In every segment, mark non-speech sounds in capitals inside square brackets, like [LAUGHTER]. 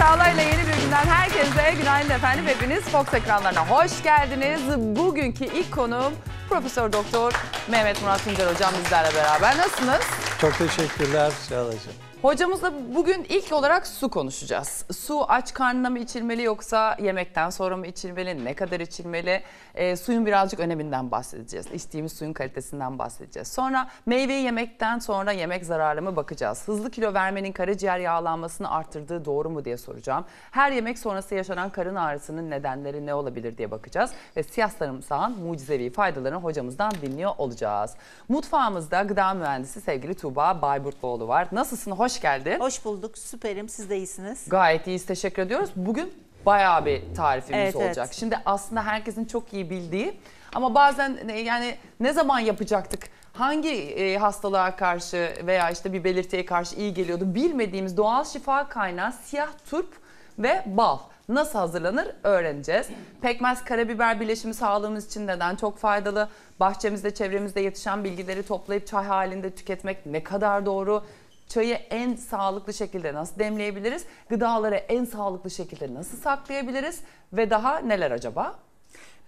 Çağla yeni bir günden herkese günaydın efendim. Hepiniz Fox ekranlarına hoş geldiniz. Bugünkü ilk konuğum Profesör Doktor Mehmet Murat Tuncer hocam bizlerle beraber. Nasılsınız? Çok teşekkürler Çağla'cığım. Hocamızla bugün ilk olarak su konuşacağız. Su aç karnına mı içilmeli yoksa yemekten sonra mı içilmeli, ne kadar içilmeli? E, suyun birazcık öneminden bahsedeceğiz. İçtiğimiz suyun kalitesinden bahsedeceğiz. Sonra meyveyi yemekten sonra yemek zararlı mı bakacağız. Hızlı kilo vermenin karaciğer yağlanmasını arttırdığı doğru mu diye soracağım. Her yemek sonrası yaşanan karın ağrısının nedenleri ne olabilir diye bakacağız. Ve siyah sarımsağın mucizevi faydalarını hocamızdan dinliyor olacağız. Mutfağımızda gıda mühendisi sevgili Tuğba Bayburtluoğlu var. Nasılsın? Hoş hoş geldin. Hoş bulduk. Süperim. Siz de iyisiniz. Gayet iyiyiz. Teşekkür ediyoruz. Bugün bayağı bir tarifimiz evet, olacak. Evet. Şimdi aslında herkesin çok iyi bildiği ama bazen yani ne zaman yapacaktık? Hangi e, hastalığa karşı veya işte bir belirtiye karşı iyi geliyordu bilmediğimiz doğal şifa kaynağı siyah turp ve bal. Nasıl hazırlanır öğreneceğiz. Pekmez karabiber bileşimi sağlığımız için neden çok faydalı? Bahçemizde çevremizde yetişen bilgileri toplayıp çay halinde tüketmek ne kadar doğru? çayı en sağlıklı şekilde nasıl demleyebiliriz? Gıdaları en sağlıklı şekilde nasıl saklayabiliriz? Ve daha neler acaba?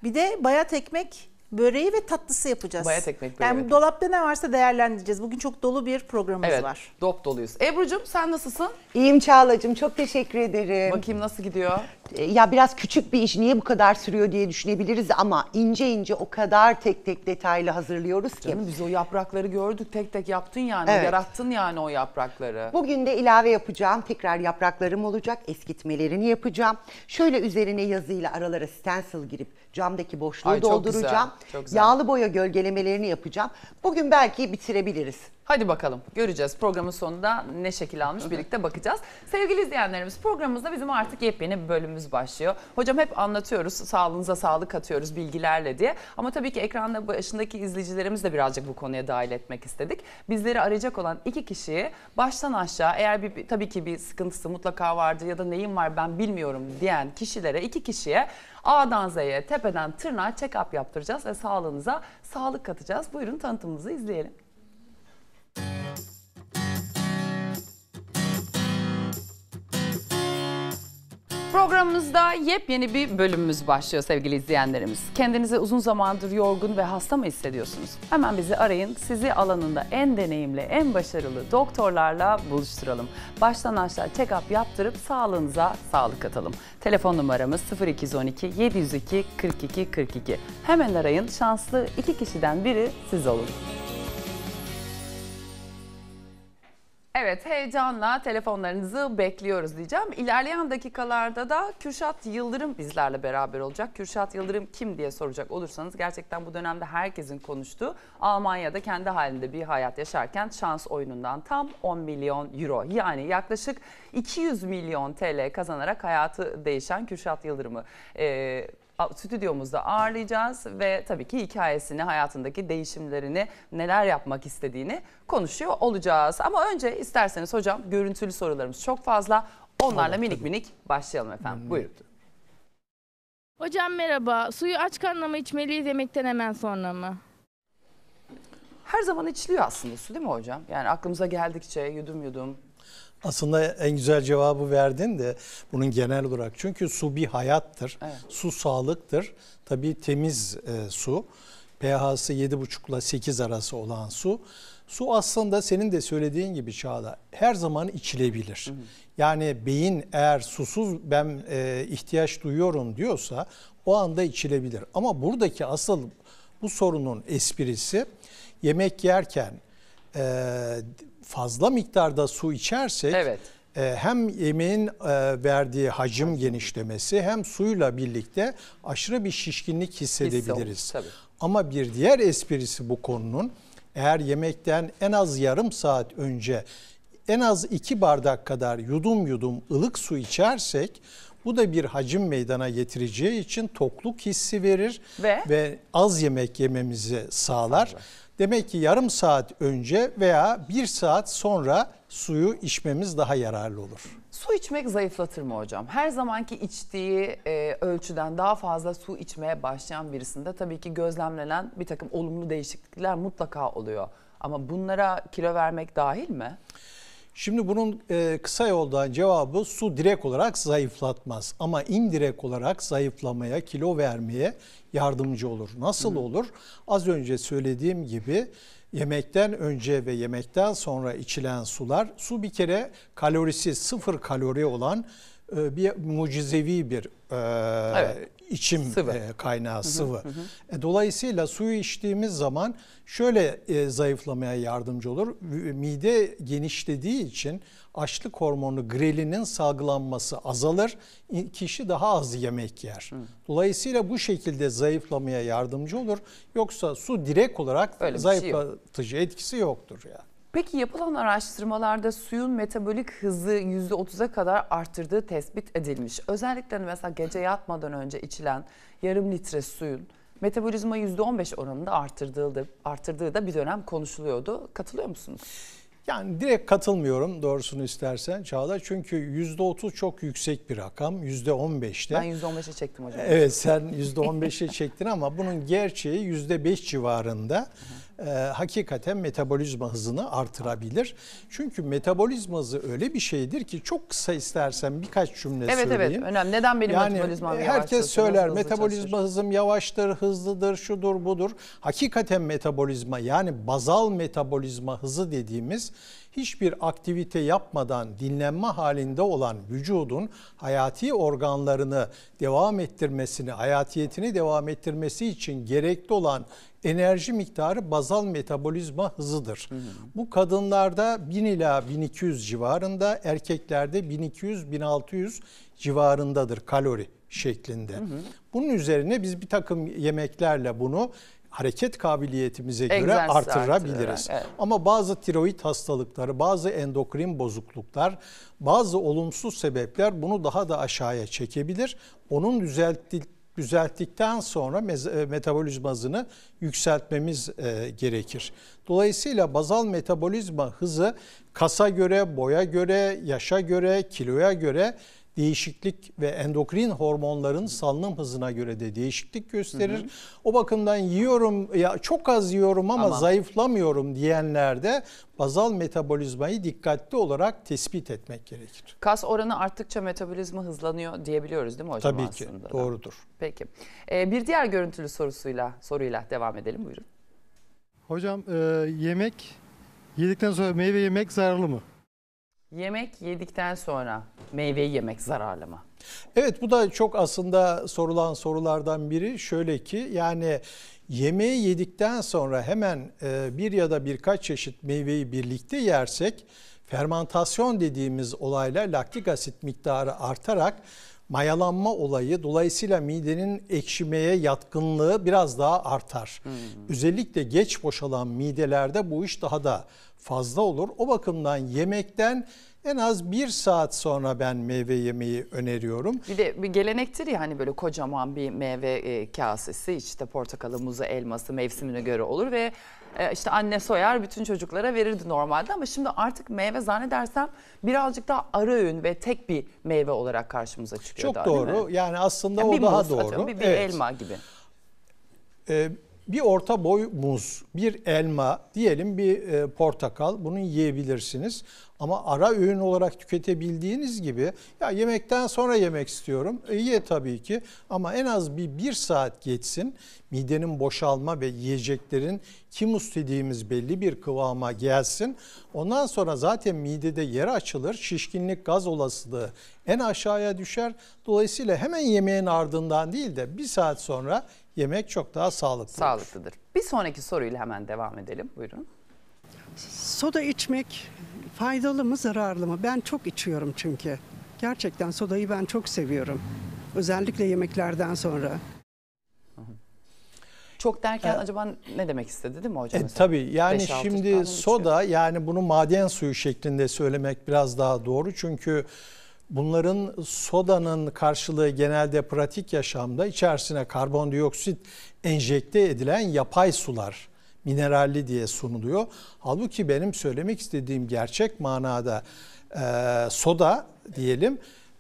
Bir de bayat ekmek böreği ve tatlısı yapacağız. Bayat ekmek böreği. Yani dolapta ne varsa değerlendireceğiz. Bugün çok dolu bir programımız evet, var. Dop doluyuz. Ebru'cum sen nasılsın? İyiyim Çağla'cığım. Çok teşekkür ederim. Bakayım nasıl gidiyor? Ee, ya biraz küçük bir iş niye bu kadar sürüyor diye düşünebiliriz ama ince ince o kadar tek tek detaylı hazırlıyoruz ki. Canım biz o yaprakları gördük tek tek yaptın yani evet. yarattın yani o yaprakları. Bugün de ilave yapacağım tekrar yapraklarım olacak eskitmelerini yapacağım. Şöyle üzerine yazıyla aralara stencil girip Camdaki boşluğu Ay, çok dolduracağım. güzel, çok güzel. Yağlı boya gölgelemelerini yapacağım. Bugün belki bitirebiliriz. Hadi bakalım göreceğiz programın sonunda ne şekil almış birlikte bakacağız. Sevgili izleyenlerimiz programımızda bizim artık yepyeni bir bölümümüz başlıyor. Hocam hep anlatıyoruz sağlığınıza sağlık katıyoruz bilgilerle diye. Ama tabii ki ekranda başındaki izleyicilerimiz de birazcık bu konuya dahil etmek istedik. Bizleri arayacak olan iki kişiyi baştan aşağı eğer bir, tabii ki bir sıkıntısı mutlaka vardı ya da neyim var ben bilmiyorum diyen kişilere iki kişiye A'dan Z'ye tepeden tırnağa check-up yaptıracağız ve sağlığınıza sağlık katacağız. Buyurun tanıtımımızı izleyelim. Programımızda yepyeni bir bölümümüz başlıyor sevgili izleyenlerimiz. Kendinizi uzun zamandır yorgun ve hasta mı hissediyorsunuz? Hemen bizi arayın, sizi alanında en deneyimli, en başarılı doktorlarla buluşturalım. Baştan aşağı check-up yaptırıp sağlığınıza sağlık atalım. Telefon numaramız 0212 702 42 42. Hemen arayın, şanslı iki kişiden biri siz olun. Evet heyecanla telefonlarınızı bekliyoruz diyeceğim. İlerleyen dakikalarda da Kürşat Yıldırım bizlerle beraber olacak. Kürşat Yıldırım kim diye soracak olursanız gerçekten bu dönemde herkesin konuştuğu Almanya'da kendi halinde bir hayat yaşarken şans oyunundan tam 10 milyon euro yani yaklaşık 200 milyon TL kazanarak hayatı değişen Kürşat Yıldırım'ı e, stüdyomuzda ağırlayacağız ve tabii ki hikayesini, hayatındaki değişimlerini, neler yapmak istediğini konuşuyor olacağız. Ama önce isterseniz hocam görüntülü sorularımız çok fazla. Onlarla minik minik başlayalım efendim. Buyurun. Hocam merhaba. Suyu aç karnına mı içmeliyiz yemekten hemen sonra mı? Her zaman içiliyor aslında su değil mi hocam? Yani aklımıza geldikçe yudum yudum aslında en güzel cevabı verdin de bunun genel olarak. Çünkü su bir hayattır. Evet. Su sağlıktır. Tabii temiz e, su. pH'sı 7,5 ile 8 arası olan su. Su aslında senin de söylediğin gibi Çağla her zaman içilebilir. Hı hı. Yani beyin eğer susuz ben e, ihtiyaç duyuyorum diyorsa o anda içilebilir. Ama buradaki asıl bu sorunun esprisi yemek yerken e, fazla miktarda su içersek evet. e, hem yemeğin e, verdiği hacim Hacim. genişlemesi hem suyla birlikte aşırı bir şişkinlik hissedebiliriz. Hisse olur, Ama bir diğer esprisi bu konunun eğer yemekten en az yarım saat önce en az iki bardak kadar yudum yudum ılık su içersek bu da bir hacim meydana getireceği için tokluk hissi verir ve, ve az yemek yememizi sağlar. sağlar. Demek ki yarım saat önce veya bir saat sonra suyu içmemiz daha yararlı olur. Su içmek zayıflatır mı hocam? Her zamanki içtiği e, ölçüden daha fazla su içmeye başlayan birisinde tabii ki gözlemlenen bir takım olumlu değişiklikler mutlaka oluyor. Ama bunlara kilo vermek dahil mi? Şimdi bunun e, kısa yoldan cevabı su direkt olarak zayıflatmaz ama indirek olarak zayıflamaya, kilo vermeye yardımcı olur. Nasıl olur? Az önce söylediğim gibi yemekten önce ve yemekten sonra içilen sular, su bir kere kalorisi sıfır kalori olan e, bir mucizevi bir e, evet içim sıvı. E, kaynağı hı hı, sıvı. Hı. E, dolayısıyla suyu içtiğimiz zaman şöyle e, zayıflamaya yardımcı olur. Mide genişlediği için açlık hormonu grelinin salgılanması azalır. Kişi daha az yemek yer. Dolayısıyla bu şekilde zayıflamaya yardımcı olur. Yoksa su direkt olarak Öyle şey zayıflatıcı şey etkisi yoktur yani. Peki yapılan araştırmalarda suyun metabolik hızı %30'a kadar arttırdığı tespit edilmiş. Özellikle hani mesela gece yatmadan önce içilen yarım litre suyun metabolizma %15 oranında arttırdığı da, arttırdığı da bir dönem konuşuluyordu. Katılıyor musunuz? Yani direkt katılmıyorum doğrusunu istersen Çağla. Çünkü %30 çok yüksek bir rakam. %15'te. Ben %15'e çektim hocam. Evet sen %15'e çektin ama bunun gerçeği %5 civarında e, hakikaten metabolizma hızını artırabilir. Çünkü metabolizma hızı öyle bir şeydir ki çok kısa istersen birkaç cümle evet, söyleyeyim. Evet evet önemli. Neden benim yani, metabolizmam e, yavaştır? Herkes söyler hızlı metabolizma hızlı hızım yavaştır, hızlıdır, şudur budur. Hakikaten metabolizma yani bazal metabolizma hızı dediğimiz hiçbir aktivite yapmadan dinlenme halinde olan vücudun hayati organlarını devam ettirmesini, hayatiyetini devam ettirmesi için gerekli olan enerji miktarı bazal metabolizma hızıdır. Hı hı. Bu kadınlarda 1000 ila 1200 civarında, erkeklerde 1200-1600 civarındadır kalori şeklinde. Hı hı. Bunun üzerine biz bir takım yemeklerle bunu hareket kabiliyetimize göre Egzersiz artırabiliriz. Evet. Ama bazı tiroid hastalıkları, bazı endokrin bozukluklar, bazı olumsuz sebepler bunu daha da aşağıya çekebilir. Onun düzeltildiği düzelttikten sonra e, metabolizmasını yükseltmemiz e, gerekir. Dolayısıyla bazal metabolizma hızı kasa göre, boya göre, yaşa göre, kiloya göre değişiklik ve endokrin hormonların salınım hızına göre de değişiklik gösterir. Hı hı. O bakımdan yiyorum ya çok az yiyorum ama, ama zayıflamıyorum diyenlerde bazal metabolizmayı dikkatli olarak tespit etmek gerekir. Kas oranı arttıkça metabolizma hızlanıyor diyebiliyoruz değil mi hocam Tabii aslında? Tabii ki doğrudur. Peki. Ee, bir diğer görüntülü sorusuyla soruyla devam edelim buyurun. Hocam e, yemek yedikten sonra meyve yemek zararlı mı? Yemek yedikten sonra meyveyi yemek zararlı mı? Evet bu da çok aslında sorulan sorulardan biri. Şöyle ki yani yemeği yedikten sonra hemen e, bir ya da birkaç çeşit meyveyi birlikte yersek fermantasyon dediğimiz olayla laktik asit miktarı artarak mayalanma olayı dolayısıyla midenin ekşimeye yatkınlığı biraz daha artar. Hmm. Özellikle geç boşalan midelerde bu iş daha da fazla olur. O bakımdan yemekten en az bir saat sonra ben meyve yemeyi öneriyorum. Bir de bir gelenektir ya hani böyle kocaman bir meyve e, kasesi işte portakalı, muzu, elması mevsimine göre olur ve e, işte anne soyar bütün çocuklara verirdi normalde ama şimdi artık meyve zannedersem birazcık daha ara öğün ve tek bir meyve olarak karşımıza çıkıyor. Çok daha, doğru yani aslında yani o daha muz, doğru. Atıyorum, bir, bir evet. elma gibi. Ee, bir orta boy muz, bir elma, diyelim bir e, portakal bunu yiyebilirsiniz. Ama ara öğün olarak tüketebildiğiniz gibi ya yemekten sonra yemek istiyorum. E, ye tabii ki ama en az bir bir saat geçsin midenin boşalma ve yiyeceklerin kimus dediğimiz belli bir kıvama gelsin. Ondan sonra zaten midede yer açılır. Şişkinlik gaz olasılığı en aşağıya düşer. Dolayısıyla hemen yemeğin ardından değil de bir saat sonra yemek çok daha sağlıklı. Sağlıklıdır. Bir sonraki soruyla hemen devam edelim. Buyurun. Soda içmek faydalı mı zararlı mı? Ben çok içiyorum çünkü. Gerçekten sodayı ben çok seviyorum. Özellikle yemeklerden sonra. Çok derken e, acaba ne demek istedi değil mi hocam? E, tabii yani şimdi soda içiyorum. yani bunu maden suyu şeklinde söylemek biraz daha doğru. Çünkü Bunların sodanın karşılığı genelde pratik yaşamda içerisine karbondioksit enjekte edilen yapay sular mineralli diye sunuluyor. Halbuki benim söylemek istediğim gerçek manada e, soda diyelim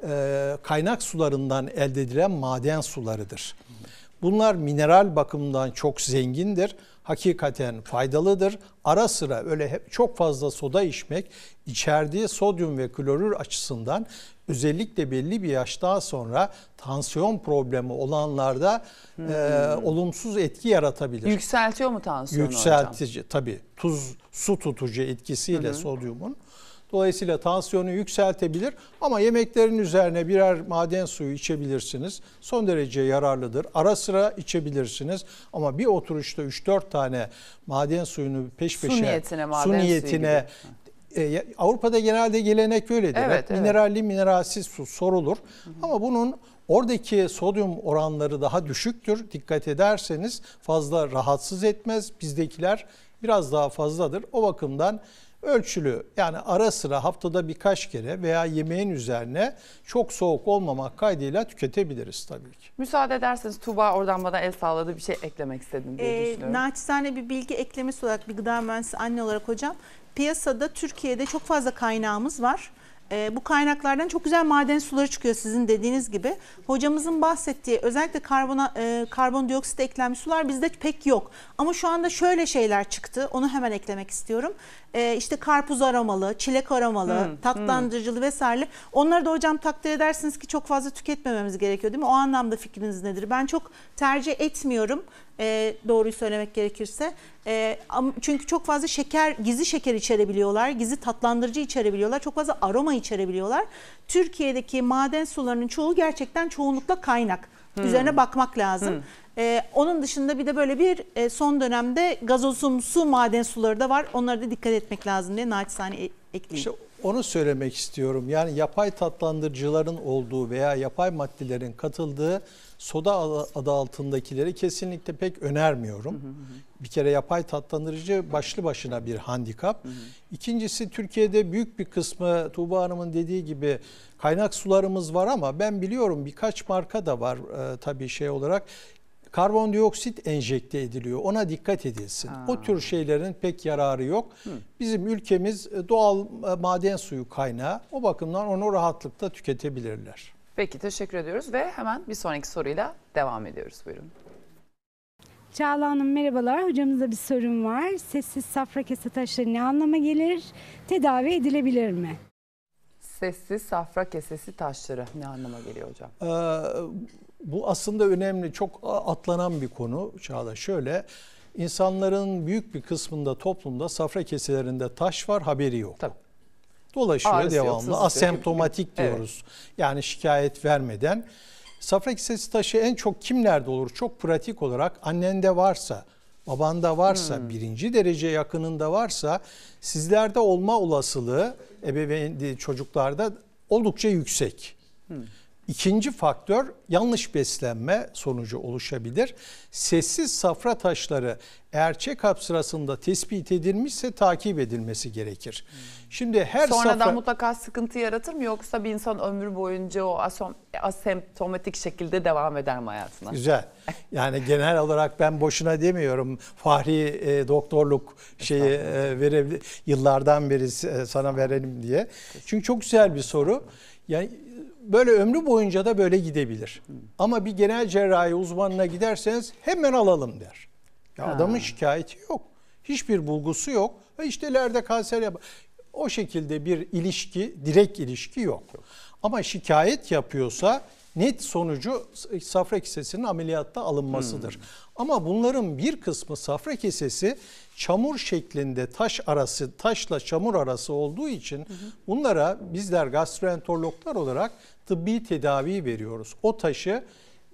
e, kaynak sularından elde edilen maden sularıdır. Bunlar mineral bakımından çok zengindir. Hakikaten faydalıdır. Ara sıra öyle hep çok fazla soda içmek içerdiği sodyum ve klorür açısından özellikle belli bir yaştan sonra tansiyon problemi olanlarda e, hmm. e, olumsuz etki yaratabilir. Yükseltiyor mu tansiyonu Yükseltici hocam? tabii. Tuz, su tutucu etkisiyle hmm. sodyumun. Dolayısıyla tansiyonu yükseltebilir ama yemeklerin üzerine birer maden suyu içebilirsiniz. Son derece yararlıdır. Ara sıra içebilirsiniz ama bir oturuşta 3-4 tane maden suyunu peş peşe su niyetine, su niyetine e, Avrupa'da genelde gelenek öyledir, Evet, evet. Mineralli mineralsiz su sorulur. Hı hı. Ama bunun Oradaki sodyum oranları daha düşüktür. Dikkat ederseniz fazla rahatsız etmez. Bizdekiler biraz daha fazladır. O bakımdan ölçülü yani ara sıra haftada birkaç kere veya yemeğin üzerine çok soğuk olmamak kaydıyla tüketebiliriz tabii ki. Müsaade ederseniz Tuba oradan bana el sağladı bir şey eklemek istedim diye ee, düşünüyorum. Naçizane bir bilgi eklemesi olarak bir gıda mühendisi anne olarak hocam piyasada Türkiye'de çok fazla kaynağımız var. E, bu kaynaklardan çok güzel maden suları çıkıyor sizin dediğiniz gibi. Hocamızın bahsettiği özellikle karbona, e, karbondioksit eklenmiş sular bizde pek yok. Ama şu anda şöyle şeyler çıktı. Onu hemen eklemek istiyorum. E, işte karpuz aromalı, çilek aromalı, hmm, hmm. tatlandırıcılı hmm. vesaire. Onları da hocam takdir edersiniz ki çok fazla tüketmememiz gerekiyor değil mi? O anlamda fikriniz nedir? Ben çok tercih etmiyorum e, doğruyu söylemek gerekirse. E, çünkü çok fazla şeker, gizli şeker içerebiliyorlar, gizli tatlandırıcı içerebiliyorlar, çok fazla aroma içerebiliyorlar. Türkiye'deki maden sularının çoğu gerçekten çoğunlukla kaynak. Hmm. Üzerine bakmak lazım. Hmm. Ee, onun dışında bir de böyle bir e, son dönemde gazozumsu maden suları da var. Onlara da dikkat etmek lazım diye naçizane e, ekleyeyim. İşte onu söylemek istiyorum. Yani yapay tatlandırıcıların olduğu veya yapay maddelerin katıldığı soda adı altındakileri kesinlikle pek önermiyorum. Bir kere yapay tatlandırıcı başlı başına bir handikap. İkincisi Türkiye'de büyük bir kısmı Tuğba Hanım'ın dediği gibi kaynak sularımız var ama ben biliyorum birkaç marka da var e, tabii şey olarak karbondioksit enjekte ediliyor. Ona dikkat edilsin. Aa. O tür şeylerin pek yararı yok. Hı. Bizim ülkemiz e, doğal e, maden suyu kaynağı. O bakımdan onu rahatlıkla tüketebilirler. Peki teşekkür ediyoruz ve hemen bir sonraki soruyla devam ediyoruz. Buyurun. Çağla Hanım merhabalar. Hocamızda bir sorun var. Sessiz safra kese taşları ne anlama gelir? Tedavi edilebilir mi? Sessiz safra kesesi taşları ne anlama geliyor hocam? Ee, bu aslında önemli, çok atlanan bir konu Çağla. Şöyle, insanların büyük bir kısmında toplumda safra keselerinde taş var, haberi yok. Tabii. Dolaşıyor Ağrısı devamlı, yok, asemptomatik yok. diyoruz. Evet. Yani şikayet vermeden. Safra kesesi taşı en çok kimlerde olur? Çok pratik olarak annende varsa, babanda varsa, hmm. birinci derece yakınında varsa sizlerde olma olasılığı ebeveyn çocuklarda oldukça yüksek. Hmm. İkinci faktör yanlış beslenme sonucu oluşabilir. Sessiz safra taşları eğer check-up sırasında tespit edilmişse takip edilmesi gerekir. Şimdi her Sonradan safra... mutlaka sıkıntı yaratır mı yoksa bir insan ömür boyunca o asom... asemptomatik şekilde devam eder mi hayatına? Güzel. Yani genel olarak ben boşuna demiyorum. Fahri e, doktorluk şeyi e, verebilir yıllardan beri e, sana verelim diye. Çünkü çok güzel bir soru. Yani böyle ömrü boyunca da böyle gidebilir. Ama bir genel cerrahi uzmanına giderseniz hemen alalım der. Ya ha. adamın şikayeti yok. Hiçbir bulgusu yok. E işte ileride kanser yapar. O şekilde bir ilişki, direkt ilişki yok. Ama şikayet yapıyorsa net sonucu safra kisesinin ameliyatta alınmasıdır. Hmm. Ama bunların bir kısmı safra kesesi çamur şeklinde taş arası taşla çamur arası olduğu için hı hı. bunlara bizler gastroenterologlar olarak tıbbi tedavi veriyoruz. O taşı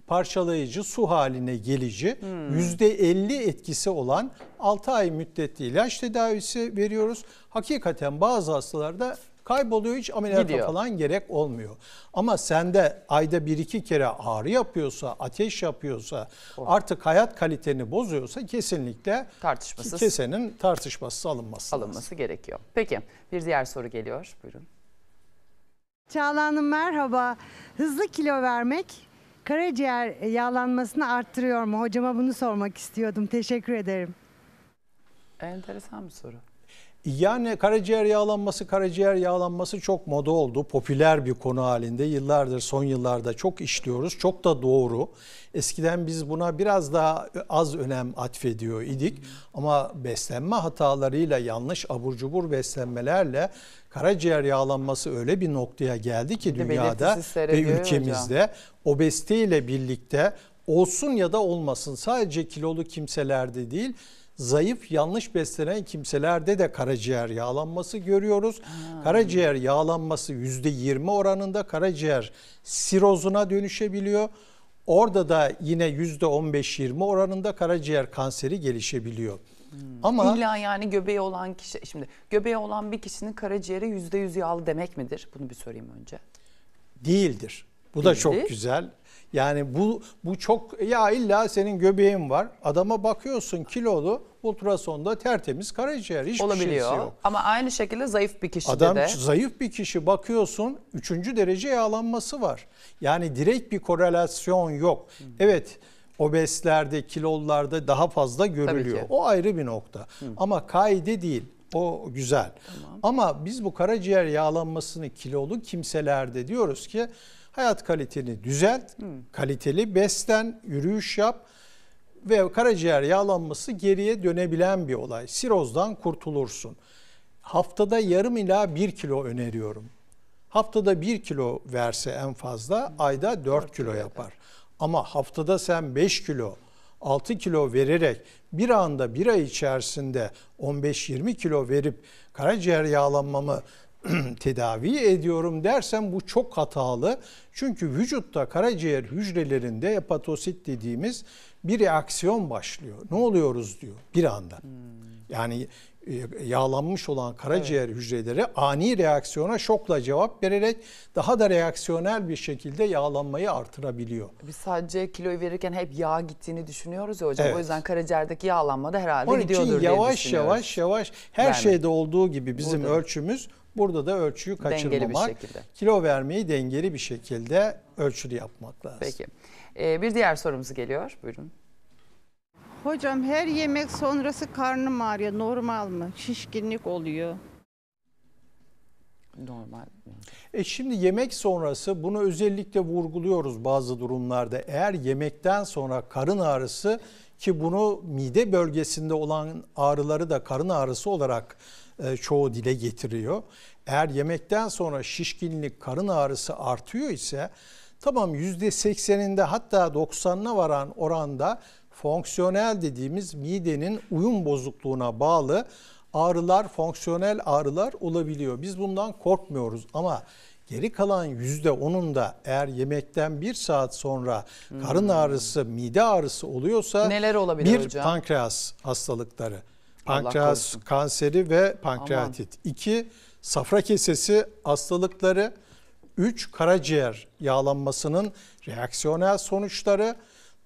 parçalayıcı su haline gelici hmm. %50 etkisi olan 6 ay müddetli ilaç tedavisi veriyoruz. Hakikaten bazı hastalarda Kayboluyor hiç ameliyata Gidiyor. falan gerek olmuyor. Ama sende ayda bir iki kere ağrı yapıyorsa, ateş yapıyorsa, oh. artık hayat kaliteni bozuyorsa kesinlikle tartışmasız. kesenin tartışması alınması Alınması lazım. gerekiyor. Peki bir diğer soru geliyor. Buyurun. Çağla Hanım merhaba. Hızlı kilo vermek karaciğer yağlanmasını arttırıyor mu? Hocama bunu sormak istiyordum. Teşekkür ederim. Enteresan bir soru. Yani karaciğer yağlanması, karaciğer yağlanması çok moda oldu. Popüler bir konu halinde. Yıllardır, son yıllarda çok işliyoruz. Çok da doğru. Eskiden biz buna biraz daha az önem atfediyor idik. Ama beslenme hatalarıyla, yanlış abur cubur beslenmelerle karaciğer yağlanması öyle bir noktaya geldi ki dünyada ve ülkemizde hocam. obezite ile birlikte olsun ya da olmasın sadece kilolu kimselerde değil zayıf yanlış beslenen kimselerde de karaciğer yağlanması görüyoruz. Ha. Karaciğer yağlanması %20 oranında karaciğer sirozuna dönüşebiliyor. Orada da yine %15-20 oranında karaciğer kanseri gelişebiliyor. Hmm. Ama illa yani göbeği olan kişi şimdi göbeği olan bir kişinin karaciğeri %100 yağlı demek midir? Bunu bir sorayım önce. Değildir. Bu Değildir. da çok güzel. Yani bu bu çok ya illa senin göbeğin var. Adama bakıyorsun kilolu ultrasonda tertemiz karaciğer hiçbir Olabiliyor. şeysi yok. Ama aynı şekilde zayıf bir kişide Adam de. zayıf bir kişi bakıyorsun üçüncü derece yağlanması var. Yani direkt bir korelasyon yok. Hı. Evet obezlerde, kilolularda daha fazla görülüyor. O ayrı bir nokta. Hı. Ama kaide değil. O güzel. Tamam. Ama biz bu karaciğer yağlanmasını kilolu kimselerde diyoruz ki Hayat kaliteni düzelt, hmm. kaliteli beslen, yürüyüş yap ve karaciğer yağlanması geriye dönebilen bir olay. Sirozdan kurtulursun. Haftada yarım ila bir kilo öneriyorum. Haftada bir kilo verse en fazla hmm. ayda dört kilo yapar. Ama haftada sen beş kilo, altı kilo vererek bir anda bir ay içerisinde 15-20 kilo verip karaciğer yağlanmamı [CLEARS THROAT] tedavi ediyorum dersem bu çok hatalı. Çünkü vücutta karaciğer hücrelerinde hepatosit dediğimiz bir reaksiyon başlıyor. Ne oluyoruz diyor bir anda. Hmm. Yani e, yağlanmış olan karaciğer evet. hücreleri ani reaksiyona şokla cevap vererek daha da reaksiyonel bir şekilde yağlanmayı artırabiliyor. Biz sadece kiloyu verirken hep yağ gittiğini düşünüyoruz ya hocam. Evet. O yüzden karaciğerdeki yağlanma da herhalde Onun gidiyordur yavaş, diye için yavaş yavaş yavaş her yani, şeyde olduğu gibi bizim burada. ölçümüz Burada da ölçüyü kaçırmamak, kilo vermeyi dengeli bir şekilde ölçülü yapmak lazım. Peki. Ee, bir diğer sorumuz geliyor. Buyurun. Hocam her yemek sonrası karnım ağrıyor. Normal mı? Şişkinlik oluyor. Normal. E şimdi yemek sonrası bunu özellikle vurguluyoruz bazı durumlarda. Eğer yemekten sonra karın ağrısı ki bunu mide bölgesinde olan ağrıları da karın ağrısı olarak e, çoğu dile getiriyor. Eğer yemekten sonra şişkinlik, karın ağrısı artıyor ise tamam %80'inde hatta 90'ına varan oranda fonksiyonel dediğimiz midenin uyum bozukluğuna bağlı ağrılar, fonksiyonel ağrılar olabiliyor. Biz bundan korkmuyoruz ama Geri kalan yüzde onun da eğer yemekten bir saat sonra hmm. karın ağrısı, mide ağrısı oluyorsa Neler olabilir bir hocam? pankreas hastalıkları. Pankreas kanseri ve pankreatit. Aman. İki safra kesesi hastalıkları. Üç karaciğer yağlanmasının reaksiyonel sonuçları.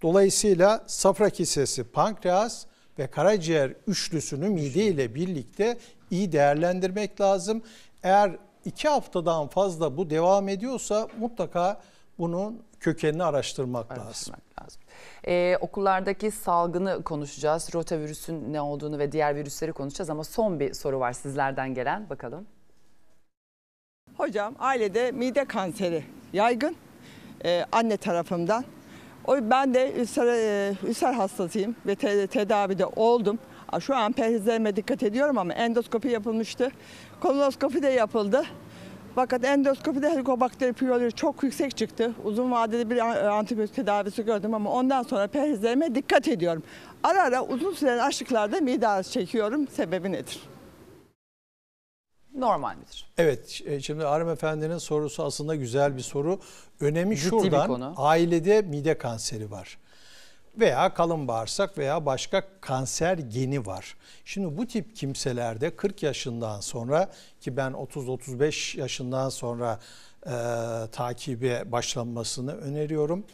Dolayısıyla safra kesesi, pankreas ve karaciğer üçlüsünü mide ile birlikte iyi değerlendirmek lazım. Eğer iki haftadan fazla bu devam ediyorsa mutlaka bunun kökenini araştırmak, araştırmak lazım. lazım. Ee, okullardaki salgını konuşacağız. Rotavirüsün ne olduğunu ve diğer virüsleri konuşacağız ama son bir soru var sizlerden gelen. Bakalım. Hocam ailede mide kanseri yaygın ee, anne tarafımdan. O ben de ülser, e, ülser hastasıyım ve te, tedavide oldum. Şu an perhizlerime dikkat ediyorum ama endoskopi yapılmıştı kolonoskopi de yapıldı. Fakat endoskopide helikobakter pylori çok yüksek çıktı. Uzun vadeli bir antibiyotik tedavisi gördüm ama ondan sonra perhizlerime dikkat ediyorum. Ara ara uzun süren açlıklarda mide ağrısı çekiyorum. Sebebi nedir? Normal midir? Evet e, şimdi Arım Efendi'nin sorusu aslında güzel bir soru. Önemi Ciddi şuradan ailede mide kanseri var veya kalın bağırsak veya başka kanser geni var. Şimdi bu tip kimselerde 40 yaşından sonra ki ben 30-35 yaşından sonra e, takibe başlanmasını öneriyorum.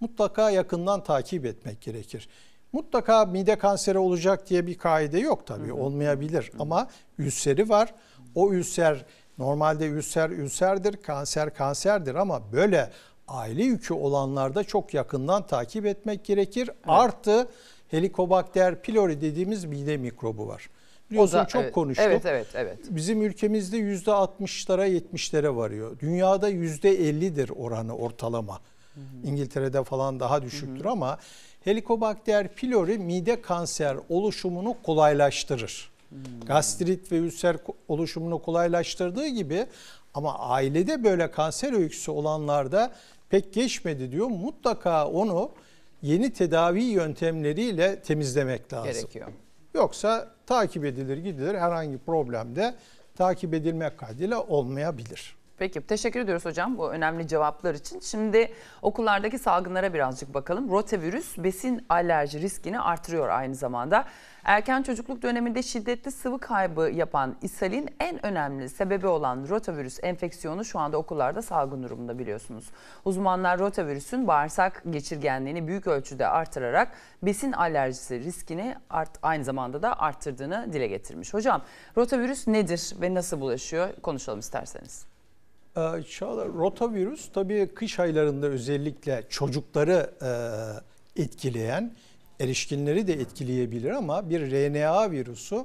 Mutlaka yakından takip etmek gerekir. Mutlaka mide kanseri olacak diye bir kaide yok tabii olmayabilir ama ülseri var. O ülser normalde ülser ülserdir, kanser kanserdir ama böyle aile yükü olanlarda çok yakından takip etmek gerekir. Evet. Artı Helicobacter pylori dediğimiz mide mikrobu var. Biliyorsun da, çok evet, konuştuk. Evet, evet, evet. Bizim ülkemizde yüzde %60'lara 70'lere varıyor. Dünyada %50'dir oranı ortalama. Hı hı. İngiltere'de falan daha düşüktür hı hı. ama Helicobacter pylori mide kanser oluşumunu kolaylaştırır. Hmm. Gastrit ve ülser oluşumunu kolaylaştırdığı gibi ama ailede böyle kanser öyküsü olanlarda pek geçmedi diyor. Mutlaka onu yeni tedavi yöntemleriyle temizlemek lazım. Gerekiyor. Yoksa takip edilir gidilir herhangi problemde takip edilmek kaydıyla olmayabilir. Peki teşekkür ediyoruz hocam bu önemli cevaplar için. Şimdi okullardaki salgınlara birazcık bakalım. Rotavirüs besin alerji riskini artırıyor aynı zamanda. Erken çocukluk döneminde şiddetli sıvı kaybı yapan ishalin en önemli sebebi olan rotavirüs enfeksiyonu şu anda okullarda salgın durumunda biliyorsunuz. Uzmanlar rotavirüsün bağırsak geçirgenliğini büyük ölçüde artırarak besin alerjisi riskini art, aynı zamanda da arttırdığını dile getirmiş. Hocam rotavirüs nedir ve nasıl bulaşıyor konuşalım isterseniz. Ee, Çağla, rotavirüs tabii kış aylarında özellikle çocukları e, etkileyen, erişkinleri de etkileyebilir ama bir RNA virüsü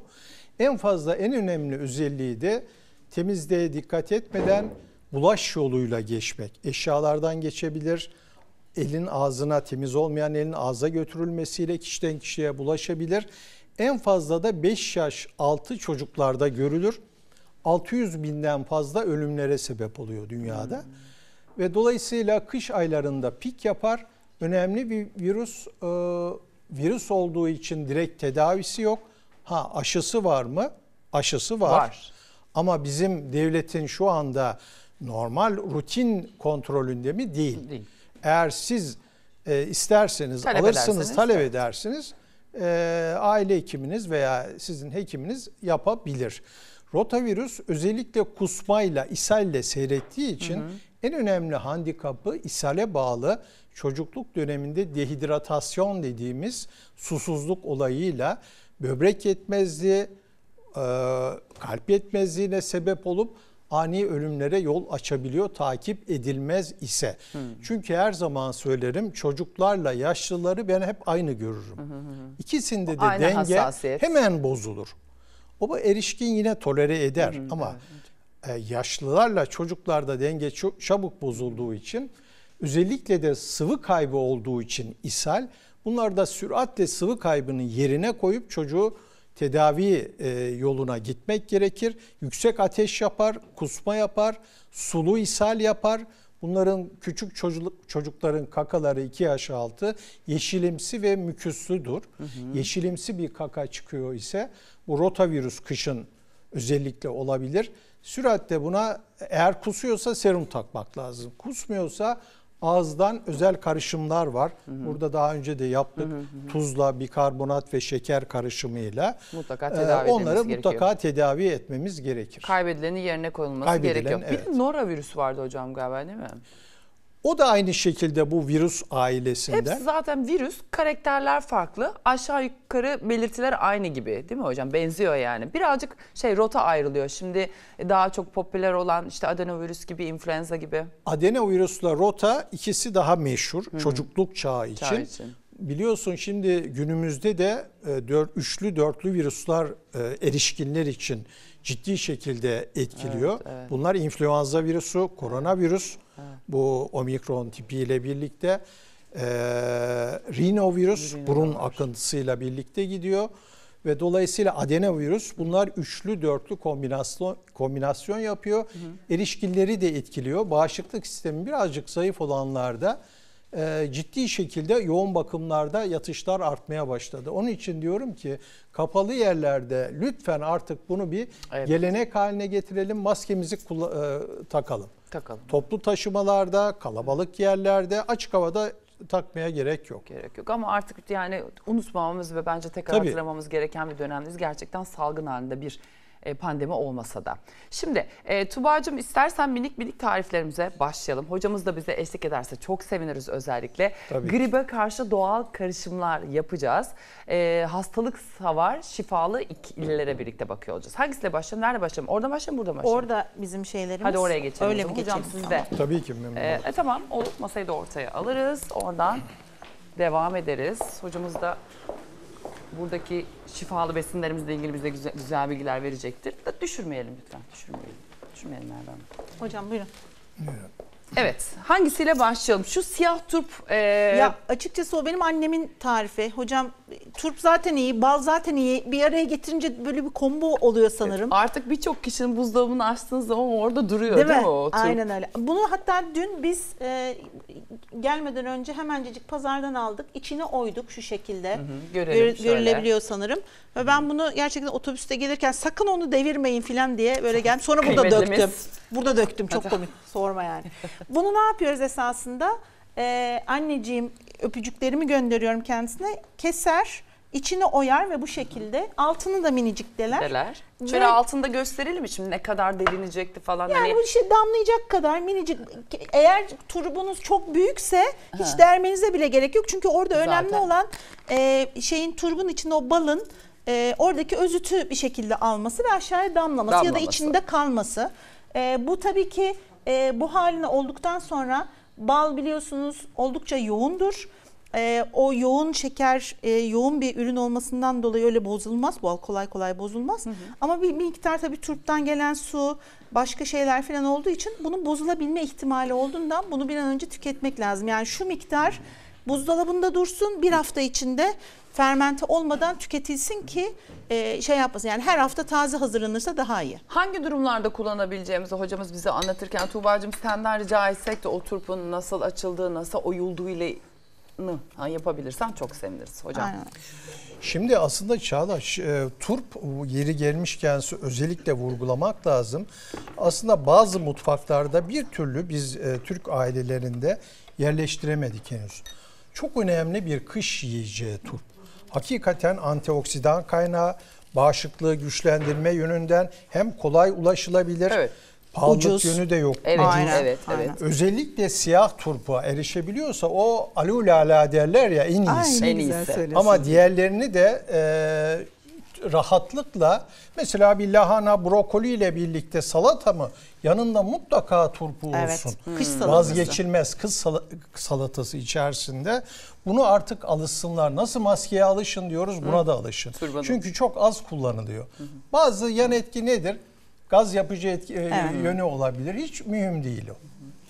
en fazla en önemli özelliği de temizliğe dikkat etmeden bulaş yoluyla geçmek. Eşyalardan geçebilir, elin ağzına temiz olmayan elin ağza götürülmesiyle kişiden kişiye bulaşabilir. En fazla da 5 yaş altı çocuklarda görülür. 600 binden fazla ölümlere sebep oluyor dünyada. Hmm. Ve dolayısıyla kış aylarında pik yapar. Önemli bir virüs, e, virüs olduğu için direkt tedavisi yok. Ha aşısı var mı? Aşısı var. var. Ama bizim devletin şu anda normal rutin kontrolünde mi? Değil. Değil. Eğer siz e, isterseniz talep alırsınız, edersiniz. talep edersiniz. E, aile hekiminiz veya sizin hekiminiz yapabilir. Rotavirüs özellikle kusmayla, ishalle seyrettiği için hı hı. en önemli handikapı ishale bağlı çocukluk döneminde dehidratasyon dediğimiz susuzluk olayıyla böbrek yetmezliği, e, kalp yetmezliğine sebep olup ani ölümlere yol açabiliyor takip edilmez ise. Hı. Çünkü her zaman söylerim çocuklarla yaşlıları ben hep aynı görürüm. Hı hı hı. İkisinde de denge hassasiyet. hemen bozulur. Baba erişkin yine tolere eder hı hı, ama evet. E, yaşlılarla çocuklarda denge çok çabuk bozulduğu için özellikle de sıvı kaybı olduğu için ishal bunlar da süratle sıvı kaybının yerine koyup çocuğu tedavi e, yoluna gitmek gerekir. Yüksek ateş yapar, kusma yapar, sulu ishal yapar. Bunların küçük çocuk, çocukların kakaları 2 yaş altı yeşilimsi ve müküslüdür. Hı hı. Yeşilimsi bir kaka çıkıyor ise bu rotavirüs kışın özellikle olabilir. Süratle buna eğer kusuyorsa serum takmak lazım. Kusmuyorsa Ağızdan özel karışımlar var. Hı hı. Burada daha önce de yaptık. Hı hı hı. Tuzla, bikarbonat ve şeker karışımıyla. Mutlaka e, tedavi ee, Onları mutlaka gerekiyor. tedavi etmemiz gerekir. Kaybedilenin yerine konulması gerekiyor. Evet. Bir Noravirüs vardı hocam galiba değil mi? O da aynı şekilde bu virüs ailesinde. Hepsi zaten virüs, karakterler farklı. Aşağı yukarı belirtiler aynı gibi değil mi hocam? Benziyor yani. Birazcık şey rota ayrılıyor. Şimdi daha çok popüler olan işte adenovirüs gibi, influenza gibi. Adenovirüsle rota ikisi daha meşhur Hı. Hmm. çocukluk çağı için. Çağ için biliyorsun şimdi günümüzde de e, dört, üçlü dörtlü virüsler e, erişkinler için ciddi şekilde etkiliyor. Evet, evet. Bunlar influenza virüsü, koronavirüs, bu omikron tipiyle birlikte e, rinovirüs Rino burun akıntısıyla birlikte gidiyor. Ve dolayısıyla adenovirüs bunlar üçlü dörtlü kombinasyon, kombinasyon yapıyor. Hı hı. de etkiliyor. Bağışıklık sistemi birazcık zayıf olanlarda e, ciddi şekilde yoğun bakımlarda yatışlar artmaya başladı. Onun için diyorum ki kapalı yerlerde lütfen artık bunu bir evet. gelenek haline getirelim. Maskemizi e, takalım. Takalım. Toplu taşımalarda, kalabalık yerlerde, açık havada takmaya gerek yok. Gerek yok ama artık yani unutmamamız ve bence tekrar Tabii. hatırlamamız gereken bir dönemdeyiz. Gerçekten salgın halinde bir e, pandemi olmasa da. Şimdi e, Tuba'cığım istersen minik minik tariflerimize başlayalım. Hocamız da bize eşlik ederse çok seviniriz özellikle. Tabii. Gribe karşı doğal karışımlar yapacağız. E, hastalık savar şifalı ikililere birlikte bakıyor olacağız. Hangisiyle başlayalım? Nerede başlayalım? Orada başlayalım burada başlayalım? Orada bizim şeylerimiz. Hadi oraya geçelim. Öyle mi geçelim? Hocam sizde. Tamam. Tabii ki memnun e, e, Tamam olup masayı da ortaya alırız. Oradan devam ederiz. Hocamız da buradaki şifalı besinlerimizle ilgili bize güzel, güzel bilgiler verecektir. Da düşürmeyelim lütfen. Düşürmeyelim. Düşürmeyelim Erdem. Hocam buyurun. Evet. Evet. Hangisiyle başlayalım? Şu siyah turp. E... Ya açıkçası o benim annemin tarifi. Hocam turp zaten iyi, bal zaten iyi. Bir araya getirince böyle bir combo oluyor sanırım. Evet, artık birçok kişinin buzdolabını açtığınız zaman orada duruyor değil, değil mi? mi o turp? Aynen öyle. Bunu hatta dün biz e, gelmeden önce hemencecik pazardan aldık. İçine oyduk şu şekilde. Hı hı, görelim Gör, şöyle. Görülebiliyor sanırım. Ve ben bunu gerçekten otobüste gelirken sakın onu devirmeyin falan diye böyle geldim. Sonra burada döktüm. Burada döktüm çok komik. Sorma yani. [LAUGHS] Bunu ne yapıyoruz esasında? Ee, anneciğim öpücüklerimi gönderiyorum kendisine. Keser, içini oyar ve bu şekilde altını da minicik deler. Deler. Şöyle ve, altında gösterelim mi şimdi ne kadar delinecekti falan. Yani hani... bu işte damlayacak kadar minicik. Eğer turbunuz çok büyükse ha. hiç dermenize bile gerek yok. Çünkü orada Zaten. önemli olan e, şeyin turbun içinde o balın e, oradaki özütü bir şekilde alması ve aşağıya damlaması, damlaması. ya da içinde kalması. E, bu tabii ki e, bu haline olduktan sonra bal biliyorsunuz oldukça yoğundur. E, o yoğun şeker, e, yoğun bir ürün olmasından dolayı öyle bozulmaz. Bal kolay kolay bozulmaz. Hı hı. Ama bir, miktar tabii turptan gelen su, başka şeyler falan olduğu için bunun bozulabilme ihtimali olduğundan bunu bir an önce tüketmek lazım. Yani şu miktar... Hı buzdolabında dursun bir hafta içinde fermente olmadan tüketilsin ki e, şey yapmasın. Yani her hafta taze hazırlanırsa daha iyi. Hangi durumlarda kullanabileceğimizi hocamız bize anlatırken Tuğba'cığım senden rica etsek de o turpun nasıl açıldığı, nasıl oyulduğu ile yapabilirsen çok seviniriz hocam. Aynen. Şimdi aslında Çağdaş e, turp yeri gelmişken özellikle vurgulamak lazım. Aslında bazı mutfaklarda bir türlü biz e, Türk ailelerinde yerleştiremedik henüz çok önemli bir kış yiyeceği turp. Hakikaten antioksidan kaynağı, bağışıklığı güçlendirme yönünden hem kolay ulaşılabilir. Evet. Pahalılık Ucuz. yönü de yok. Evet, aynen. evet, evet. Özellikle siyah turpa erişebiliyorsa o alulala derler ya en iyisi. Aynen, en iyisi. Ama diğerlerini de e, rahatlıkla mesela bir lahana brokoli ile birlikte salata mı yanında mutlaka turpu evet. olsun. Hmm. Kış salatası. Vazgeçilmez kız salatası içerisinde. Bunu artık alışsınlar. Nasıl maskeye alışın diyoruz buna Hı. da alışın. Türbanı. Çünkü çok az kullanılıyor. Hı. Bazı yan etki nedir? Gaz yapıcı etki, e, evet. yönü olabilir. Hiç mühim değil o.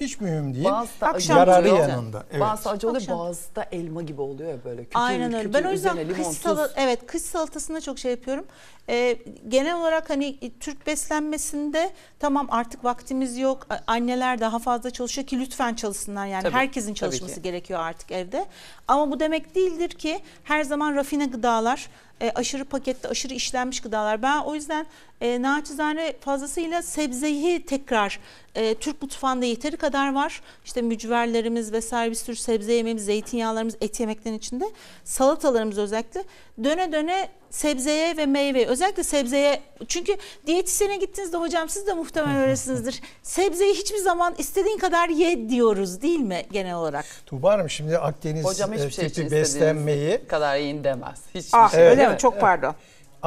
Hiç mühim değil. Bazı da Akşam yanında. Evet. Bazı acı oluyor, Akşam. da elma gibi oluyor ya böyle. Kütür, Aynen öyle. Kütür, ben o yüzden kış, sala, evet, kış salatasında çok şey yapıyorum. Ee, genel olarak hani e, Türk beslenmesinde tamam artık vaktimiz yok. Anneler daha fazla çalışıyor ki lütfen çalışsınlar yani. Tabii, Herkesin çalışması gerekiyor artık evde. Ama bu demek değildir ki her zaman rafine gıdalar, e, aşırı paketli, aşırı işlenmiş gıdalar. Ben o yüzden e, naçizane fazlasıyla sebzeyi tekrar e, Türk mutfağında yeteri kadar var. İşte mücverlerimiz vesaire bir sürü sebze yememiz, zeytinyağlarımız, et yemeklerin içinde. Salatalarımız özellikle. Döne döne sebzeye ve meyveye özellikle sebzeye çünkü diyetisyene gittiğinizde hocam siz de muhtemelen [LAUGHS] öylesinizdir. Sebzeyi hiçbir zaman istediğin kadar ye diyoruz değil mi genel olarak? Tuğba Hanım şimdi Akdeniz hocam hiçbir e, şey tipi beslenmeyi kadar yiyin demez. Hiçbir ah, şey. Öyle mi? Çok pardon.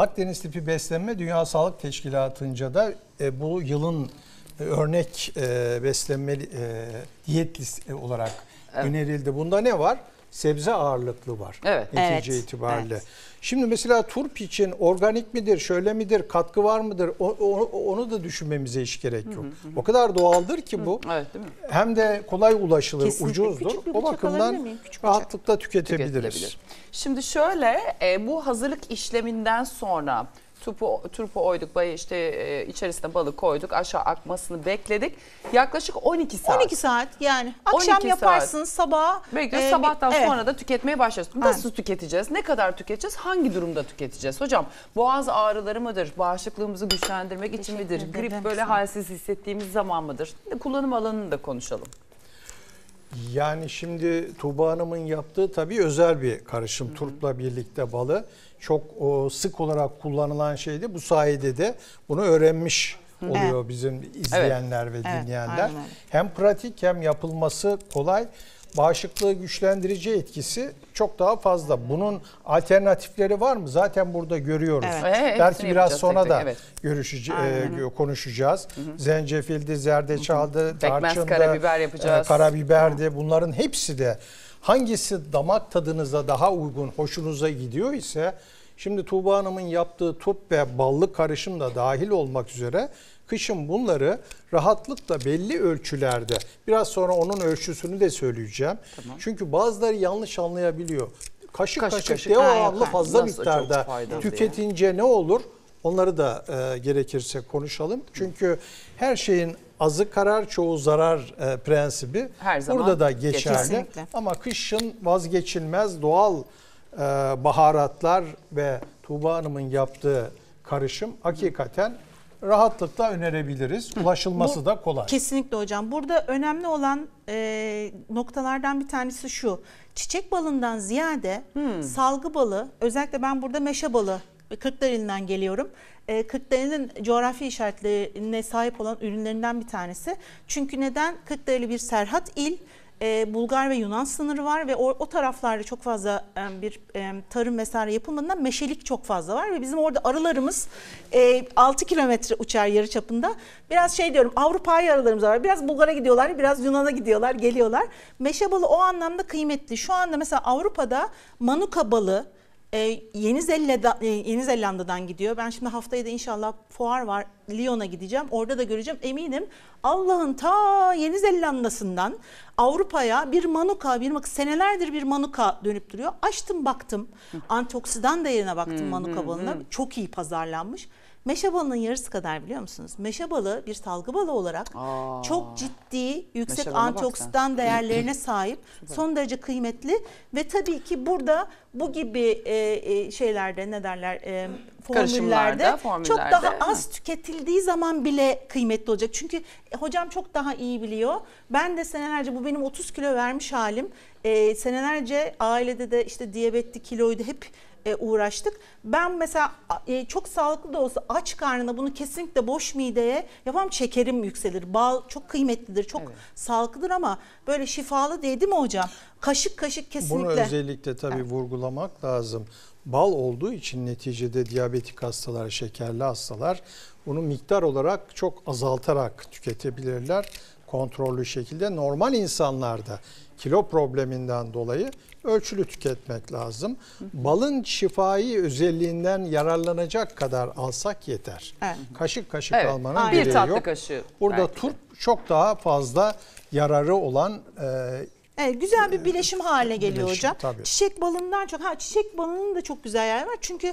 Akdeniz tipi beslenme Dünya Sağlık Teşkilatı'nca da e, bu yılın e, örnek e, beslenme e, diyet list, e, olarak evet. önerildi. Bunda ne var? sebze ağırlıklı var. Evet. Netice evet. itibariyle. Evet. Şimdi mesela turp için organik midir, şöyle midir, katkı var mıdır o, o, onu da düşünmemize hiç gerek yok. Hı hı hı. O kadar doğaldır ki bu. Hı, evet değil mi? Hem de kolay ulaşılır, Kesinlikle. ucuzdur. Küçük o bakımdan rahatlıkla tüketebiliriz. Şimdi şöyle e, bu hazırlık işleminden sonra Tupu, turpu oyduk, bay işte e, içerisine balık koyduk, aşağı akmasını bekledik. Yaklaşık 12 saat. 12 saat yani. Akşam 12 yaparsın, saat. sabah. Bekliyoruz, e, sabahtan evet. sonra da tüketmeye başlıyoruz. Nasıl Aynen. tüketeceğiz? Ne kadar tüketeceğiz? Hangi durumda tüketeceğiz? Hocam boğaz ağrıları mıdır? Bağışıklığımızı güçlendirmek Teşekkür için midir? Grip böyle halsiz hissettiğimiz zaman mıdır? Kullanım alanını da konuşalım. Yani şimdi Tuğba Hanım'ın yaptığı tabii özel bir karışım. Hı hı. Turpla birlikte balı çok o, sık olarak kullanılan şeydi. Bu sayede de bunu öğrenmiş oluyor evet. bizim izleyenler evet. ve dinleyenler. Evet, hem pratik hem yapılması kolay. Bağışıklığı güçlendirici etkisi çok daha fazla. Bunun alternatifleri var mı? Zaten burada görüyoruz. Evet. Ee, Belki biraz sonra da evet. görüşece- e, konuşacağız. Hı-hı. Zencefildi, zerdeçaldı, tarçındı, karabiber yapacağız. E, karabiberdi. hı Bunların hepsi de hangisi damak tadınıza daha uygun, hoşunuza gidiyor ise Şimdi Tuğba Hanım'ın yaptığı turp ve ballı karışım da dahil olmak üzere kışın bunları rahatlıkla belli ölçülerde biraz sonra onun ölçüsünü de söyleyeceğim. Tamam. Çünkü bazıları yanlış anlayabiliyor. Kaşık kaşık, kaşık, kaşık devamlı ha, fazla miktarda tüketince ne olur? Onları da e, gerekirse konuşalım. Çünkü her şeyin azı karar çoğu zarar e, prensibi her zaman burada da geçerli. Kesinlikle. Ama kışın vazgeçilmez doğal e, baharatlar ve Tuğba Hanım'ın yaptığı karışım hakikaten rahatlıkla önerebiliriz. Ulaşılması Bu, da kolay. Kesinlikle hocam. Burada önemli olan e, noktalardan bir tanesi şu. Çiçek balından ziyade hmm. salgı balı, özellikle ben burada meşe balı Kırklareli'nden geliyorum. E, Kırklareli'nin coğrafi işaretlerine sahip olan ürünlerinden bir tanesi. Çünkü neden? Kırklareli bir serhat il e, Bulgar ve Yunan sınırı var ve o, o taraflarda çok fazla e, bir e, tarım vesaire yapılmadığından meşelik çok fazla var ve bizim orada arılarımız e, 6 kilometre uçar yarı çapında. Biraz şey diyorum Avrupa'ya arılarımız var. Biraz Bulgar'a gidiyorlar, biraz Yunan'a gidiyorlar, geliyorlar. Meşe balı o anlamda kıymetli. Şu anda mesela Avrupa'da manuka balı, ee, Yeni, Zelanda, e, Yeni Zelanda'dan gidiyor. Ben şimdi haftaya da inşallah fuar var. Lyon'a gideceğim. Orada da göreceğim. Eminim Allah'ın ta Yeni Zelanda'sından Avrupa'ya bir manuka, bir senelerdir bir manuka dönüp duruyor. Açtım baktım. Antoksidan değerine baktım manuka balına. Çok iyi pazarlanmış. Meşe balının yarısı kadar biliyor musunuz? Meşe balı bir salgı balı olarak Aa, çok ciddi yüksek antioksidan değerlerine [CLEARS THROAT] sahip. son derece kıymetli ve tabii ki burada bu gibi e, e, şeylerde ne derler e, formüllerde, formüllerde çok daha az tüketildiği zaman bile kıymetli olacak. Çünkü e, hocam çok daha iyi biliyor. Ben de senelerce bu benim 30 kilo vermiş halim. E, senelerce ailede de işte diyabetli kiloydu hep e, uğraştık. Ben mesela e, çok sağlıklı da olsa aç karnına bunu kesinlikle boş mideye yapam şekerim yükselir. Bal çok kıymetlidir, çok evet. sağlıklıdır ama böyle şifalı değil, değil mi hocam? Kaşık kaşık kesinlikle. Bunu özellikle tabii evet. vurgulamak lazım. Bal olduğu için neticede diyabetik hastalar, şekerli hastalar bunu miktar olarak çok azaltarak tüketebilirler kontrollü şekilde normal insanlarda kilo probleminden dolayı ölçülü tüketmek lazım. Balın şifai özelliğinden yararlanacak kadar alsak yeter. Evet. Kaşık kaşık evet. almanın Aynen. gereği yok. Bir tatlı kaşığı. Burada turp çok daha fazla yararı olan e, Evet, güzel bir ee, bileşim haline geliyor bileşim, hocam. Tabii. Çiçek balından çok ha çiçek balının da çok güzel yer var. Çünkü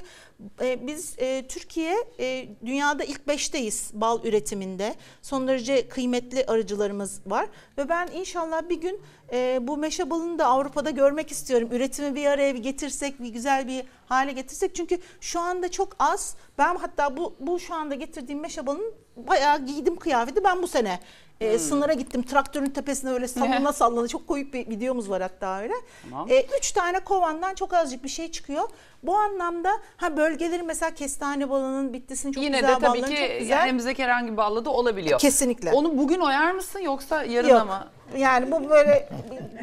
e, biz e, Türkiye e, dünyada ilk beşteyiz bal üretiminde. Son derece kıymetli arıcılarımız var ve ben inşallah bir gün e, bu meşe balını da Avrupa'da görmek istiyorum. Üretimi bir araya bir getirsek, bir güzel bir hale getirsek. Çünkü şu anda çok az. Ben hatta bu bu şu anda getirdiğim meşe balının bayağı giydim kıyafeti ben bu sene e, hmm. Sınıra gittim traktörün tepesine öyle sallana [LAUGHS] sallana çok koyuk bir videomuz var hatta öyle. Tamam. E, üç tane kovandan çok azıcık bir şey çıkıyor. Bu anlamda ha bölgelerin mesela kestane balının bittisini çok Yine güzel de tabii ki çok güzel. elimizdeki herhangi bir balla da olabiliyor. E, kesinlikle. Onu bugün oyar mısın yoksa yarın Yok. ama? Yani bu böyle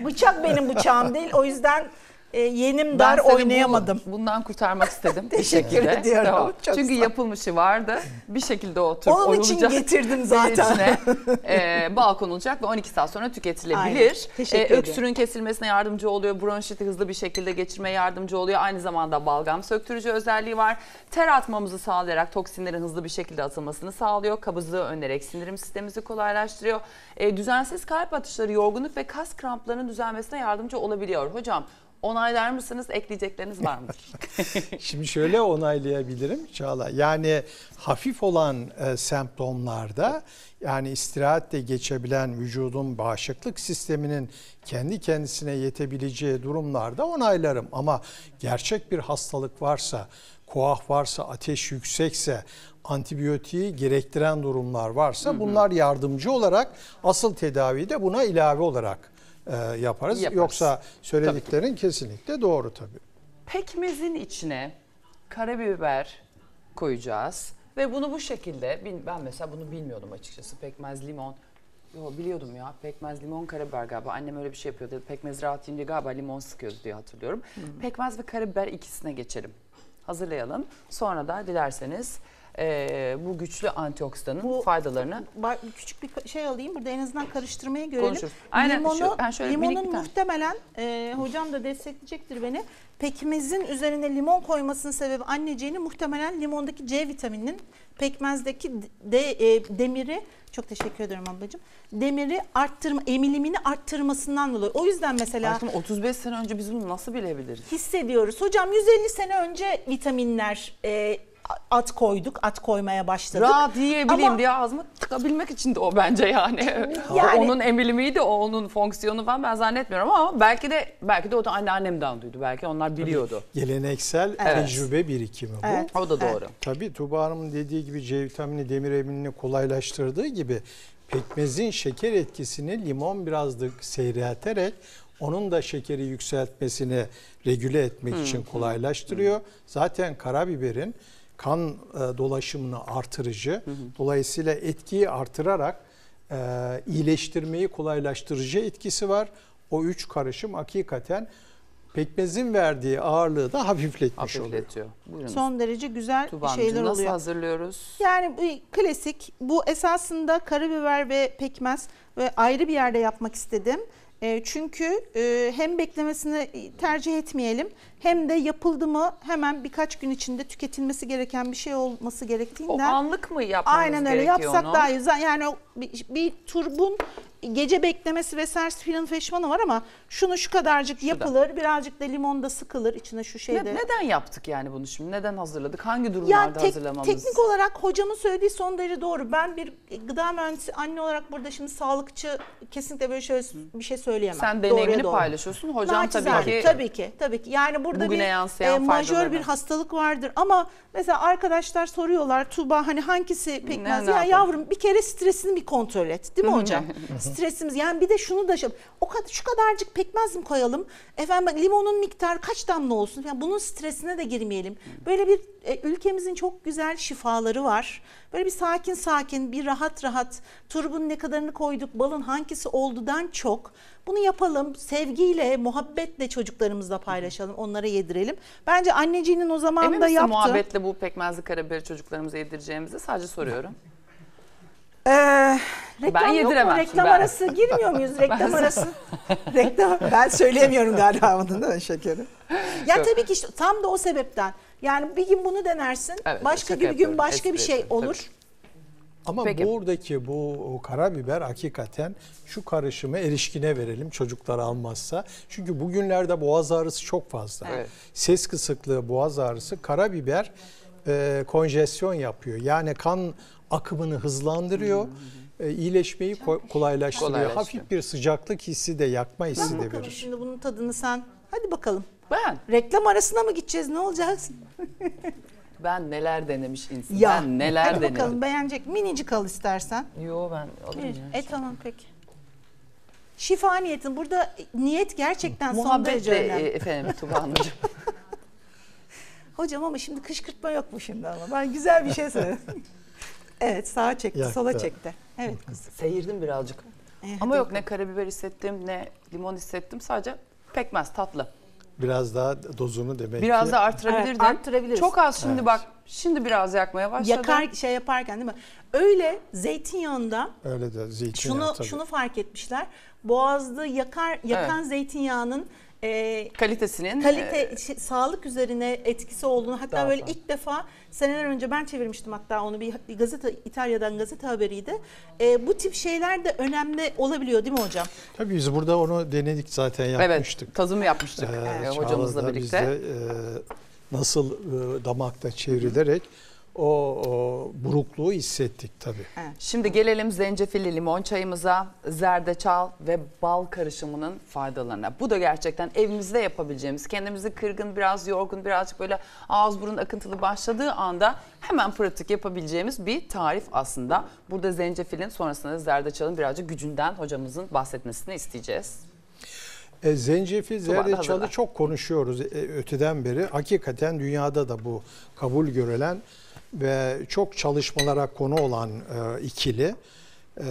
bıçak benim bıçağım değil. O yüzden e, yenim dar oynayamadım. Bunu, bundan kurtarmak istedim. [LAUGHS] Teşekkür ediyorum. Tamam. Çok Çünkü yapılmışı vardı. Bir şekilde oturup Onun için getirdim [LAUGHS] zaten. içine, [LAUGHS] e, balkonulacak ve 12 saat sonra tüketilebilir. E, ee, öksürüğün kesilmesine yardımcı oluyor. Bronşiti hızlı bir şekilde geçirmeye yardımcı oluyor. Aynı zamanda balgam söktürücü özelliği var. Ter atmamızı sağlayarak toksinlerin hızlı bir şekilde atılmasını sağlıyor. Kabızlığı önererek sindirim sistemimizi kolaylaştırıyor. E, düzensiz kalp atışları, yorgunluk ve kas kramplarının düzelmesine yardımcı olabiliyor. Hocam onaylar mısınız? Ekleyecekleriniz var mıdır? [LAUGHS] Şimdi şöyle onaylayabilirim Çağla. Yani hafif olan e, semptomlarda yani istirahatle geçebilen vücudun bağışıklık sisteminin kendi kendisine yetebileceği durumlarda onaylarım. Ama gerçek bir hastalık varsa, kuah varsa, ateş yüksekse, antibiyotiği gerektiren durumlar varsa bunlar yardımcı olarak asıl tedaviyi de buna ilave olarak e, yaparız. yaparız. Yoksa söylediklerin tabii. kesinlikle doğru tabii. Pekmezin içine karabiber koyacağız ve bunu bu şekilde ben mesela bunu bilmiyordum açıkçası. Pekmez, limon Yo, biliyordum ya pekmez limon karabiber galiba annem öyle bir şey yapıyordu pekmez rahat yiyince galiba limon sıkıyordu diye hatırlıyorum. Hı hmm. hı. Pekmez ve karabiber ikisine geçelim hazırlayalım sonra da dilerseniz e, bu güçlü antioksidanın bu, faydalarını. Küçük bir şey alayım burada en azından karıştırmayı görelim. Konuşuruz. Aynen. Limonu, şu, yani şöyle limonun muhtemelen e, hocam da destekleyecektir beni. Pekmezin üzerine limon koymasının sebebi anneciğini muhtemelen limondaki C vitamininin pekmezdeki de, e, demiri çok teşekkür ederim ablacığım. Demiri arttırma, emilimini arttırmasından dolayı. O yüzden mesela... Aşkım 35 sene önce biz bunu nasıl bilebiliriz? Hissediyoruz. Hocam 150 sene önce vitaminler, e, at koyduk, at koymaya başladık. Rahat yiyebileyim Ama... diye ağzımı tıkabilmek için de o bence yani. [LAUGHS] yani... onun emilimiydi, o onun fonksiyonu falan ben zannetmiyorum ama belki de belki de o da anneannemden duydu. Belki onlar biliyordu. Tabii, geleneksel evet. tecrübe birikimi bu. Evet. O da doğru. Evet. Tabii Tuba Hanım'ın dediği gibi C vitamini demir eminini kolaylaştırdığı gibi pekmezin şeker etkisini limon biraz seyreterek onun da şekeri yükseltmesini regüle etmek hmm. için kolaylaştırıyor. Hmm. Zaten karabiberin kan e, dolaşımını artırıcı. Hı hı. Dolayısıyla etkiyi artırarak e, iyileştirmeyi kolaylaştırıcı etkisi var. O üç karışım hakikaten pekmezin verdiği ağırlığı da hafifletmiş Hafifletiyor. oluyor. Son derece güzel Tubamcı, şeyler nasıl oluyor. nasıl hazırlıyoruz? Yani bu klasik bu esasında karabiber ve pekmez ve ayrı bir yerde yapmak istedim. E, çünkü e, hem beklemesini tercih etmeyelim hem de yapıldı mı hemen birkaç gün içinde tüketilmesi gereken bir şey olması gerektiğinden. O anlık mı yapmamız Aynen öyle yapsak onu? daha iyi. Yani bir, bir turbun gece beklemesi vesaire filin feşmanı var ama şunu şu kadarcık şu yapılır birazcık da limon da sıkılır içine şu şeyde. Ne, neden yaptık yani bunu şimdi neden hazırladık hangi durumlarda yani tek, hazırlamamız? Teknik olarak hocamın söylediği son derece doğru ben bir gıda mühendisi anne olarak burada şimdi sağlıkçı kesinlikle böyle şöyle bir şey söyleyemem. Sen deneyimini doğru, paylaşıyorsun hocam tabii ki. Tabii ki tabii ki yani burada orada Bugüne bir e, majör bir hastalık vardır. Ama mesela arkadaşlar soruyorlar Tuba hani hangisi pekmez? Ne, ne ya yavrum bir kere stresini bir kontrol et değil mi hocam? [LAUGHS] Stresimiz yani bir de şunu da şey, o kadar şu kadarcık pekmez mi koyalım? Efendim limonun miktarı kaç damla olsun? Yani bunun stresine de girmeyelim. Böyle bir e, ülkemizin çok güzel şifaları var. Böyle bir sakin sakin bir rahat rahat turbun ne kadarını koyduk balın hangisi oldudan çok bunu yapalım. Sevgiyle, muhabbetle çocuklarımızla paylaşalım. Onlara yedirelim. Bence anneciğinin o zaman Emin da yaptı. muhabbetle bu pekmezli karabiberi çocuklarımıza yedireceğimizi sadece soruyorum. Ee, reklam ben yediremem. Reklam ben. arası girmiyor muyuz? [LAUGHS] Reklam arası. [LAUGHS] reklam. Ben söyleyemiyorum galiba bunu da şekerim. Ya Yok. tabii ki işte, tam da o sebepten. Yani bir gün bunu denersin. Evet, başka bir gün başka bir şey olur. Tabii. Ama Peki. buradaki bu karabiber hakikaten şu karışımı erişkine verelim çocuklar almazsa. Çünkü bugünlerde boğaz ağrısı çok fazla. Evet. Ses kısıklığı, boğaz ağrısı, karabiber e, konjesyon yapıyor. Yani kan akımını hızlandırıyor. Hı hmm. hı. E, iyileşmeyi ko kolaylaştırıyor. Kolaylaştı. Hafif bir sıcaklık hissi de yakma hissi ben de verir. Şimdi bunun tadını sen hadi bakalım. Ben? Reklam arasına mı gideceğiz ne olacağız? [LAUGHS] ben neler denemiş insan. Ya, ben neler hadi denedim. bakalım beğenecek. Minicik al istersen. Yo ben alayım Et alın peki. Şifa niyetin. Burada niyet gerçekten son derece Muhabbetle e, efendim Tuba [LAUGHS] [LAUGHS] Hocam ama şimdi kışkırtma yok mu şimdi ama? Ben güzel bir şey söyledim. [LAUGHS] evet sağa çekti, Yaktı. sola çekti. Evet kızım. Seyirdim birazcık. Evet, Ama yok ne karabiber hissettim ne limon hissettim sadece pekmez tatlı. Biraz daha dozunu demek Biraz ki. da artırabilirdin. Evet, arttırabiliriz. Çok az şimdi evet. bak şimdi biraz yakmaya başladı. Yakar şey yaparken değil mi? Öyle zeytinyağında Öyle de zeytinyağı şunu, tabii. şunu fark etmişler. Boğazda yakar, yakan evet. zeytinyağının e, kalitesinin kalite e, şi, şey, sağlık üzerine etkisi olduğunu hatta böyle fazla. ilk defa seneler önce ben çevirmiştim hatta onu bir, bir gazete İtalya'dan gazete haberiydi. E, bu tip şeyler de önemli olabiliyor değil mi hocam? Tabii biz burada onu denedik zaten yapmıştık. Evet tazımı yapmıştık ee, e, hocamızla birlikte. Biz de, e, nasıl e, damakta çevrilerek o, o burukluğu hissettik tabii. He. Şimdi gelelim zencefilli limon çayımıza, zerdeçal ve bal karışımının faydalarına. Bu da gerçekten evimizde yapabileceğimiz, kendimizi kırgın, biraz yorgun, birazcık böyle ağız burun akıntılı başladığı anda hemen pratik yapabileceğimiz bir tarif aslında. Burada zencefilin sonrasında zerdeçalın birazcık gücünden hocamızın bahsetmesini isteyeceğiz. E, zencefil, zerdeçalı çok konuşuyoruz e, öteden beri. Hakikaten dünyada da bu kabul görülen ve çok çalışmalara konu olan e, ikili. E,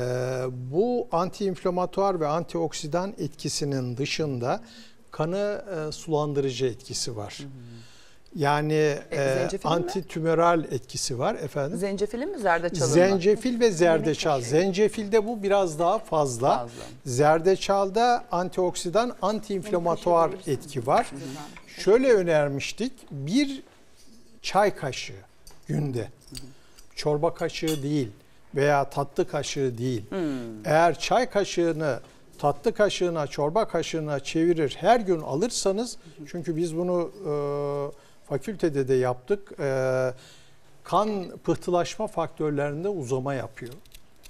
bu antiinflamatuar ve antioksidan etkisinin dışında kanı e, sulandırıcı etkisi var. Yani e, antitümöral e, mi? etkisi var efendim. Zencefilin mi zerdeçalın Zencefil ve zerdeçal. Şey. Zencefilde bu biraz daha fazla. fazla. Zerdeçalda antioksidan, antiinflamatuar etki var. Şöyle önermiştik. Bir çay kaşığı günde. Çorba kaşığı değil veya tatlı kaşığı değil. Hmm. Eğer çay kaşığını tatlı kaşığına, çorba kaşığına çevirir her gün alırsanız çünkü biz bunu e, fakültede de yaptık. E, kan pıhtılaşma faktörlerinde uzama yapıyor.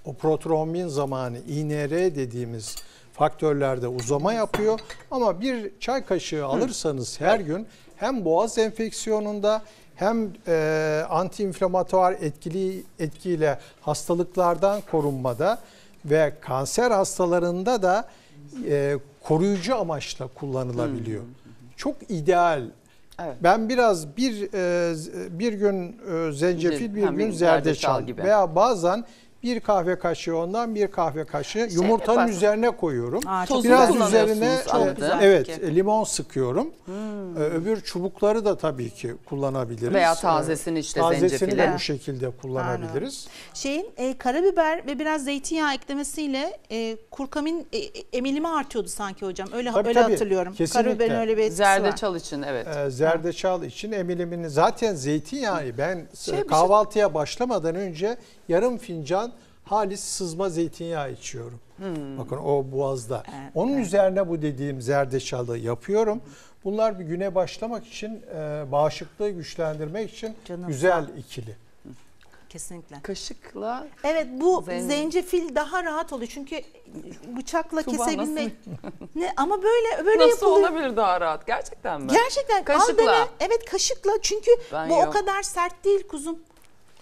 O protrombin zamanı INR dediğimiz faktörlerde uzama yapıyor. Ama bir çay kaşığı alırsanız her gün hem boğaz enfeksiyonunda hem e, antiinflamatuar etkili etkiyle hastalıklardan korunmada ve kanser hastalarında da e, koruyucu amaçla kullanılabiliyor. Hmm. Çok ideal. Evet. Ben biraz bir e, bir gün e, zencefil, bir gün zerdeçal gibi. veya bazen bir kahve kaşığı ondan bir kahve kaşığı şey, yumurtanın bak. üzerine koyuyorum. Aa, biraz üzerine e, evet limon sıkıyorum. Hmm. Hmm. Öbür çubukları da tabii ki kullanabiliriz. Veya ee, tazesini işte tazesini zencefili. de bu şekilde kullanabiliriz. Aynen. Şeyin e, karabiber ve biraz zeytinyağı eklemesiyle e, kurkamin e, emilimi artıyordu sanki hocam. Öyle tabii, öyle tabii. hatırlıyorum. Kesinlikle. Karabiberin öyle bir etkisi Zerdeçal var. için evet. E, zerdeçal Hı. için emilimini zaten zeytinyağı ben e, şey, şey, kahvaltıya şey... başlamadan önce yarım fincan halis sızma zeytinyağı içiyorum. Hmm. Bakın o boğazda. Evet, Onun evet. üzerine bu dediğim zerdeçalı yapıyorum. Hmm. Bunlar bir güne başlamak için, e, bağışıklığı güçlendirmek için Canım. güzel ikili. Kesinlikle. Kaşıkla. Evet bu zencefil, daha rahat oluyor. Çünkü bıçakla kesebilme [LAUGHS] ne ama böyle böyle nasıl yapılıyor. olabilir daha rahat? Gerçekten mi? Gerçekten. Kaşıkla. Al Evet kaşıkla. Çünkü ben bu yok. o kadar sert değil kuzum.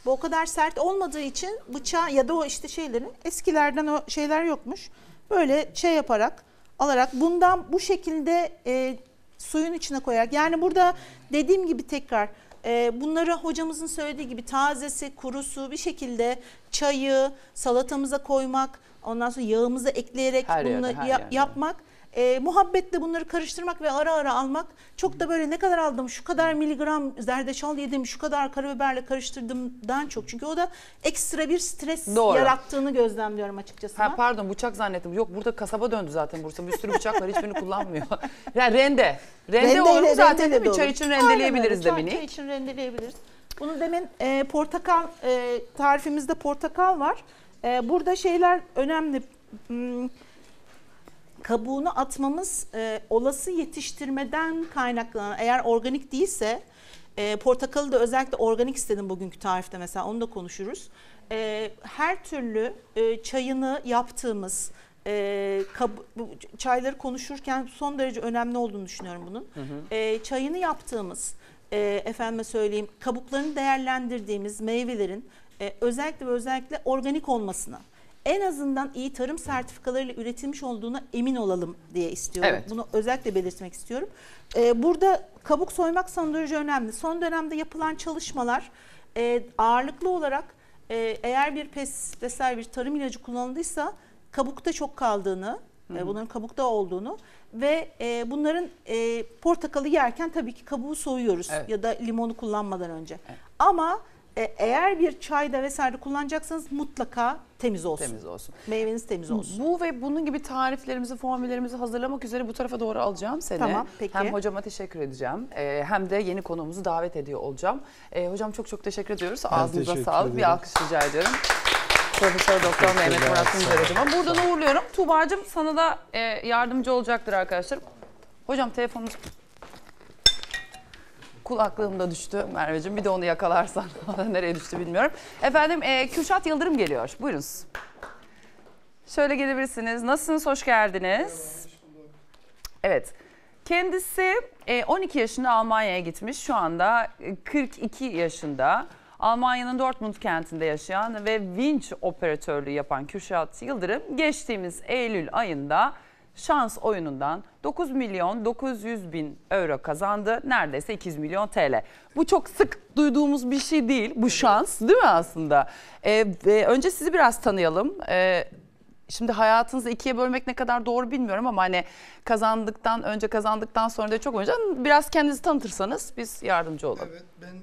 Bu o kadar sert olmadığı için bıçağı ya da o işte şeyleri eskilerden o şeyler yokmuş. Böyle şey yaparak alarak bundan bu şekilde e, suyun içine koyarak yani burada dediğim gibi tekrar e, bunları hocamızın söylediği gibi tazesi, kurusu bir şekilde çayı salatamıza koymak ondan sonra yağımıza ekleyerek her bunları yerde, ya, yapmak e, muhabbetle bunları karıştırmak ve ara ara almak çok da böyle ne kadar aldım şu kadar miligram zerdeçal yedim şu kadar karabiberle karıştırdımdan çok çünkü o da ekstra bir stres Doğru. yarattığını gözlemliyorum açıkçası. Ha, pardon bıçak zannettim yok burada kasaba döndü zaten Bursa bir sürü bıçak hiçbirini kullanmıyor. [LAUGHS] Yani rende. Rende, rende olur zaten değil mi? Çay için rendeleyebiliriz Aynen, de minik. Çay için rendeleyebiliriz. Bunu demin e, portakal e, tarifimizde portakal var. E, burada şeyler önemli. Hmm, kabuğunu atmamız e, olası yetiştirmeden kaynaklanan eğer organik değilse e, portakalı da özellikle organik istedim bugünkü tarifte mesela onu da konuşuruz. E, her türlü e, çayını yaptığımız e, kab, çayları konuşurken son derece önemli olduğunu düşünüyorum bunun. Hı hı. E, çayını yaptığımız e, efendime söyleyeyim kabuklarını değerlendirdiğimiz meyvelerin e, özellikle ve özellikle organik olmasını en azından iyi tarım sertifikalarıyla üretilmiş olduğuna emin olalım diye istiyorum. Evet. Bunu özellikle belirtmek istiyorum. Ee, burada kabuk soymak son derece önemli. Son dönemde yapılan çalışmalar e, ağırlıklı olarak e, eğer bir pes bir tarım ilacı kullanıldıysa kabukta çok kaldığını, e, Hı bunların kabukta olduğunu ve e, bunların e, portakalı yerken tabii ki kabuğu soyuyoruz evet. ya da limonu kullanmadan önce. Evet. Ama e, eğer bir çayda vesaire kullanacaksanız mutlaka temiz olsun. Temiz olsun. Meyveniz temiz olsun. Bu ve bunun gibi tariflerimizi, formüllerimizi hazırlamak üzere bu tarafa doğru alacağım seni. Tamam, peki. Hem hocama teşekkür edeceğim e, hem de yeni konuğumuzu davet ediyor olacağım. E, hocam çok çok teşekkür ediyoruz. Ben Ağzınıza teşekkür sağlık. Ederim. Bir alkış rica ediyorum. Profesör Doktor Mehmet Murat Tuncer hocama. Buradan uğurluyorum. Tuğba'cığım sana da e, yardımcı olacaktır arkadaşlar. Hocam telefonunuz da düştü Merveciğim. Bir de onu yakalarsan [LAUGHS] nereye düştü bilmiyorum. Efendim e, Kürşat Yıldırım geliyor. Buyurunuz. Şöyle gelebilirsiniz. Nasılsınız? Hoş geldiniz. Evet. Kendisi 12 e, yaşında Almanya'ya gitmiş. Şu anda 42 e, yaşında. Almanya'nın Dortmund kentinde yaşayan ve Winch operatörlüğü yapan Kürşat Yıldırım geçtiğimiz Eylül ayında şans oyunundan 9 milyon 900 bin euro kazandı. Neredeyse 200 milyon TL. Bu çok sık duyduğumuz bir şey değil. Bu şans değil mi aslında? Ee, e, önce sizi biraz tanıyalım. Ee, Şimdi hayatınızı ikiye bölmek ne kadar doğru bilmiyorum ama hani kazandıktan önce kazandıktan sonra da çok önce biraz kendinizi tanıtırsanız biz yardımcı olalım. Evet ben...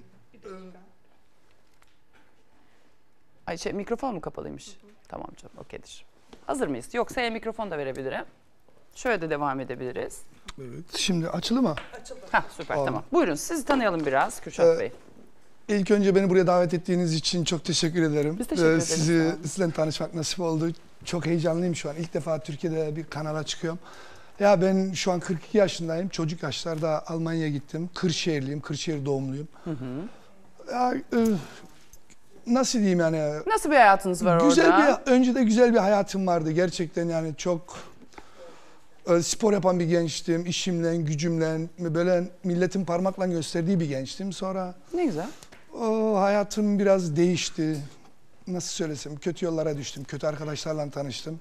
Ay şey mikrofon mu kapalıymış? Hı hı. Tamam canım okeydir. Hazır mıyız? Yoksa ya mikrofon da verebilirim. Şöyle de devam edebiliriz. Evet. Şimdi açılı mı? Açıldı. Hah, süper Abi. tamam. Buyurun sizi tanıyalım biraz Kürşat ee, Bey. İlk önce beni buraya davet ettiğiniz için çok teşekkür ederim. Biz teşekkür ee, ederiz. Sizi, sizinle tanışmak nasip oldu. Çok heyecanlıyım şu an. İlk defa Türkiye'de bir kanala çıkıyorum. Ya ben şu an 42 yaşındayım. Çocuk yaşlarda Almanya'ya gittim. Kırşehirliyim. Kırşehir doğumluyum. Hı hı. Ya, e, nasıl diyeyim yani? Nasıl bir hayatınız var güzel orada? bir, önce de güzel bir hayatım vardı. Gerçekten yani çok spor yapan bir gençtim. İşimle, gücümle, böyle milletin parmakla gösterdiği bir gençtim. Sonra Ne güzel. o hayatım biraz değişti. Nasıl söylesem kötü yollara düştüm. Kötü arkadaşlarla tanıştım.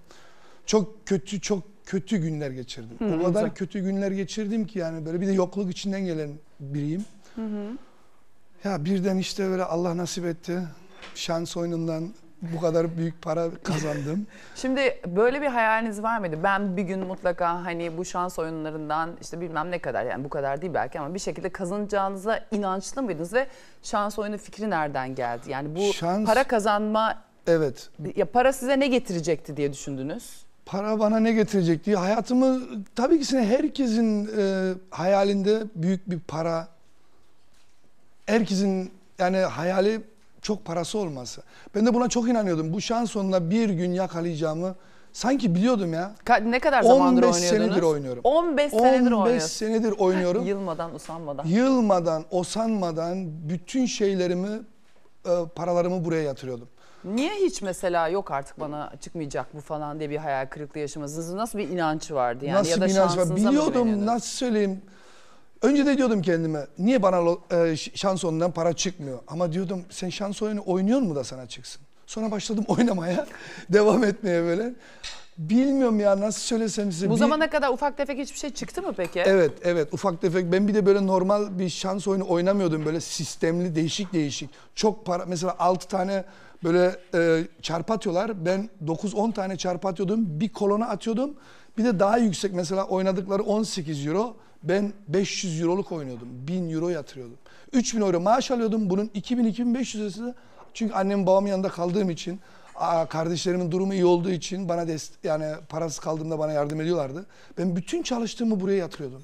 Çok kötü, çok kötü günler geçirdim. o kadar kötü günler geçirdim ki yani böyle bir de yokluk içinden gelen biriyim. Ya birden işte böyle Allah nasip etti. Şans oyunundan bu kadar büyük para kazandım. [LAUGHS] Şimdi böyle bir hayaliniz var mıydı? Ben bir gün mutlaka hani bu şans oyunlarından işte bilmem ne kadar yani bu kadar değil belki ama bir şekilde kazanacağınıza inançlı mıydınız ve şans oyunu fikri nereden geldi? Yani bu şans, para kazanma Evet. Ya para size ne getirecekti diye düşündünüz? Para bana ne getirecek diye hayatımı tabii ki herkesin e, hayalinde büyük bir para herkesin yani hayali çok parası olması. Ben de buna çok inanıyordum. Bu şans sonunda bir gün yakalayacağımı sanki biliyordum ya. Ka- ne kadar zamandır 15 oynuyordunuz? senedir oynuyorum. 15 senedir 15 senedir oynuyorum. [LAUGHS] Yılmadan, usanmadan. Yılmadan, usanmadan bütün şeylerimi, e, paralarımı buraya yatırıyordum. Niye hiç mesela yok artık bana çıkmayacak bu falan diye bir hayal kırıklığı yaşamadınız? Nasıl bir inanç vardı yani? Nasıl ya da bir inanç var? Biliyordum, nasıl söyleyeyim? Önce de diyordum kendime niye bana e, oyunundan para çıkmıyor? Ama diyordum sen şans şansonu oynuyor mu da sana çıksın? Sonra başladım [LAUGHS] oynamaya, devam etmeye böyle. Bilmiyorum ya nasıl söylesem size. Bu bir... zamana kadar ufak tefek hiçbir şey çıktı mı peki? Evet evet ufak tefek. Ben bir de böyle normal bir şans oyunu oynamıyordum böyle sistemli değişik değişik. Çok para mesela 6 tane böyle e, çarpatıyorlar. Ben 9-10 tane çarpatıyordum. Bir kolona atıyordum. Bir de daha yüksek mesela oynadıkları 18 euro. Ben 500 euroluk oynuyordum. 1000 euro yatırıyordum. 3000 euro maaş alıyordum. Bunun 2000-2500 lirası çünkü annem babamın yanında kaldığım için kardeşlerimin durumu iyi olduğu için bana dest yani parası kaldığımda bana yardım ediyorlardı. Ben bütün çalıştığımı buraya yatırıyordum.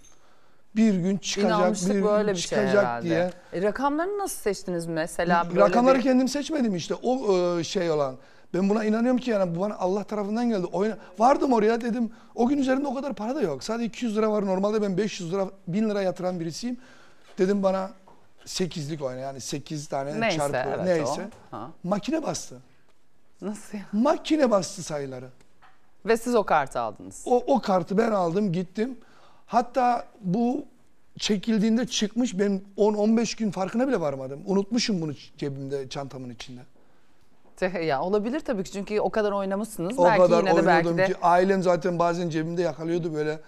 Bir gün çıkacak, bir gün bir şey çıkacak şey diye. E, rakamlarını nasıl seçtiniz mesela? Böyle Rakamları bir... kendim seçmedim işte. O e, şey olan ben buna inanıyorum ki yani bu bana Allah tarafından geldi. Oyna Vardım oraya dedim. O gün üzerinde o kadar para da yok. Sadece 200 lira var. Normalde ben 500 lira, 1000 lira yatıran birisiyim. Dedim bana 8'lik oyna yani 8 tane neyse, çarpı evet, neyse. Makine bastı. Nasıl ya? Makine bastı sayıları. Ve siz o kartı aldınız. O, o kartı ben aldım gittim. Hatta bu çekildiğinde çıkmış ben 10-15 gün farkına bile varmadım. Unutmuşum bunu cebimde çantamın içinde. Ya olabilir tabii ki çünkü o kadar oynamışsınız. O belki kadar yine de belki de. ki ailem zaten bazen cebimde yakalıyordu böyle.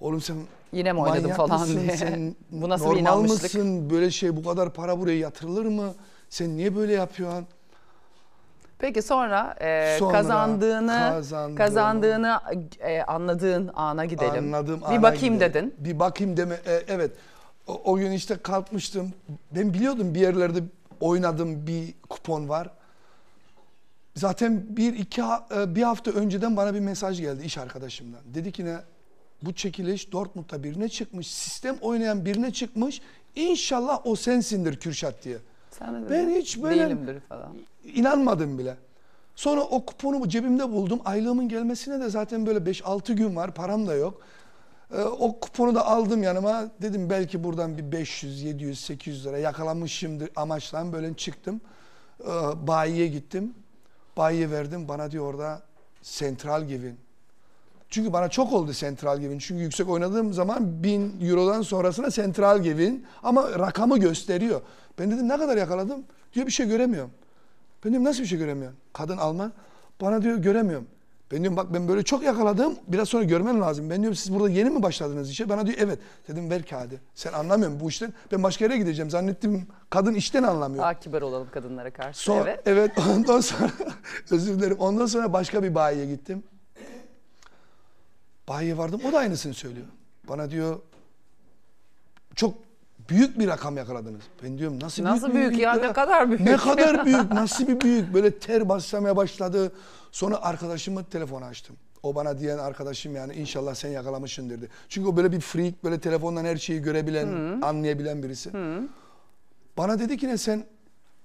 Oğlum sen yine mi oynadın falan mısın? diye. Sen [LAUGHS] bu nasıl normal mısın? Böyle şey bu kadar para buraya yatırılır mı? Sen niye böyle yapıyorsun? Peki sonra, e, Sonra kazandığını kazandığımı- kazandığını e, anladığın ana gidelim. Anladım. Bir ana bakayım gidelim. dedin. Bir bakayım deme. e, evet. O, o gün işte kalkmıştım. Ben biliyordum bir yerlerde oynadığım bir kupon var. Zaten bir iki e, bir hafta önceden bana bir mesaj geldi iş arkadaşımdan. Dedi ki ne bu çekiliş Dortmund'da birine çıkmış. Sistem oynayan birine çıkmış. İnşallah o sensindir Kürşat diye. Sen ben hiç böyle falan. inanmadım bile. Sonra o kuponu cebimde buldum. Aylığımın gelmesine de zaten böyle 5-6 gün var. Param da yok. Ee, o kuponu da aldım yanıma. Dedim belki buradan bir 500, 700, 800 lira yakalamışımdır amaçla böyle çıktım. Ee, bayiye gittim. Bayi verdim bana diyor orada sentral givin. Çünkü bana çok oldu sentral givin. Çünkü yüksek oynadığım zaman 1000 eurodan sonrasına sentral givin. Ama rakamı gösteriyor. Ben dedim ne kadar yakaladım? Diyor bir şey göremiyorum. Ben dedim nasıl bir şey göremiyorum? Kadın Alman. Bana diyor göremiyorum. Ben diyorum bak ben böyle çok yakaladım. Biraz sonra görmen lazım. Ben diyorum siz burada yeni mi başladınız işe? Bana diyor evet. Dedim ver kağıdı. Sen anlamıyorsun bu işten. Ben başka yere gideceğim zannettim. Kadın işten anlamıyor. Daha kibar olalım kadınlara karşı. Son, evet. evet [LAUGHS] ondan sonra [LAUGHS] özür dilerim. Ondan sonra başka bir bayiye gittim. Bayiye vardım o da aynısını söylüyor. Bana diyor çok büyük bir rakam yakaladınız. Ben diyorum nasıl, nasıl büyük, büyük, büyük ya, ne kadar büyük. Ne kadar [LAUGHS] büyük nasıl bir büyük böyle ter basmaya başladı. Sonra arkadaşımı telefon açtım. O bana diyen arkadaşım yani inşallah sen yakalamışsın dedi. Çünkü o böyle bir freak böyle telefondan her şeyi görebilen Hı. anlayabilen birisi. Hı. Bana dedi ki ne sen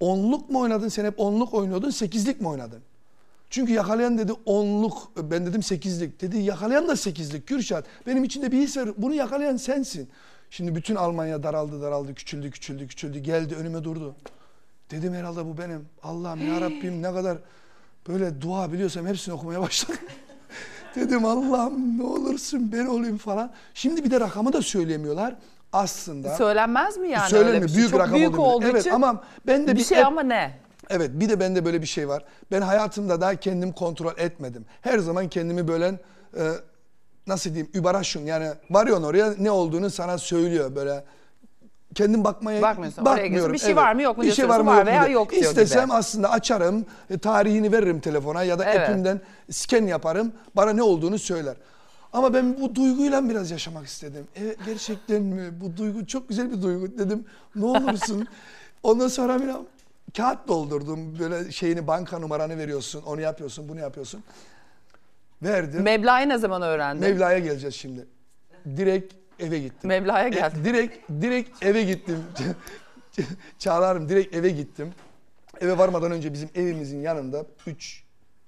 onluk mu oynadın sen hep onluk oynuyordun sekizlik mi oynadın? Çünkü yakalayan dedi onluk ben dedim sekizlik dedi yakalayan da sekizlik Kürşat benim içinde bir his var bunu yakalayan sensin. Şimdi bütün Almanya daraldı daraldı, küçüldü küçüldü küçüldü, geldi önüme durdu. Dedim herhalde bu benim. Allah'ım ya Rabbim ne kadar böyle dua biliyorsam hepsini okumaya başladım. [LAUGHS] Dedim Allah'ım ne olursun ben olayım falan. Şimdi bir de rakamı da söyleyemiyorlar aslında. Söylenmez mi yani Söylemiyor. öyle bir şey? Çok rakam büyük olduğu, olduğu evet, için. ama ben de bir, bir şey ama ne? Evet bir de bende böyle bir şey var. Ben hayatımda daha kendim kontrol etmedim. Her zaman kendimi bölen e, nasıl diyeyim überaşın yani varıyorsun oraya ne olduğunu sana söylüyor böyle kendim bakmaya Bakmıyorsun, bakmıyorum. Bir şey var mı, yok mu Bir şey var mı Var yok veya yok diyor İstesem gibi. aslında açarım, e, tarihini veririm telefona ya da Evet. app'imden scan yaparım. Bana ne olduğunu söyler. Ama ben bu duyguyla biraz yaşamak istedim. Evet gerçekten mi? Bu duygu çok güzel bir duygu dedim. Ne olursun. [LAUGHS] Ondan sonra biraz kağıt doldurdum. Böyle şeyini banka numaranı veriyorsun. Onu yapıyorsun, bunu yapıyorsun. Verdim. Meblağı ne zaman öğrendin? Mevla'ya geleceğiz şimdi. Direkt eve gittim. Mevla'ya geldim. E, direkt direkt eve gittim. [LAUGHS] Çağlarım direkt eve gittim. Eve varmadan önce bizim evimizin yanında 3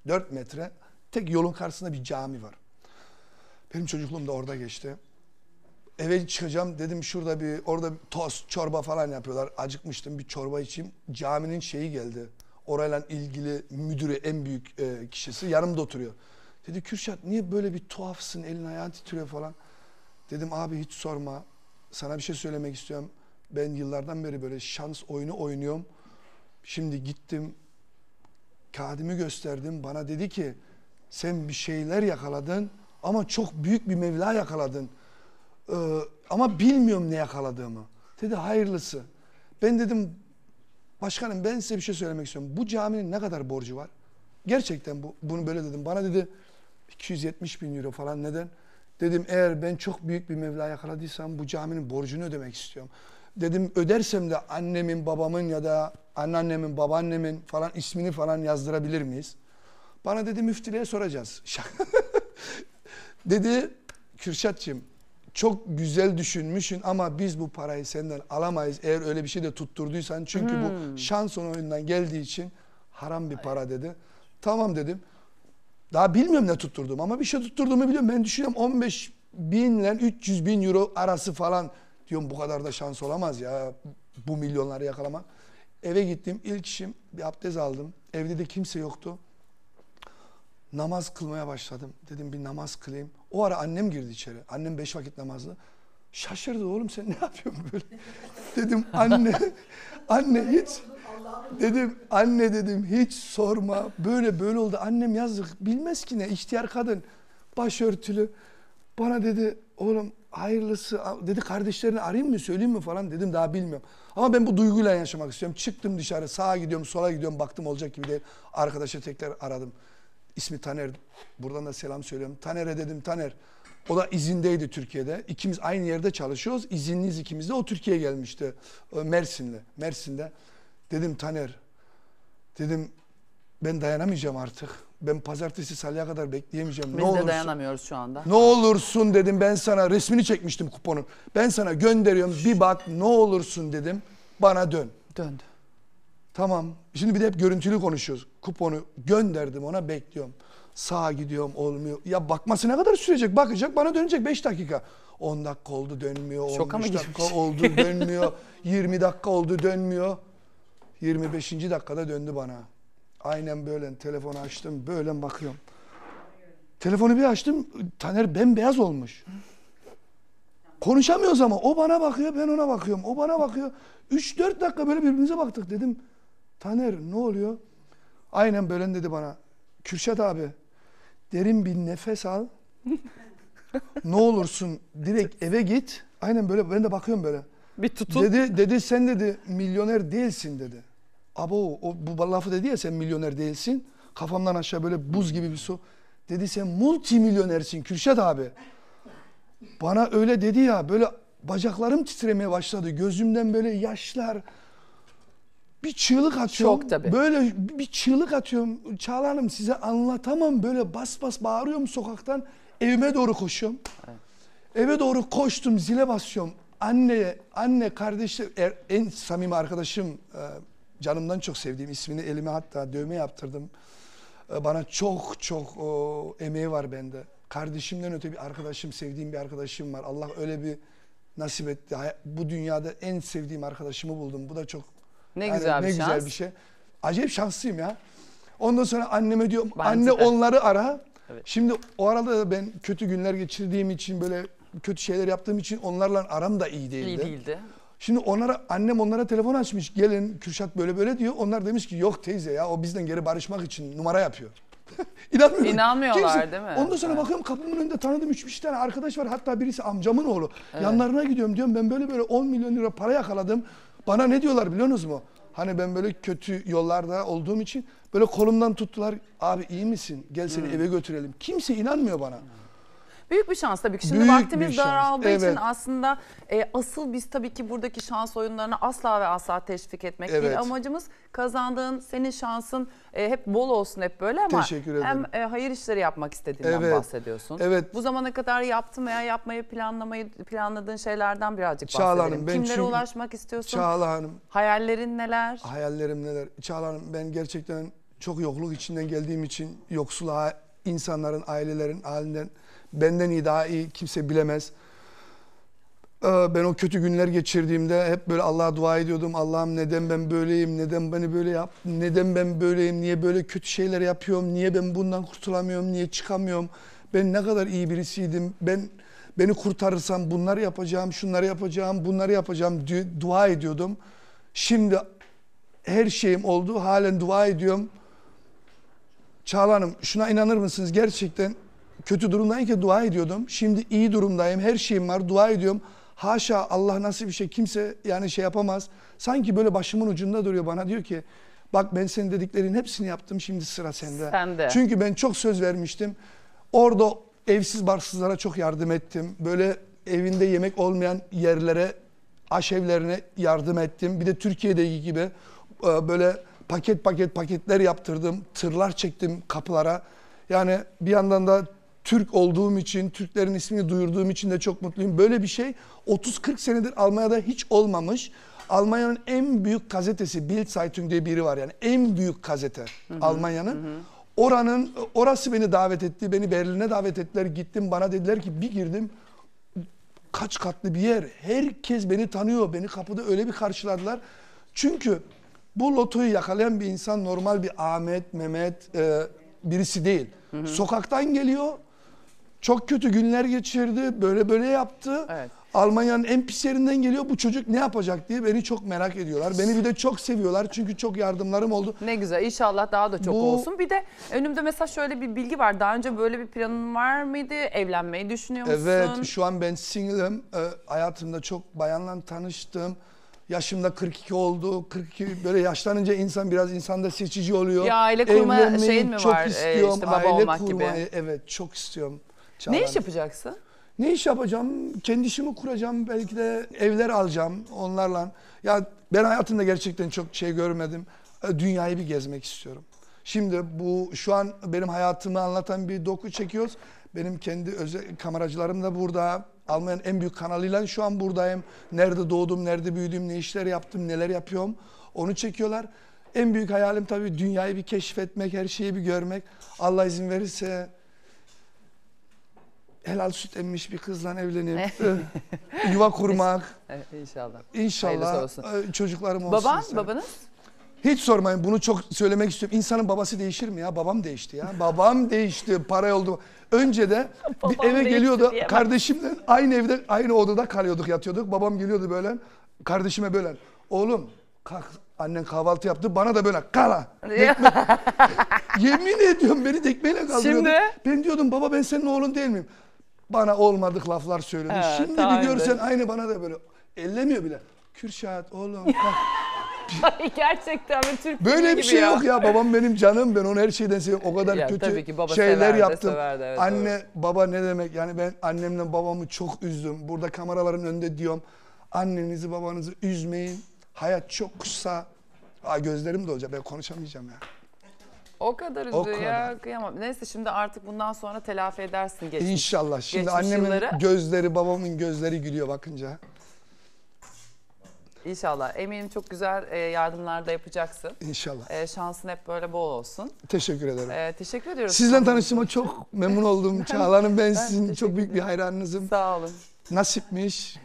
4 metre tek yolun karşısında bir cami var. Benim çocukluğum da orada geçti. Eve çıkacağım dedim şurada bir orada bir tost, çorba falan yapıyorlar. Acıkmıştım bir çorba içeyim. Caminin şeyi geldi. Orayla ilgili müdürü en büyük e, kişisi yanımda oturuyor. Dedi Kürşat niye böyle bir tuhafsın elin ayağın titriyor falan. Dedim abi hiç sorma sana bir şey söylemek istiyorum. Ben yıllardan beri böyle şans oyunu oynuyorum. Şimdi gittim kadimi gösterdim bana dedi ki sen bir şeyler yakaladın ama çok büyük bir mevla yakaladın. Ee, ama bilmiyorum ne yakaladığımı. Dedi hayırlısı. Ben dedim başkanım ben size bir şey söylemek istiyorum. Bu caminin ne kadar borcu var? Gerçekten bu, bunu böyle dedim. Bana dedi 270 bin euro falan neden? Dedim eğer ben çok büyük bir mevla yakaladıysam bu caminin borcunu ödemek istiyorum. Dedim ödersem de annemin, babamın ya da anneannemin, babaannemin falan ismini falan yazdırabilir miyiz? Bana dedi müftülüğe soracağız. [LAUGHS] dedi Kürşat'cığım çok güzel düşünmüşsün ama biz bu parayı senden alamayız eğer öyle bir şey de tutturduysan. Çünkü hmm. bu şans oyundan geldiği için haram bir para dedi. Tamam dedim. Daha bilmiyorum ne tutturdum ama bir şey tutturduğumu biliyorum. Ben düşünüyorum 15 bin ile 300 bin euro arası falan diyorum bu kadar da şans olamaz ya bu milyonları yakalamak. Eve gittim ilk işim bir abdest aldım. Evde de kimse yoktu. Namaz kılmaya başladım. Dedim bir namaz kılayım. O ara annem girdi içeri. Annem beş vakit namazlı. Şaşırdı oğlum sen ne yapıyorsun böyle? [LAUGHS] Dedim anne, [LAUGHS] anne hiç Dedim anne dedim hiç sorma böyle böyle oldu. Annem yazık bilmez ki ne ihtiyar kadın başörtülü. Bana dedi oğlum hayırlısı dedi kardeşlerini arayayım mı söyleyeyim mi falan dedim daha bilmiyorum. Ama ben bu duyguyla yaşamak istiyorum. Çıktım dışarı sağa gidiyorum sola gidiyorum baktım olacak gibi de arkadaşa tekrar aradım. İsmi Taner. Buradan da selam söylüyorum. Taner'e dedim Taner. O da izindeydi Türkiye'de. İkimiz aynı yerde çalışıyoruz. İzinliyiz ikimiz de. O Türkiye'ye gelmişti. Mersin'de Mersin'de. Dedim Taner, dedim ben dayanamayacağım artık. Ben pazartesi salya kadar bekleyemeyeceğim. Biz ne de olursun, dayanamıyoruz şu anda. Ne olursun dedim ben sana resmini çekmiştim kuponun. Ben sana gönderiyorum bir bak ne olursun dedim bana dön. Döndü. Tamam. Şimdi bir de hep görüntülü konuşuyoruz. Kuponu gönderdim ona bekliyorum. Sağa gidiyorum olmuyor. Ya bakması ne kadar sürecek? Bakacak bana dönecek 5 dakika. 10 dakika oldu dönmüyor. Şoka 15 [LAUGHS] dakika oldu dönmüyor. 20 dakika oldu dönmüyor. 25. dakikada döndü bana. Aynen böyle telefonu açtım, böyle bakıyorum. Telefonu bir açtım, Taner bembeyaz olmuş. Konuşamıyoruz ama o bana bakıyor, ben ona bakıyorum. O bana bakıyor. 3-4 dakika böyle birbirimize baktık dedim. Taner ne oluyor? Aynen böyle dedi bana. Kürşat abi, derin bir nefes al. ne olursun direkt eve git. Aynen böyle ben de bakıyorum böyle. Bir tutun. Dedi dedi sen dedi milyoner değilsin dedi. Abo o, bu lafı dedi ya sen milyoner değilsin. Kafamdan aşağı böyle buz gibi bir su. Dedi sen multimilyonersin Kürşat abi. Bana öyle dedi ya böyle bacaklarım titremeye başladı. Gözümden böyle yaşlar. Bir çığlık atıyorum. çok tabii. Böyle bir çığlık atıyorum. Çağla Hanım size anlatamam. Böyle bas bas bağırıyorum sokaktan. Evime doğru koşuyorum. Evet. Eve doğru koştum zile basıyorum. anne anne kardeşler, er, en samimi arkadaşım e, canımdan çok sevdiğim ismini elime hatta dövme yaptırdım. Ee, bana çok çok o, emeği var bende. Kardeşimden öte bir arkadaşım, sevdiğim bir arkadaşım var. Allah öyle bir nasip etti. Bu dünyada en sevdiğim arkadaşımı buldum. Bu da çok ne yani güzel ne bir güzel şans. bir şey. Acayip şanslıyım ya. Ondan sonra anneme diyorum Bence anne de. onları ara. Evet. Şimdi o arada da ben kötü günler geçirdiğim için böyle kötü şeyler yaptığım için onlarla aram da iyi değildi. İyi değildi. Şimdi onlara annem onlara telefon açmış. Gelin Kürşat böyle böyle diyor. Onlar demiş ki yok teyze ya o bizden geri barışmak için numara yapıyor. [LAUGHS] İnanmıyorum. İnanmıyorlar Kimse. değil mi? Ondan sonra evet. bakıyorum kapımın önünde tanıdığım 3-5 tane arkadaş var. Hatta birisi amcamın oğlu. Evet. Yanlarına gidiyorum diyorum ben böyle böyle 10 milyon lira para yakaladım. Bana ne diyorlar biliyorsunuz mu? Hani ben böyle kötü yollarda olduğum için böyle kolumdan tuttular. Abi iyi misin? Gel seni hmm. eve götürelim. Kimse inanmıyor bana. Hmm. Büyük bir şans tabii ki. Şimdi Büyük vaktimiz daraldığı evet. için aslında e, asıl biz tabii ki buradaki şans oyunlarını asla ve asla teşvik etmek evet. değil. Amacımız kazandığın, senin şansın e, hep bol olsun hep böyle ama hem e, hayır işleri yapmak istediğinden evet. bahsediyorsun. Evet. Bu zamana kadar yaptın veya yapmayı planlamayı planladığın şeylerden birazcık Çağla bahsedelim. Hanım, ben Kimlere çünkü... ulaşmak istiyorsun? Çağla Hanım. Hayallerin neler? Hayallerim neler? Çağla Hanım ben gerçekten çok yokluk içinden geldiğim için yoksul insanların, ailelerin halinden Benden iyi daha iyi kimse bilemez. Ee, ben o kötü günler geçirdiğimde hep böyle Allah'a dua ediyordum. Allah'ım neden ben böyleyim, neden beni böyle yap, neden ben böyleyim, niye böyle kötü şeyler yapıyorum, niye ben bundan kurtulamıyorum, niye çıkamıyorum. Ben ne kadar iyi birisiydim, ben beni kurtarırsam bunları yapacağım, şunları yapacağım, bunları yapacağım dua ediyordum. Şimdi her şeyim oldu, halen dua ediyorum. Çağlanım, şuna inanır mısınız gerçekten Kötü durumdayken dua ediyordum. Şimdi iyi durumdayım. Her şeyim var. Dua ediyorum. Haşa Allah nasıl bir şey kimse yani şey yapamaz. Sanki böyle başımın ucunda duruyor bana diyor ki bak ben senin dediklerin hepsini yaptım şimdi sıra sende. Sende. Çünkü ben çok söz vermiştim. Orada evsiz barsızlara çok yardım ettim. Böyle evinde yemek olmayan yerlere aşevlerine yardım ettim. Bir de Türkiye'deki gibi e, böyle paket paket paketler yaptırdım. Tırlar çektim kapılara. Yani bir yandan da Türk olduğum için, Türklerin ismini duyurduğum için de çok mutluyum. Böyle bir şey 30-40 senedir Almanya'da hiç olmamış. Almanya'nın en büyük gazetesi Bild Zeitung diye biri var yani en büyük gazete Almanya'nın. Oranın orası beni davet etti. Beni Berlin'e davet ettiler. Gittim bana dediler ki bir girdim kaç katlı bir yer. Herkes beni tanıyor. Beni kapıda öyle bir karşıladılar. Çünkü bu lotoyu yakalayan bir insan normal bir Ahmet, Mehmet e, birisi değil. Hı hı. Sokaktan geliyor çok kötü günler geçirdi. Böyle böyle yaptı. Evet. Almanya'nın en pis yerinden geliyor. Bu çocuk ne yapacak diye beni çok merak ediyorlar. Beni bir de çok seviyorlar çünkü çok yardımlarım oldu. Ne güzel. İnşallah daha da çok Bu... olsun. Bir de önümde mesela şöyle bir bilgi var. Daha önce böyle bir planın var mıydı? Evlenmeyi düşünüyor musun? Evet. Şu an ben single'ım. Ee, hayatımda çok bayanla tanıştım. Yaşımda 42 oldu. 42 böyle yaşlanınca insan biraz insanda seçici oluyor. Ya aile kurma Evlenmeyi şeyin mi çok var? Istiyorum. Ee, işte baba aile olmak kurmayı, gibi. Evet çok istiyorum. Çağlar. Ne iş yapacaksın? Ne iş yapacağım? Kendi işimi kuracağım. Belki de evler alacağım onlarla. Ya ben hayatımda gerçekten çok şey görmedim. E, dünyayı bir gezmek istiyorum. Şimdi bu şu an benim hayatımı anlatan bir doku çekiyoruz. Benim kendi özel kameracılarım da burada. Almanya'nın en büyük kanalıyla şu an buradayım. Nerede doğdum, nerede büyüdüm, ne işler yaptım, neler yapıyorum. Onu çekiyorlar. En büyük hayalim tabii dünyayı bir keşfetmek, her şeyi bir görmek. Allah izin verirse helal süt emmiş bir kızla evlenip eh, yuva kurmak. [LAUGHS] İnşallah. İnşallah olsun. Eh, çocuklarım olsun. Baban, isterim. babanız? Hiç sormayın bunu çok söylemek istiyorum. İnsanın babası değişir mi ya? Babam değişti ya. Babam değişti, para oldu. Önce de [LAUGHS] bir eve geliyordu. Kardeşimle aynı evde, aynı odada kalıyorduk, yatıyorduk. Babam geliyordu böyle. Kardeşime böyle. Oğlum kalk annen kahvaltı yaptı. Bana da böyle kala. [LAUGHS] Yemin ediyorum beni tekmeyle kaldırıyordu. Şimdi? Ben diyordum baba ben senin oğlun değil miyim? Bana olmadık laflar söyledi. Evet, Şimdi bir tamamdır. görsen aynı bana da böyle ellemiyor bile. Kürşat oğlum [LAUGHS] kalk. Gerçekten bir Türk Böyle bir şey ya. yok ya. Babam benim canım. Ben onu her şeyden seviyorum. O kadar Ya kötü ki baba şeyler severdi, yaptım. severdi, evet, Anne, baba ne demek? Yani ben annemle babamı çok üzdüm. Burada kameraların önünde diyorum. Annenizi babanızı üzmeyin. Hayat çok kısa. Aa, gözlerim dolacak. Ben konuşamayacağım ya. O kadar üzüyor ya kıyamam. Neyse şimdi artık bundan sonra telafi edersin geçmiş. İnşallah. Şimdi geçmiş annemin yılları. gözleri babamın gözleri gülüyor bakınca. İnşallah. Eminim çok güzel e, yardımlar da yapacaksın. İnşallah. E, şansın hep böyle bol olsun. Teşekkür ederim. E, teşekkür ediyoruz. Sizden tanıştığıma çok memnun oldum. [LAUGHS] Çağla Hanım ben sizin çok büyük bir hayranınızım. Sağ olun. Nasipmiş.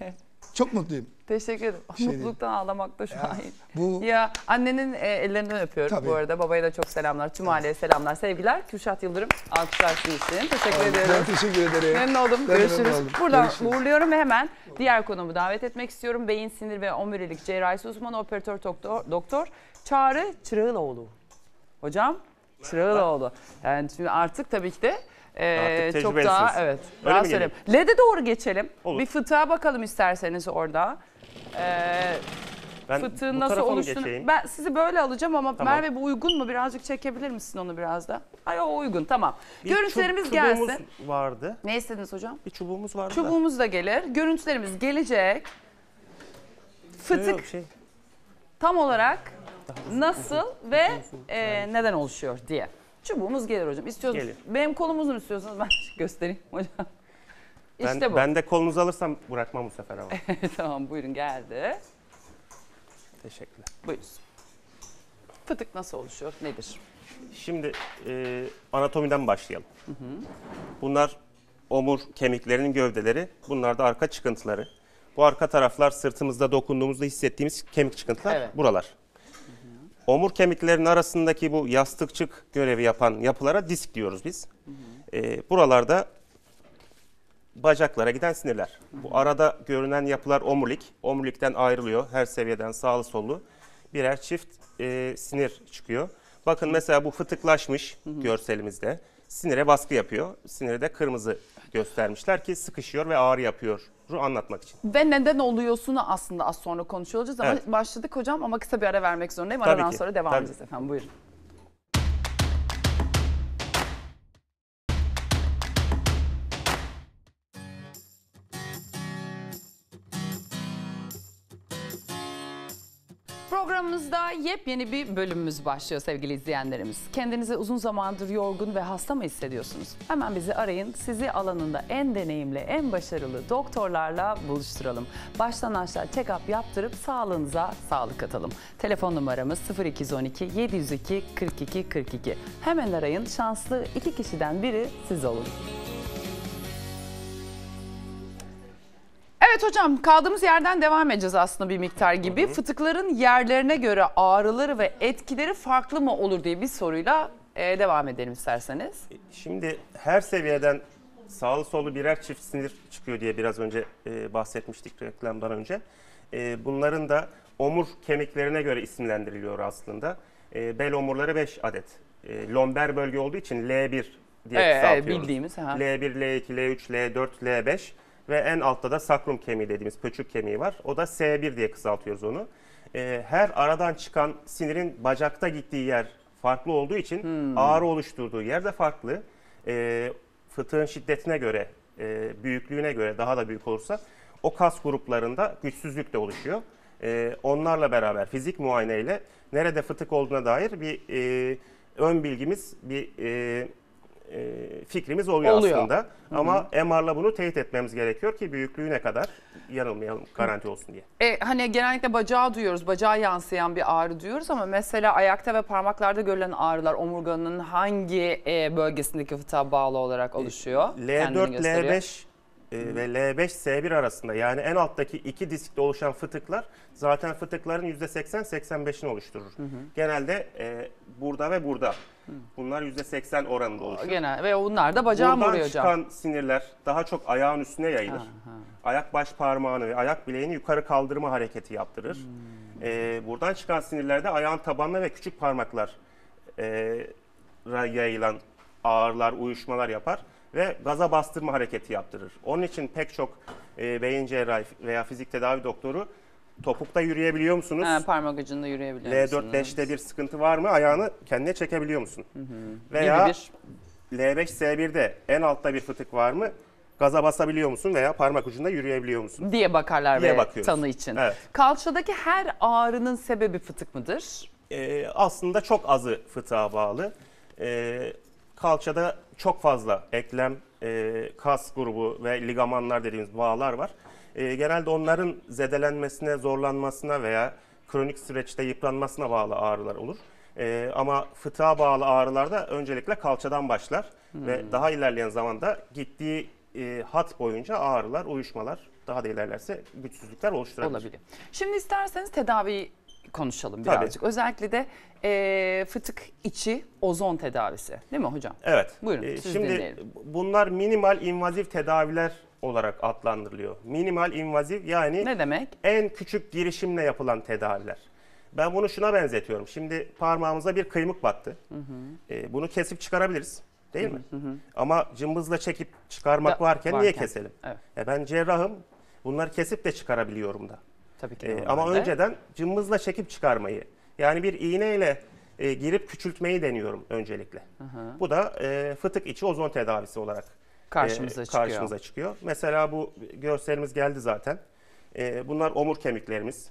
çok [LAUGHS] mutluyum. Teşekkür ederim. Şey Mutluluktan değil. ağlamak da şu ya, an. Bu... Ya annenin e, ellerinden öpüyorum Tabii. bu arada. Babaya da çok selamlar. Tüm evet. aileye selamlar, sevgiler. Kürşat Yıldırım alkışlar sizin için. Teşekkür ederim. Ben teşekkür ederim. Memnun oldum. Ben Görüşürüz. oldum. Buradan Görüşürüz. uğurluyorum ve hemen diğer konumu davet etmek istiyorum. Beyin, sinir ve omurilik cerrahisi uzmanı operatör doktor, doktor Çağrı Çırağıloğlu. Hocam Çırağıloğlu. Yani şimdi artık tabii ki de ee, çok daha evet. Öyle daha söyleyeyim. LED'e doğru geçelim. Olur. Bir fıtığa bakalım isterseniz orada e, fıtığın nasıl oluştuğunu. Ben sizi böyle alacağım ama Tamam. Merve bu uygun mu? Birazcık çekebilir misin onu biraz da? Ay o uygun tamam. Bir Görüntülerimiz bir çubuğumuz vardı. Ne istediniz hocam? Bir çubuğumuz vardı Çubuğumuz da gelir. Görüntülerimiz gelecek. Fıtık yok, şey. tam olarak nasıl ve e, neden oluşuyor diye. Çubuğumuz gelir hocam. İstiyorsunuz. Gelir. Benim kolum uzun istiyorsanız ben [LAUGHS] göstereyim hocam. Ben, işte bu. Ben de kolunuzu alırsam bırakmam bu sefer ama. [LAUGHS] tamam buyurun geldi. Teşekkürler. Buyurun. Fıtık nasıl oluşuyor? Nedir? Şimdi e, anatomiden başlayalım. Hı hı. Bunlar omur kemiklerinin gövdeleri. Bunlar da arka çıkıntıları. Bu arka taraflar sırtımızda dokunduğumuzda hissettiğimiz kemik çıkıntılar evet. buralar. Hı hı. Omur kemiklerinin arasındaki bu yastıkçık görevi yapan yapılara disk diyoruz biz. Hı hı. E, buralarda bacaklara giden sinirler. Bu arada görünen yapılar omurilik. Omurilikten ayrılıyor. Her seviyeden sağlı sollu birer çift e, sinir çıkıyor. Bakın mesela bu fıtıklaşmış görselimizde. Sinire baskı yapıyor. Sinire de kırmızı göstermişler ki sıkışıyor ve ağrı yapıyor anlatmak için. Ve neden oluyorsunu aslında az sonra konuşacağız. ama evet. başladık hocam ama kısa bir ara vermek zorundayım. Aradan sonra devam Tabii. edeceğiz efendim buyurun. Programımızda yepyeni bir bölümümüz başlıyor sevgili izleyenlerimiz. Kendinizi uzun zamandır yorgun ve hasta mı hissediyorsunuz? Hemen bizi arayın. Sizi alanında en deneyimli, en başarılı doktorlarla buluşturalım. Baştan aşağı check-up yaptırıp sağlığınıza sağlık katalım. Telefon numaramız 0212 702 42 42. Hemen arayın. Şanslı iki kişiden biri siz olun. Evet hocam kaldığımız yerden devam edeceğiz aslında bir miktar gibi. Hı hı. Fıtıkların yerlerine göre ağrıları ve etkileri farklı mı olur diye bir soruyla e, devam edelim isterseniz. E, şimdi her seviyeden sağlı sollu birer çift sinir çıkıyor diye biraz önce e, bahsetmiştik reklamdan önce. E, bunların da omur kemiklerine göre isimlendiriliyor aslında. E, bel omurları 5 adet. E, lomber bölge olduğu için L1 diye ee, kısaltıyoruz. E, bildiğimiz. Ha. L1, L2, L3, L4, L5 ve en altta da sakrum kemiği dediğimiz pöçük kemiği var. O da S1 diye kısaltıyoruz onu. E, her aradan çıkan sinirin bacakta gittiği yer farklı olduğu için hmm. ağrı oluşturduğu yer de farklı. E, fıtığın şiddetine göre, e, büyüklüğüne göre daha da büyük olursa o kas gruplarında güçsüzlük de oluşuyor. E, onlarla beraber fizik muayeneyle nerede fıtık olduğuna dair bir e, ön bilgimiz, bir... E, e, fikrimiz oluyor, oluyor. aslında. Hı-hı. Ama MR'la bunu teyit etmemiz gerekiyor ki büyüklüğü ne kadar yanılmayalım garanti olsun diye. E, hani genellikle bacağı duyuyoruz, bacağa yansıyan bir ağrı diyoruz ama mesela ayakta ve parmaklarda görülen ağrılar omurganın hangi e, bölgesindeki fıtığa bağlı olarak e, oluşuyor? L4, L5 e, ve L5-S1 arasında yani en alttaki iki diskte oluşan fıtıklar zaten fıtıkların %80-85'ini oluşturur. Hı hı. Genelde e, burada ve burada Bunlar %80 oranında oluşur. Genel ve onlar da bacağı Buradan vuruyor hocam. çıkan sinirler daha çok ayağın üstüne yayılır. Ha, ha. Ayak baş parmağını ve ayak bileğini yukarı kaldırma hareketi yaptırır. Hmm. Ee, buradan çıkan sinirlerde ayağın tabanına ve küçük parmaklar e, yayılan ağırlar, uyuşmalar yapar ve gaza bastırma hareketi yaptırır. Onun için pek çok e, beyin cerrahi veya fizik tedavi doktoru Topukta yürüyebiliyor musunuz? Ha, parmak ucunda yürüyebiliyor L4 musunuz? L4-5'te bir sıkıntı var mı? Ayağını kendine çekebiliyor musun? Hı hı. Veya L5-S1'de en altta bir fıtık var mı? gaza basabiliyor musun veya parmak ucunda yürüyebiliyor musun? Diye bakarlar diye ve bakıyoruz. tanı için. Evet. Kalçadaki her ağrının sebebi fıtık mıdır? Ee, aslında çok azı fıtığa bağlı. Ee, kalçada çok fazla eklem, e, kas grubu ve ligamanlar dediğimiz bağlar var e, genelde onların zedelenmesine, zorlanmasına veya kronik süreçte yıpranmasına bağlı ağrılar olur. E, ama fıtığa bağlı ağrılarda öncelikle kalçadan başlar hmm. ve daha ilerleyen zamanda gittiği e, hat boyunca ağrılar, uyuşmalar daha da ilerlerse güçsüzlükler oluşturabilir. Olabilir. Şimdi isterseniz tedaviyi konuşalım birazcık. Tabii. Özellikle de e, fıtık içi ozon tedavisi değil mi hocam? Evet. Buyurun e, Şimdi dinleyelim. bunlar minimal invaziv tedaviler olarak adlandırılıyor. Minimal invaziv yani ne demek? en küçük girişimle yapılan tedaviler. Ben bunu şuna benzetiyorum. Şimdi parmağımıza bir kıymık battı. Hı hı. E, bunu kesip çıkarabiliriz. Değil hı hı. mi? Hı hı. Ama cımbızla çekip çıkarmak da, varken, varken niye keselim? Evet. E, ben cerrahım. Bunları kesip de çıkarabiliyorum da. Tabii ki. E, ama önceden cımbızla çekip çıkarmayı. Yani bir iğneyle e, girip küçültmeyi deniyorum öncelikle. Hı hı. Bu da e, fıtık içi ozon tedavisi olarak karşımıza, e, çıkıyor. karşımıza çıkıyor. Mesela bu görselimiz geldi zaten. E, bunlar omur kemiklerimiz.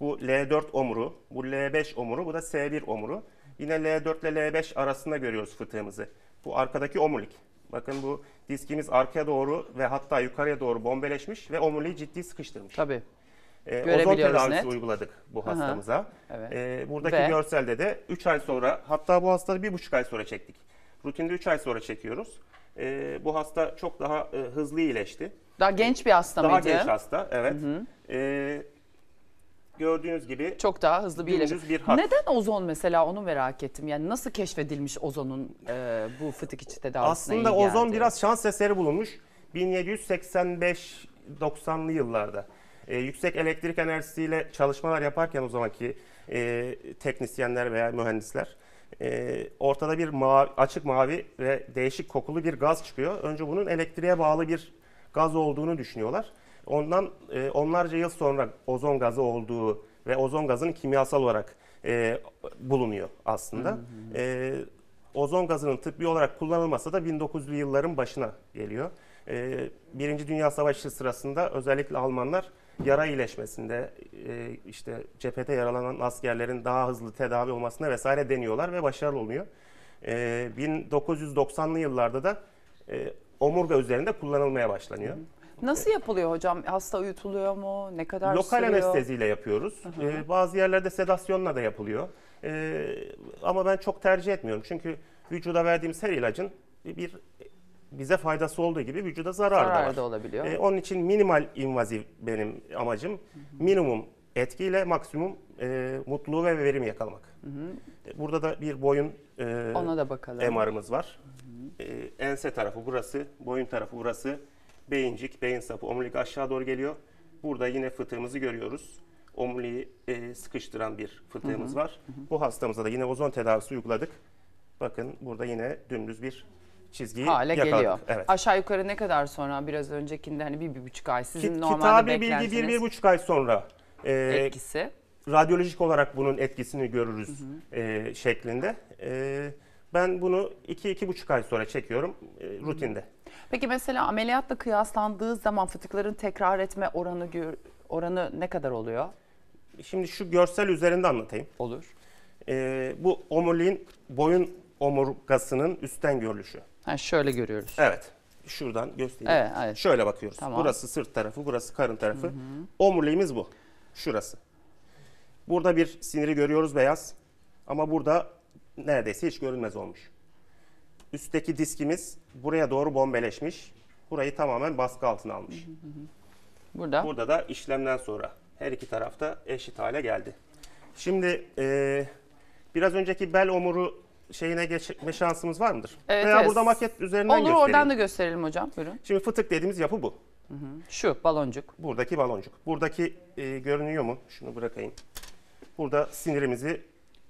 Bu L4 omuru, bu L5 omuru, bu da S1 omuru. Yine L4 ile L5 arasında görüyoruz fıtığımızı. Bu arkadaki omurlik. Bakın bu diskimiz arkaya doğru ve hatta yukarıya doğru bombeleşmiş ve omurliği ciddi sıkıştırmış. Tabii. E, ozon tedavisi net. uyguladık bu hastamıza. Evet. E, buradaki ve... görselde de 3 ay sonra hatta bu hastayı 1,5 ay sonra çektik. Rutinde 3 ay sonra çekiyoruz e, bu hasta çok daha e, hızlı iyileşti. Daha genç bir hasta daha mıydı? Daha genç hasta evet. Hı hı. E, gördüğünüz gibi çok daha hızlı bir iyileşme. Bir hat. Neden ozon mesela onu merak ettim. Yani nasıl keşfedilmiş ozonun e, bu fıtık içi tedavisine Aslında ozon biraz şans eseri bulunmuş. 1785-90'lı yıllarda. E, yüksek elektrik enerjisiyle çalışmalar yaparken o zamanki e, teknisyenler veya mühendisler e, ortada bir mavi, açık mavi ve değişik kokulu bir gaz çıkıyor. Önce bunun elektriğe bağlı bir gaz olduğunu düşünüyorlar. Ondan e, onlarca yıl sonra ozon gazı olduğu ve ozon gazının kimyasal olarak e, bulunuyor aslında. E, ozon gazının tıbbi olarak kullanılması da 1900'lü yılların başına geliyor. E, Birinci Dünya Savaşı sırasında özellikle Almanlar yara iyileşmesinde, e, işte cephete yaralanan askerlerin daha hızlı tedavi olmasına vesaire deniyorlar ve başarılı olmuyor. 1990'lı e, yıllarda da e, omurga üzerinde kullanılmaya başlanıyor. Nasıl yapılıyor hocam? Hasta uyutuluyor mu? Ne kadar Lokal sürüyor? anesteziyle yapıyoruz. Hı hı. bazı yerlerde sedasyonla da yapılıyor. ama ben çok tercih etmiyorum. Çünkü vücuda verdiğimiz her ilacın bir bize faydası olduğu gibi vücuda Zarar da var. da olabiliyor. E, onun için minimal invaziv benim amacım. Hı hı. Minimum etkiyle maksimum e, mutluluğu ve verim yakalamak. Hı e, hı. Burada da bir boyun e, Ona da bakalım. MR'ımız var. Hı hı. E, ense tarafı burası, boyun tarafı burası. Beyincik, beyin sapı, omurilik aşağı doğru geliyor. Burada yine fıtığımızı görüyoruz. Omuriliği e, sıkıştıran bir fıtığımız hı hı. var. Hı hı. Bu hastamıza da yine ozon tedavisi uyguladık. Bakın burada yine dümdüz bir çizgiyi Hale yakaladık. geliyor. Evet. Aşağı yukarı ne kadar sonra biraz öncekinde hani bir, bir buçuk ay sizin Ki, normalde kitabi bilgi bir, bir buçuk ay sonra. E, etkisi. Radyolojik olarak bunun etkisini görürüz hı hı. E, şeklinde. E, ben bunu iki, iki buçuk ay sonra çekiyorum e, rutinde. Peki mesela ameliyatla kıyaslandığı zaman fıtıkların tekrar etme oranı oranı ne kadar oluyor? Şimdi şu görsel üzerinde anlatayım. Olur. Ee, bu omurliğin boyun omurgasının üstten görülüşü. Ha, şöyle görüyoruz. Evet. Şuradan göstereyim. Evet, evet. Şöyle bakıyoruz. Tamam. Burası sırt tarafı, burası karın tarafı. Hı hı. Omuriliğimiz bu. Şurası. Burada bir siniri görüyoruz beyaz. Ama burada neredeyse hiç görünmez olmuş. Üstteki diskimiz buraya doğru bombeleşmiş. Burayı tamamen baskı altına almış. hı hı. Burada? Burada da işlemden sonra her iki tarafta eşit hale geldi. Şimdi e, biraz önceki bel omuru şeyine geçme şansımız var mıdır? Evet, Veya evet. burada maket üzerinden Olur göstereyim. oradan da gösterelim hocam. Buyurun. Şimdi fıtık dediğimiz yapı bu. Hı hı. Şu baloncuk. Buradaki baloncuk. Buradaki e, görünüyor mu? Şunu bırakayım. Burada sinirimizi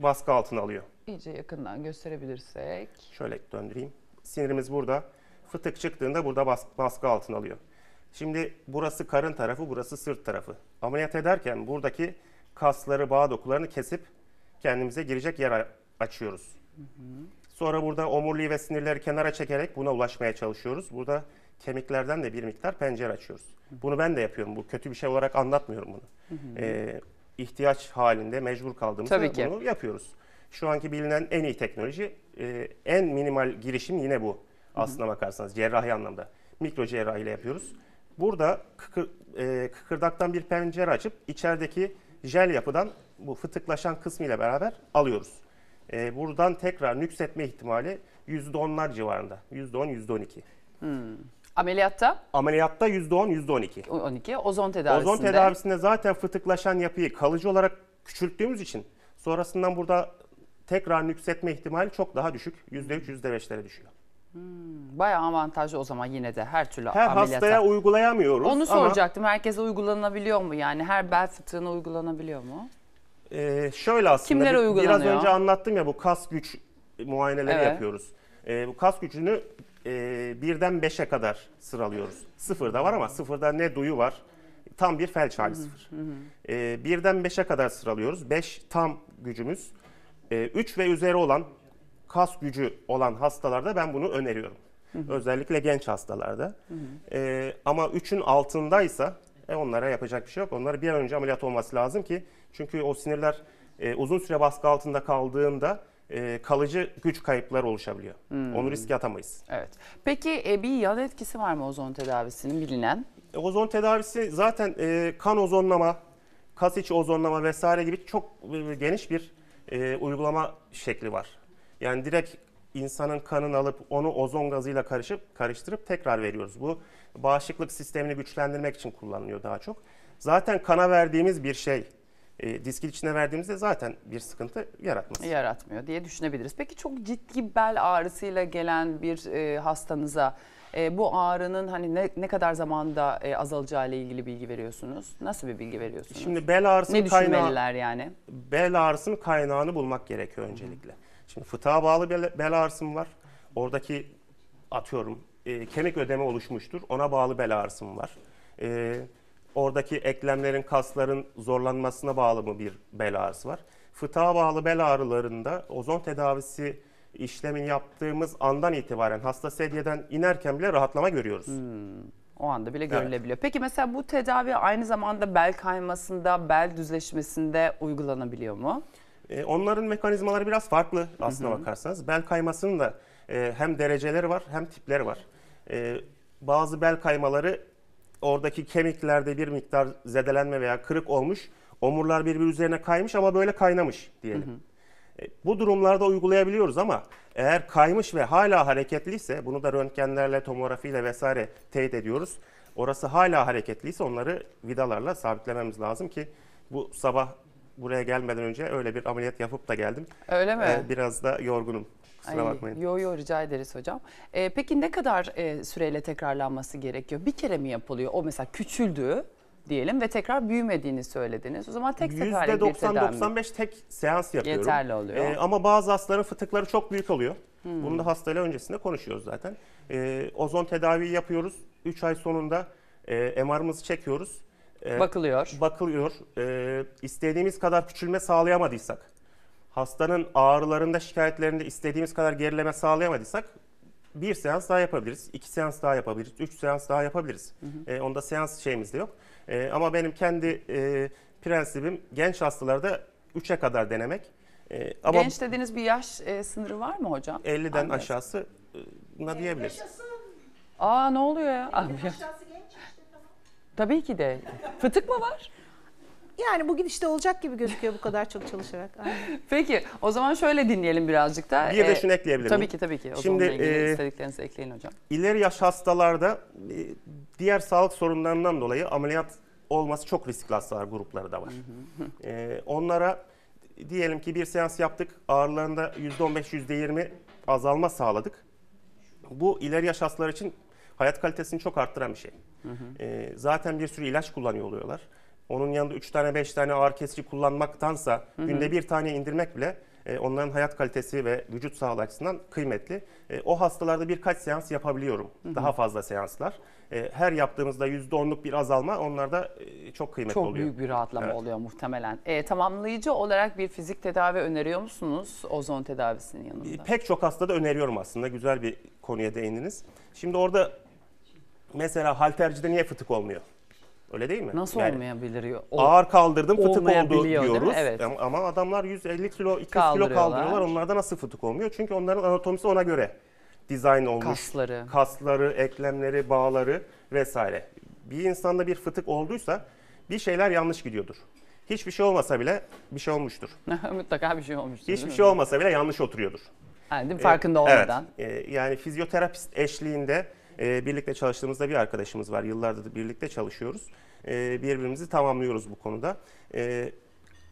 baskı altına alıyor. İyice yakından gösterebilirsek. Şöyle döndüreyim. Sinirimiz burada. Fıtık çıktığında burada bas baskı altına alıyor. Şimdi burası karın tarafı, burası sırt tarafı. Ameliyat ederken buradaki kasları, bağ dokularını kesip kendimize girecek yer açıyoruz. Sonra burada omurliği ve sinirleri kenara çekerek buna ulaşmaya çalışıyoruz. Burada kemiklerden de bir miktar pencere açıyoruz. Bunu ben de yapıyorum. Bu kötü bir şey olarak anlatmıyorum bunu. Ee, ihtiyaç halinde mecbur kaldığımızda bunu yapıyoruz. Şu anki bilinen en iyi teknoloji, e, en minimal girişim yine bu. Aslına bakarsanız cerrahi anlamda. Mikro cerrahi ile yapıyoruz. Burada kıkır, e, kıkırdaktan bir pencere açıp içerideki jel yapıdan bu fıtıklaşan kısmı ile beraber alıyoruz e, buradan tekrar nüksetme ihtimali %10'lar civarında. %10, %12. Hmm. Ameliyatta? Ameliyatta %10, %12. 12. Ozon tedavisinde? Ozon tedavisinde zaten fıtıklaşan yapıyı kalıcı olarak küçülttüğümüz için sonrasından burada tekrar nüksetme ihtimali çok daha düşük. %3, %5'lere düşüyor. Hmm, bayağı avantajlı o zaman yine de her türlü ameliyata. Her hastaya uygulayamıyoruz. Onu soracaktım. Ama... Herkese uygulanabiliyor mu? Yani her bel fıtığına uygulanabiliyor mu? Ee, şöyle aslında Kimlere bir, biraz önce anlattım ya bu kas güç muayeneleri Evet. yapıyoruz. Ee, bu kas gücünü e, birden beşe kadar sıralıyoruz. Sıfırda var ama sıfırda ne duyu var? Tam bir felç hali sıfır. Ee, birden beşe kadar sıralıyoruz. Beş tam gücümüz. Ee, üç ve üzeri olan kas gücü olan hastalarda ben bunu öneriyorum. Özellikle genç hastalarda. Ee, ama üçün altındaysa e onlara yapacak bir şey yok. Onlara bir an önce ameliyat olması lazım ki çünkü o sinirler e, uzun süre baskı altında kaldığında e, kalıcı güç kayıpları oluşabiliyor. Hmm. Onu riske atamayız. Evet. Peki e, bir yan etkisi var mı ozon tedavisinin bilinen? E, ozon tedavisi zaten e, kan ozonlama, kas içi ozonlama vesaire gibi çok e, geniş bir e, uygulama şekli var. Yani direkt insanın kanını alıp onu ozon gazıyla karışıp karıştırıp tekrar veriyoruz. Bu bağışıklık sistemini güçlendirmek için kullanılıyor daha çok. Zaten kana verdiğimiz bir şey e, diskil içine verdiğimizde zaten bir sıkıntı yaratmaz. Yaratmıyor diye düşünebiliriz. Peki çok ciddi bel ağrısıyla gelen bir e, hastanıza e, bu ağrının hani ne, ne kadar zamanda e, azalacağı ile ilgili bilgi veriyorsunuz? Nasıl bir bilgi veriyorsunuz? Şimdi bel ağrısının ne kaynağı yani? Bel ağrısının kaynağını bulmak gerekiyor öncelikle. Hı. Şimdi fıtığa bağlı bel, bel ağrısım var. Oradaki atıyorum e, kemik ödeme oluşmuştur. Ona bağlı bel ağrısım var. E, oradaki eklemlerin, kasların zorlanmasına bağlı mı bir bel ağrısı var. Fıtığa bağlı bel ağrılarında ozon tedavisi işlemini yaptığımız andan itibaren hasta sedyeden inerken bile rahatlama görüyoruz. Hmm. O anda bile görülebiliyor. Evet. Peki mesela bu tedavi aynı zamanda bel kaymasında, bel düzleşmesinde uygulanabiliyor mu? E, onların mekanizmaları biraz farklı aslına bakarsanız. Bel kaymasının da e, hem dereceleri var hem tipleri var. E, bazı bel kaymaları oradaki kemiklerde bir miktar zedelenme veya kırık olmuş. Omurlar birbiri üzerine kaymış ama böyle kaynamış diyelim. Hı-hı. E, bu durumlarda uygulayabiliyoruz ama eğer kaymış ve hala hareketliyse bunu da röntgenlerle, tomografiyle vesaire teyit ediyoruz. Orası hala hareketliyse onları vidalarla sabitlememiz lazım ki bu sabah buraya gelmeden önce öyle bir ameliyat yapıp da geldim. Öyle mi? Ee, biraz da yorgunum. Kusura Ay, bakmayın. Yo yo rica ederiz hocam. Ee, peki ne kadar e, süreyle tekrarlanması gerekiyor? Bir kere mi yapılıyor? O mesela küçüldü diyelim ve tekrar büyümediğini söylediniz. O zaman tek seferlik bir tedavi. %90-95 tek seans yapıyorum. Yeterli oluyor. Ee, ama bazı hastaların fıtıkları çok büyük oluyor. Hmm. Bunu da hastayla öncesinde konuşuyoruz zaten. Ee, ozon tedavi yapıyoruz. 3 ay sonunda e, MR'ımızı çekiyoruz. Ee, bakılıyor. Bakılıyor. E, istediğimiz kadar küçülme sağlayamadıysak, hastanın ağrılarında, şikayetlerinde istediğimiz kadar gerileme sağlayamadıysak bir seans daha yapabiliriz, iki seans daha yapabiliriz, üç seans daha yapabiliriz. Hı hı. E, onda seans şeyimiz de yok. E, ama benim kendi e, prensibim genç hastalarda 3'e kadar denemek. E, ama Genç dediğiniz bir yaş e, sınırı var mı hocam? 50'den Anladım. aşağısı e, diyebiliriz. Yaşasın. Aa ne oluyor ya? 50'den aşağısı genç. Tabii ki de. Fıtık mı var? Yani bu gidişte olacak gibi gözüküyor bu kadar çok çalışarak. Peki o zaman şöyle dinleyelim birazcık da. Bir de ee, şunu ekleyebilir Tabii ki tabii ki. O Şimdi e, istediklerinizi ekleyin hocam. İleri yaş hastalarda e, diğer sağlık sorunlarından dolayı ameliyat olması çok riskli hastalar grupları da var. E, onlara diyelim ki bir seans yaptık ağırlarında %15-%20 azalma sağladık. Bu ileri yaş hastalar için hayat kalitesini çok arttıran bir şey. Hı hı. E, zaten bir sürü ilaç kullanıyor oluyorlar. Onun yanında 3 tane 5 tane ağır kesici kullanmaktansa hı hı. günde bir tane indirmek bile e, onların hayat kalitesi ve vücut sağlığı açısından kıymetli. E, o hastalarda birkaç seans yapabiliyorum. Hı hı. Daha fazla seanslar. E, her yaptığımızda %10'luk bir azalma onlarda e, çok kıymetli çok oluyor. Çok büyük bir rahatlama evet. oluyor muhtemelen. E, tamamlayıcı olarak bir fizik tedavi öneriyor musunuz ozon tedavisinin yanında? E, pek çok hastada öneriyorum aslında. Güzel bir konuya değindiniz. Şimdi orada Mesela haltercide niye fıtık olmuyor? Öyle değil mi? Nasıl yani, olmayabilir? O, ağır kaldırdım fıtık oldu diyoruz. Evet. Ama adamlar 150 kilo 200 kilo kaldırıyorlar. Onlarda nasıl fıtık olmuyor? Çünkü onların anatomisi ona göre dizayn olmuş. Kasları. Kasları, eklemleri, bağları vesaire. Bir insanda bir fıtık olduysa bir şeyler yanlış gidiyordur. Hiçbir şey olmasa bile bir şey olmuştur. [LAUGHS] Mutlaka bir şey olmuştur. Hiçbir şey olmasa bile yanlış oturuyordur. Yani değil mi? Ee, Farkında ee, olmadan. Evet. yani fizyoterapist eşliğinde e, birlikte çalıştığımızda bir arkadaşımız var. Yıllardır birlikte çalışıyoruz. E, birbirimizi tamamlıyoruz bu konuda. E,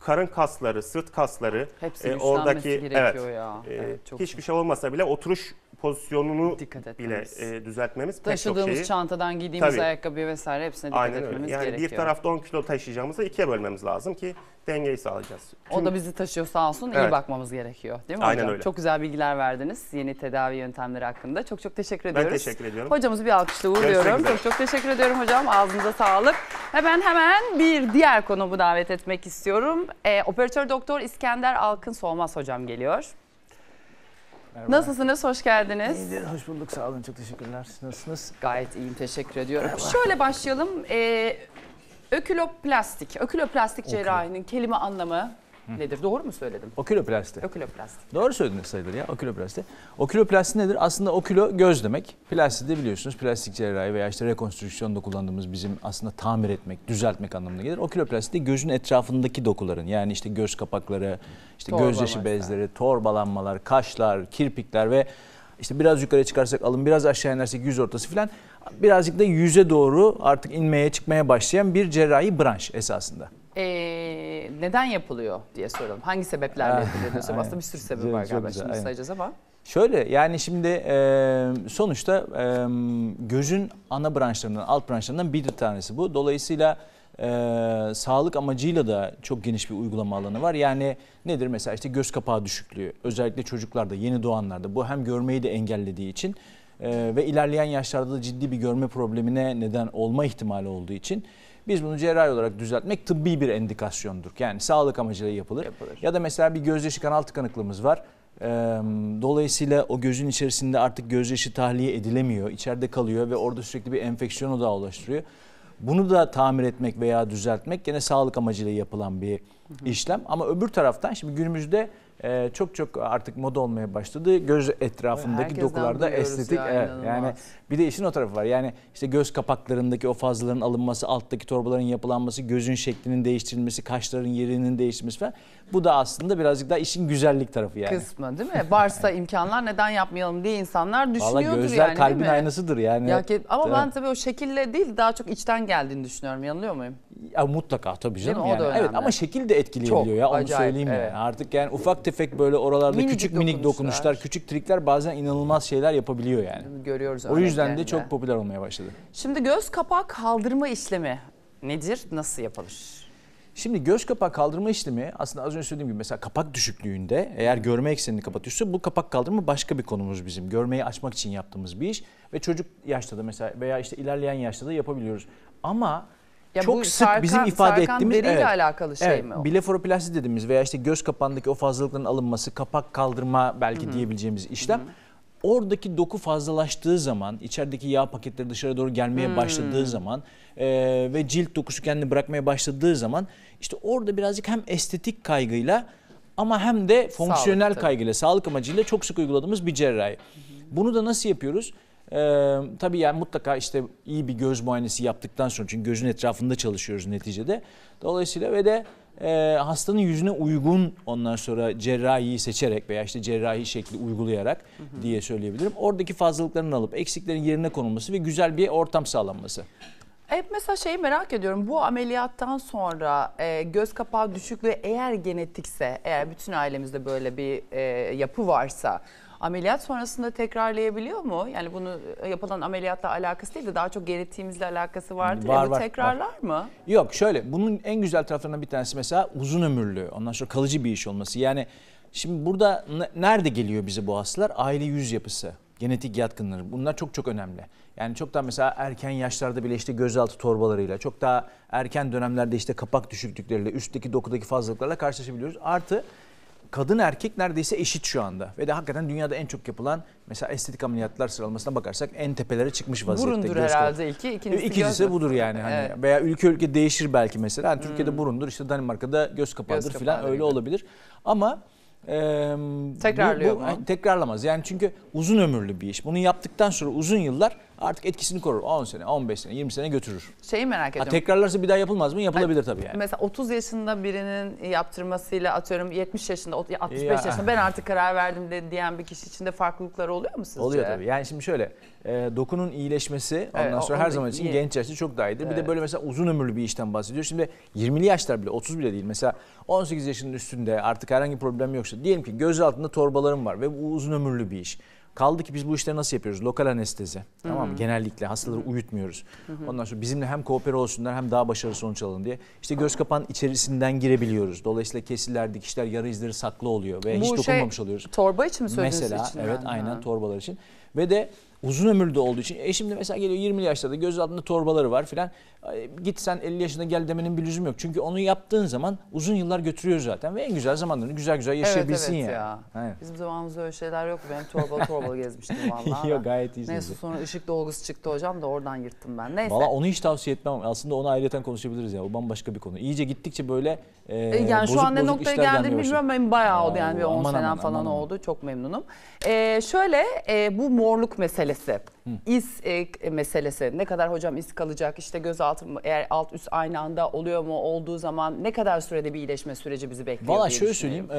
karın kasları, sırt kasları Hepsinin e, oradaki evet, ya. evet çok hiçbir şey olmasa bile oturuş pozisyonunu dikkat etmemiz. bile e, düzeltmemiz Taşıdığımız pek çok şeyi. çantadan giydiğimiz Tabii. ayakkabı vesaire hepsine dikkat Aynen etmemiz öyle. Yani gerekiyor. bir tarafta 10 kilo taşıyacağımızı ikiye bölmemiz lazım ki dengeyi sağlayacağız. Tüm... O da bizi taşıyor sağ olsun Evet. iyi bakmamız gerekiyor değil mi Aynen hocam? öyle. Çok güzel bilgiler verdiniz yeni tedavi yöntemleri hakkında. Çok çok teşekkür ediyoruz. teşekkür ediyorum. Hocamızı bir alkışla uğurluyorum. Çok çok teşekkür ediyorum hocam ağzınıza sağlık. Hemen hemen bir diğer konumu davet etmek istiyorum. E, operatör doktor İskender Alkın Solmaz hocam geliyor. Merhaba. Nasılsınız? Hoş geldiniz. İyidir, hoş bulduk. Sağ olun, çok teşekkürler. Siz nasılsınız? Gayet iyiyim, teşekkür ediyorum. Merhaba. Şöyle başlayalım. Ee, öküloplastik, öküloplastik cerrahinin kelime anlamı nedir? Doğru mu söyledim? Oküloplasti. Oküloplasti. Doğru söylediniz sayılır ya oküloplasti. Oküloplasti nedir? Aslında okülo göz demek. Plasti de biliyorsunuz plastik cerrahi veya işte rekonstrüksiyonda kullandığımız bizim aslında tamir etmek, düzeltmek anlamına gelir. Oküloplasti de gözün etrafındaki dokuların yani işte göz kapakları, işte gözyaşı bezleri, torbalanmalar, kaşlar, kirpikler ve işte biraz yukarı çıkarsak alım, biraz aşağı inersek yüz ortası filan birazcık da yüze doğru artık inmeye çıkmaya başlayan bir cerrahi branş esasında. Ee, neden yapılıyor diye soralım. Hangi sebeplerle ah, yapılıyor diye Aslında bir sürü sebep var galiba şimdi aynen. sayacağız ama. Şöyle yani şimdi e, sonuçta e, gözün ana branşlarından, alt branşlarından bir tanesi bu. Dolayısıyla e, sağlık amacıyla da çok geniş bir uygulama alanı var. Yani nedir mesela işte göz kapağı düşüklüğü özellikle çocuklarda yeni doğanlarda bu hem görmeyi de engellediği için e, ve ilerleyen yaşlarda da ciddi bir görme problemine neden olma ihtimali olduğu için biz bunu cerrahi olarak düzeltmek tıbbi bir endikasyondur. Yani sağlık amacıyla yapılır. yapılır. Ya da mesela bir gözyaşı kanal tıkanıklığımız var. Ee, dolayısıyla o gözün içerisinde artık gözyaşı tahliye edilemiyor. İçeride kalıyor ve orada sürekli bir enfeksiyon odağı ulaştırıyor. Bunu da tamir etmek veya düzeltmek gene sağlık amacıyla yapılan bir hı hı. işlem. Ama öbür taraftan şimdi günümüzde e, çok çok artık moda olmaya başladı. Göz etrafındaki Herkesten dokularda estetik. Ya, evet, yani bir de işin o tarafı var. Yani işte göz kapaklarındaki o fazlaların alınması, alttaki torbaların yapılanması, gözün şeklinin değiştirilmesi, kaşların yerinin değişmesi falan. Bu da aslında birazcık daha işin güzellik tarafı yani. Kısmı değil mi? Varsa [LAUGHS] imkanlar neden yapmayalım diye insanlar düşünüyordur Vallahi gözler yani kalbin mi? aynasıdır yani. Ya, ama ben tabii o şekille değil daha çok içten geldiğini düşünüyorum. Yanılıyor muyum? Ya mutlaka tabii canım yani. O da evet ama şekil de etkileyebiliyor çok, ya onu acayip, söyleyeyim evet. ya. Artık yani ufak tefek böyle oralarda minicik küçük minik dokunuşlar. dokunuşlar, küçük trikler bazen inanılmaz şeyler yapabiliyor yani. Görüyoruz. O yüzden de çok popüler olmaya başladı. Şimdi göz kapak kaldırma işlemi nedir? Nasıl yapılır? Şimdi göz kapak kaldırma işlemi aslında az önce söylediğim gibi mesela kapak düşüklüğünde eğer görme eksenini kapatıyorsa bu kapak kaldırma başka bir konumuz bizim. Görmeyi açmak için yaptığımız bir iş ve çocuk yaşta da mesela veya işte ilerleyen yaşta da yapabiliyoruz. Ama ya çok bu sık sarkan, bizim ifade sarkan ettiğimiz deriyle evet, alakalı şey evet, mi o? Blefaroplasti dediğimiz veya işte göz kapağındaki o fazlalıkların alınması, kapak kaldırma belki Hı -hı. diyebileceğimiz işlem. Hı -hı. Oradaki doku fazlalaştığı zaman, içerideki yağ paketleri dışarı doğru gelmeye hmm. başladığı zaman e, ve cilt dokusu kendini bırakmaya başladığı zaman işte orada birazcık hem estetik kaygıyla ama hem de fonksiyonel sağlık, kaygıyla, sağlık amacıyla çok sık uyguladığımız bir cerrahi. Hı hı. Bunu da nasıl yapıyoruz? Ee, tabii yani mutlaka işte iyi bir göz muayenesi yaptıktan sonra çünkü gözün etrafında çalışıyoruz neticede. Dolayısıyla ve de e, hastanın yüzüne uygun ondan sonra cerrahiyi seçerek veya işte cerrahi şekli uygulayarak hı hı. diye söyleyebilirim. Oradaki fazlalıkların alıp eksiklerin yerine konulması ve güzel bir ortam sağlanması. Hep mesela şeyi merak ediyorum. Bu ameliyattan sonra e, göz kapağı düşüklüğü eğer genetikse, eğer bütün ailemizde böyle bir e, yapı varsa Ameliyat sonrasında tekrarlayabiliyor mu? Yani bunu e, yapılan ameliyatla alakası değil de daha çok genetiğimizle alakası vardır. Var, ya, bu var, tekrarlar var. mı? Yok şöyle bunun en güzel taraflarından bir tanesi mesela uzun ömürlü. Ondan sonra kalıcı bir iş olması. Yani şimdi burada nerede geliyor bize bu hastalar? Aile yüz yapısı genetik yatkınlığı bunlar çok çok önemli. Yani çok daha mesela erken yaşlarda bile işte gözaltı torbalarıyla, çok daha erken dönemlerde işte kapak düşüklükleriyle, üstteki dokudaki fazlalıklarla karşılaşabiliyoruz. Artı kadın erkek neredeyse eşit şu anda. Ve de hakikaten dünyada en çok yapılan mesela estetik ameliyatlar sıralamasına bakarsak en tepelere çıkmış vaziyette. Burundur göz herhalde ilki. İkincisi, e, İkincisi göz... budur yani. Hani evet. Veya ülke ülke değişir belki mesela. Hani Türkiye'de hmm. burundur işte Danimarka'da göz kapağıdır filan öyle olabilir. Ama e, Tekrarlıyor bu, bu, mu? Tekrarlamaz. Yani çünkü uzun ömürlü bir iş. Bunu yaptıktan sonra uzun yıllar artık etkisini korur. 10 sene, 15 sene, 20 sene götürür. Şeyi merak ediyorum. Ha, tekrarlarsa bir daha yapılmaz mı? Yapılabilir tabii yani. Mesela 30 yaşında birinin yaptırmasıyla atıyorum 70 yaşında, 65 ya. yaşında ben artık karar verdim de, diyen bir kişi için de farklılıklar oluyor mu sizce? Oluyor tabii. Yani şimdi şöyle e, dokunun iyileşmesi evet, ondan sonra her zaman için iyi. genç yaşta çok daha iyidir. Evet. Bir de böyle mesela uzun ömürlü bir işten bahsediyor. Şimdi 20'li yaşlar bile 30 bile değil. Mesela 18 yaşının üstünde artık herhangi problem yoksa diyelim ki göz altında torbalarım var ve bu uzun ömürlü bir iş. Kaldı ki biz bu işleri nasıl yapıyoruz? Lokal anestezi. Hı-hı. Tamam mı? Genellikle hastaları Hı-hı. uyutmuyoruz. Hı-hı. Ondan sonra bizimle hem kooper olsunlar hem daha başarılı sonuç alın diye. İşte göz kapan içerisinden girebiliyoruz. Dolayısıyla kesiler, dikişler, yara izleri saklı oluyor ve bu hiç şey, dokunmamış oluyoruz. torba için mi söylüyorsunuz? Mesela evet yani. aynen torbalar için. Ve de uzun ömürlü olduğu için E şimdi mesela geliyor 20 da göz altında torbaları var filan. Git sen 50 yaşında gel demenin bir lüzum yok. Çünkü onu yaptığın zaman uzun yıllar götürüyor zaten ve en güzel zamanlarını güzel güzel yaşayabilsin evet, evet yani. ya. Aynen. Bizim zamanımızda öyle şeyler yok. Ben torbalı torbalı gezmiştim [LAUGHS] vallahi. yok gayet iyi. Neyse sonra ışık dolgusu çıktı hocam da oradan yırttım ben. Neyse. Valla onu hiç tavsiye etmem. Aslında onu ayrıca konuşabiliriz ya. O bambaşka bir konu. İyice gittikçe böyle e, e yani bozuk, şu an ne noktaya geldim bilmiyorum. Benim bayağı oldu yani bir 10 sene falan aman, oldu. Çok memnunum. Ee, şöyle e, bu morluk meselesi meselesi. Hı. İz e, e, meselesi. Ne kadar hocam is kalacak? İşte gözaltı mı? Eğer alt üst aynı anda oluyor mu? Olduğu zaman ne kadar sürede bir iyileşme süreci bizi bekliyor? Valla şöyle söyleyeyim. E,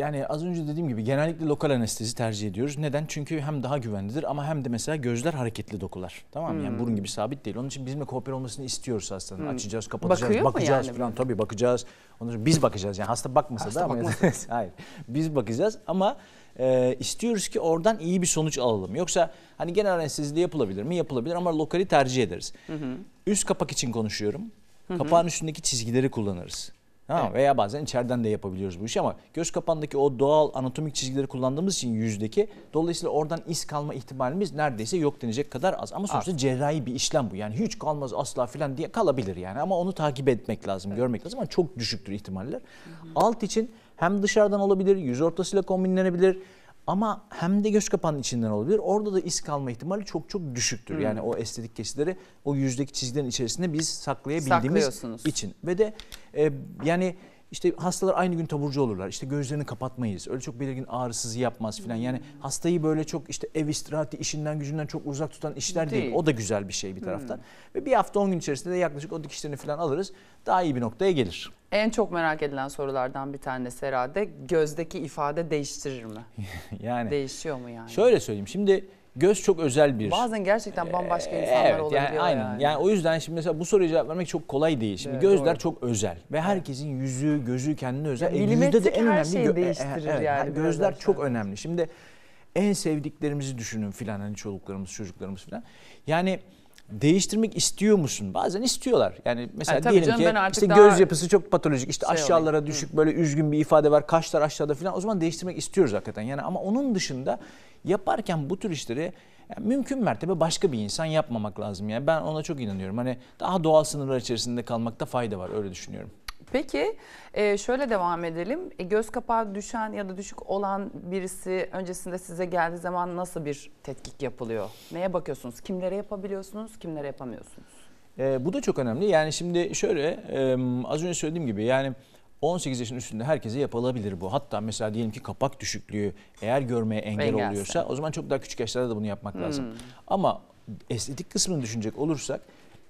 yani az önce dediğim gibi genellikle lokal anestezi tercih ediyoruz. Neden? Çünkü hem daha güvenlidir ama hem de mesela gözler hareketli dokular. Tamam mı? Yani burun hmm. gibi sabit değil. Onun için bizimle kooper olmasını istiyoruz hastanın. Hmm. Açacağız, kapatacağız, Bakıyor bakacağız yani falan. Tabii bakacağız. Onun için biz bakacağız yani hasta bakmasa hasta da bakmasa. [LAUGHS] hayır biz bakacağız ama e, istiyoruz ki oradan iyi bir sonuç alalım. Yoksa hani genel anestezide yapılabilir mi? Yapılabilir ama lokali tercih ederiz. Hı hı. Üst kapak için konuşuyorum. Hı hı. Kapağın üstündeki çizgileri kullanırız. Ha, evet. Veya bazen içeriden de yapabiliyoruz bu işi ama göz kapandaki o doğal anatomik çizgileri kullandığımız için yüzdeki dolayısıyla oradan iz kalma ihtimalimiz neredeyse yok denecek kadar az. Ama sonuçta Artık. cerrahi bir işlem bu yani hiç kalmaz asla filan diye kalabilir yani ama onu takip etmek lazım evet. görmek lazım ama çok düşüktür ihtimaller. Hı hı. Alt için hem dışarıdan olabilir yüz ortasıyla kombinlenebilir ama hem de göz kapağının içinden olabilir. Orada da iz kalma ihtimali çok çok düşüktür. Hmm. Yani o estetik kesileri o yüzdeki çizgilerin içerisinde biz saklayabildiğimiz için. Ve de e, yani işte hastalar aynı gün taburcu olurlar. İşte gözlerini kapatmayız. Öyle çok belirgin ağrısız yapmaz filan. Yani hmm. hastayı böyle çok işte ev istirahati işinden gücünden çok uzak tutan işler değil. değil. O da güzel bir şey bir taraftan. Hmm. Ve bir hafta 10 gün içerisinde de yaklaşık o dikişlerini filan alırız. Daha iyi bir noktaya gelir. En çok merak edilen sorulardan bir tanesi herhalde gözdeki ifade değiştirir mi? [LAUGHS] yani değişiyor mu yani? Şöyle söyleyeyim. Şimdi Göz çok özel bir. Bazen gerçekten bambaşka ee, insanlar evet, olabiliyor yani. Aynen. Yani. yani o yüzden şimdi mesela bu soruya cevap vermek çok kolay değil. Şimdi evet, gözler doğru. çok özel ve herkesin yüzü, gözü kendine özel. Yani e, yüzde de en önemli her şeyi gö- e, e, değiştirir e, evet, yani. Gözler çok önemli. Şimdi en sevdiklerimizi düşünün filan hani çocuklarımız, çocuklarımız filan. Yani değiştirmek istiyor musun? Bazen istiyorlar. Yani mesela yani diyelim canım, ki işte göz yapısı çok patolojik. İşte şey aşağılara olayım. düşük Hı. böyle üzgün bir ifade var. Kaşlar aşağıda filan. O zaman değiştirmek istiyoruz hakikaten. Yani ama onun dışında yaparken bu tür işleri yani mümkün mertebe başka bir insan yapmamak lazım. Yani ben ona çok inanıyorum. Hani daha doğal sınırlar içerisinde kalmakta fayda var öyle düşünüyorum. Peki e, şöyle devam edelim. E, göz kapağı düşen ya da düşük olan birisi öncesinde size geldiği zaman nasıl bir tetkik yapılıyor? Neye bakıyorsunuz? Kimlere yapabiliyorsunuz, kimlere yapamıyorsunuz? E, bu da çok önemli. Yani şimdi şöyle az önce söylediğim gibi yani 18 yaşın üstünde herkese yapılabilir bu. Hatta mesela diyelim ki kapak düşüklüğü eğer görmeye engel Engelse. oluyorsa o zaman çok daha küçük yaşlarda da bunu yapmak hmm. lazım. Ama estetik kısmını düşünecek olursak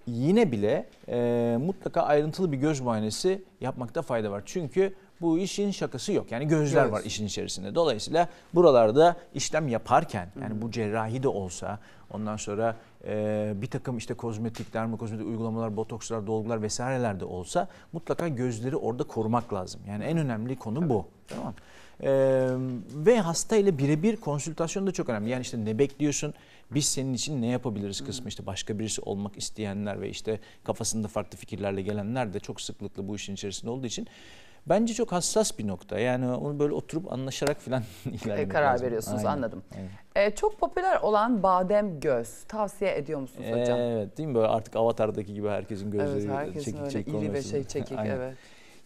yine bile e, mutlaka ayrıntılı bir göz muayenesi yapmakta fayda var. Çünkü bu işin şakası yok. Yani gözler Göz. var işin içerisinde. Dolayısıyla buralarda işlem yaparken yani hmm. bu cerrahi de olsa Ondan sonra e, bir takım işte kozmetik, dermokozmetik uygulamalar, botokslar, dolgular vesaireler de olsa mutlaka gözleri orada korumak lazım. Yani en önemli konu evet. bu. Tamam e, ve hasta ile birebir konsültasyon da çok önemli. Yani işte ne bekliyorsun? Biz senin için ne yapabiliriz kısmı işte başka birisi olmak isteyenler ve işte kafasında farklı fikirlerle gelenler de çok sıklıkla bu işin içerisinde olduğu için Bence çok hassas bir nokta. Yani onu böyle oturup anlaşarak falan [LAUGHS] e, ilerlemek Karar lazım. veriyorsunuz Aynen. anladım. Aynen. Ee, çok popüler olan badem göz. Tavsiye ediyor musunuz ee, hocam? Evet değil mi? Böyle artık avatardaki gibi herkesin gözleri evet, herkesin çekik çekik olmasın. İri ve şey çekik [LAUGHS] evet.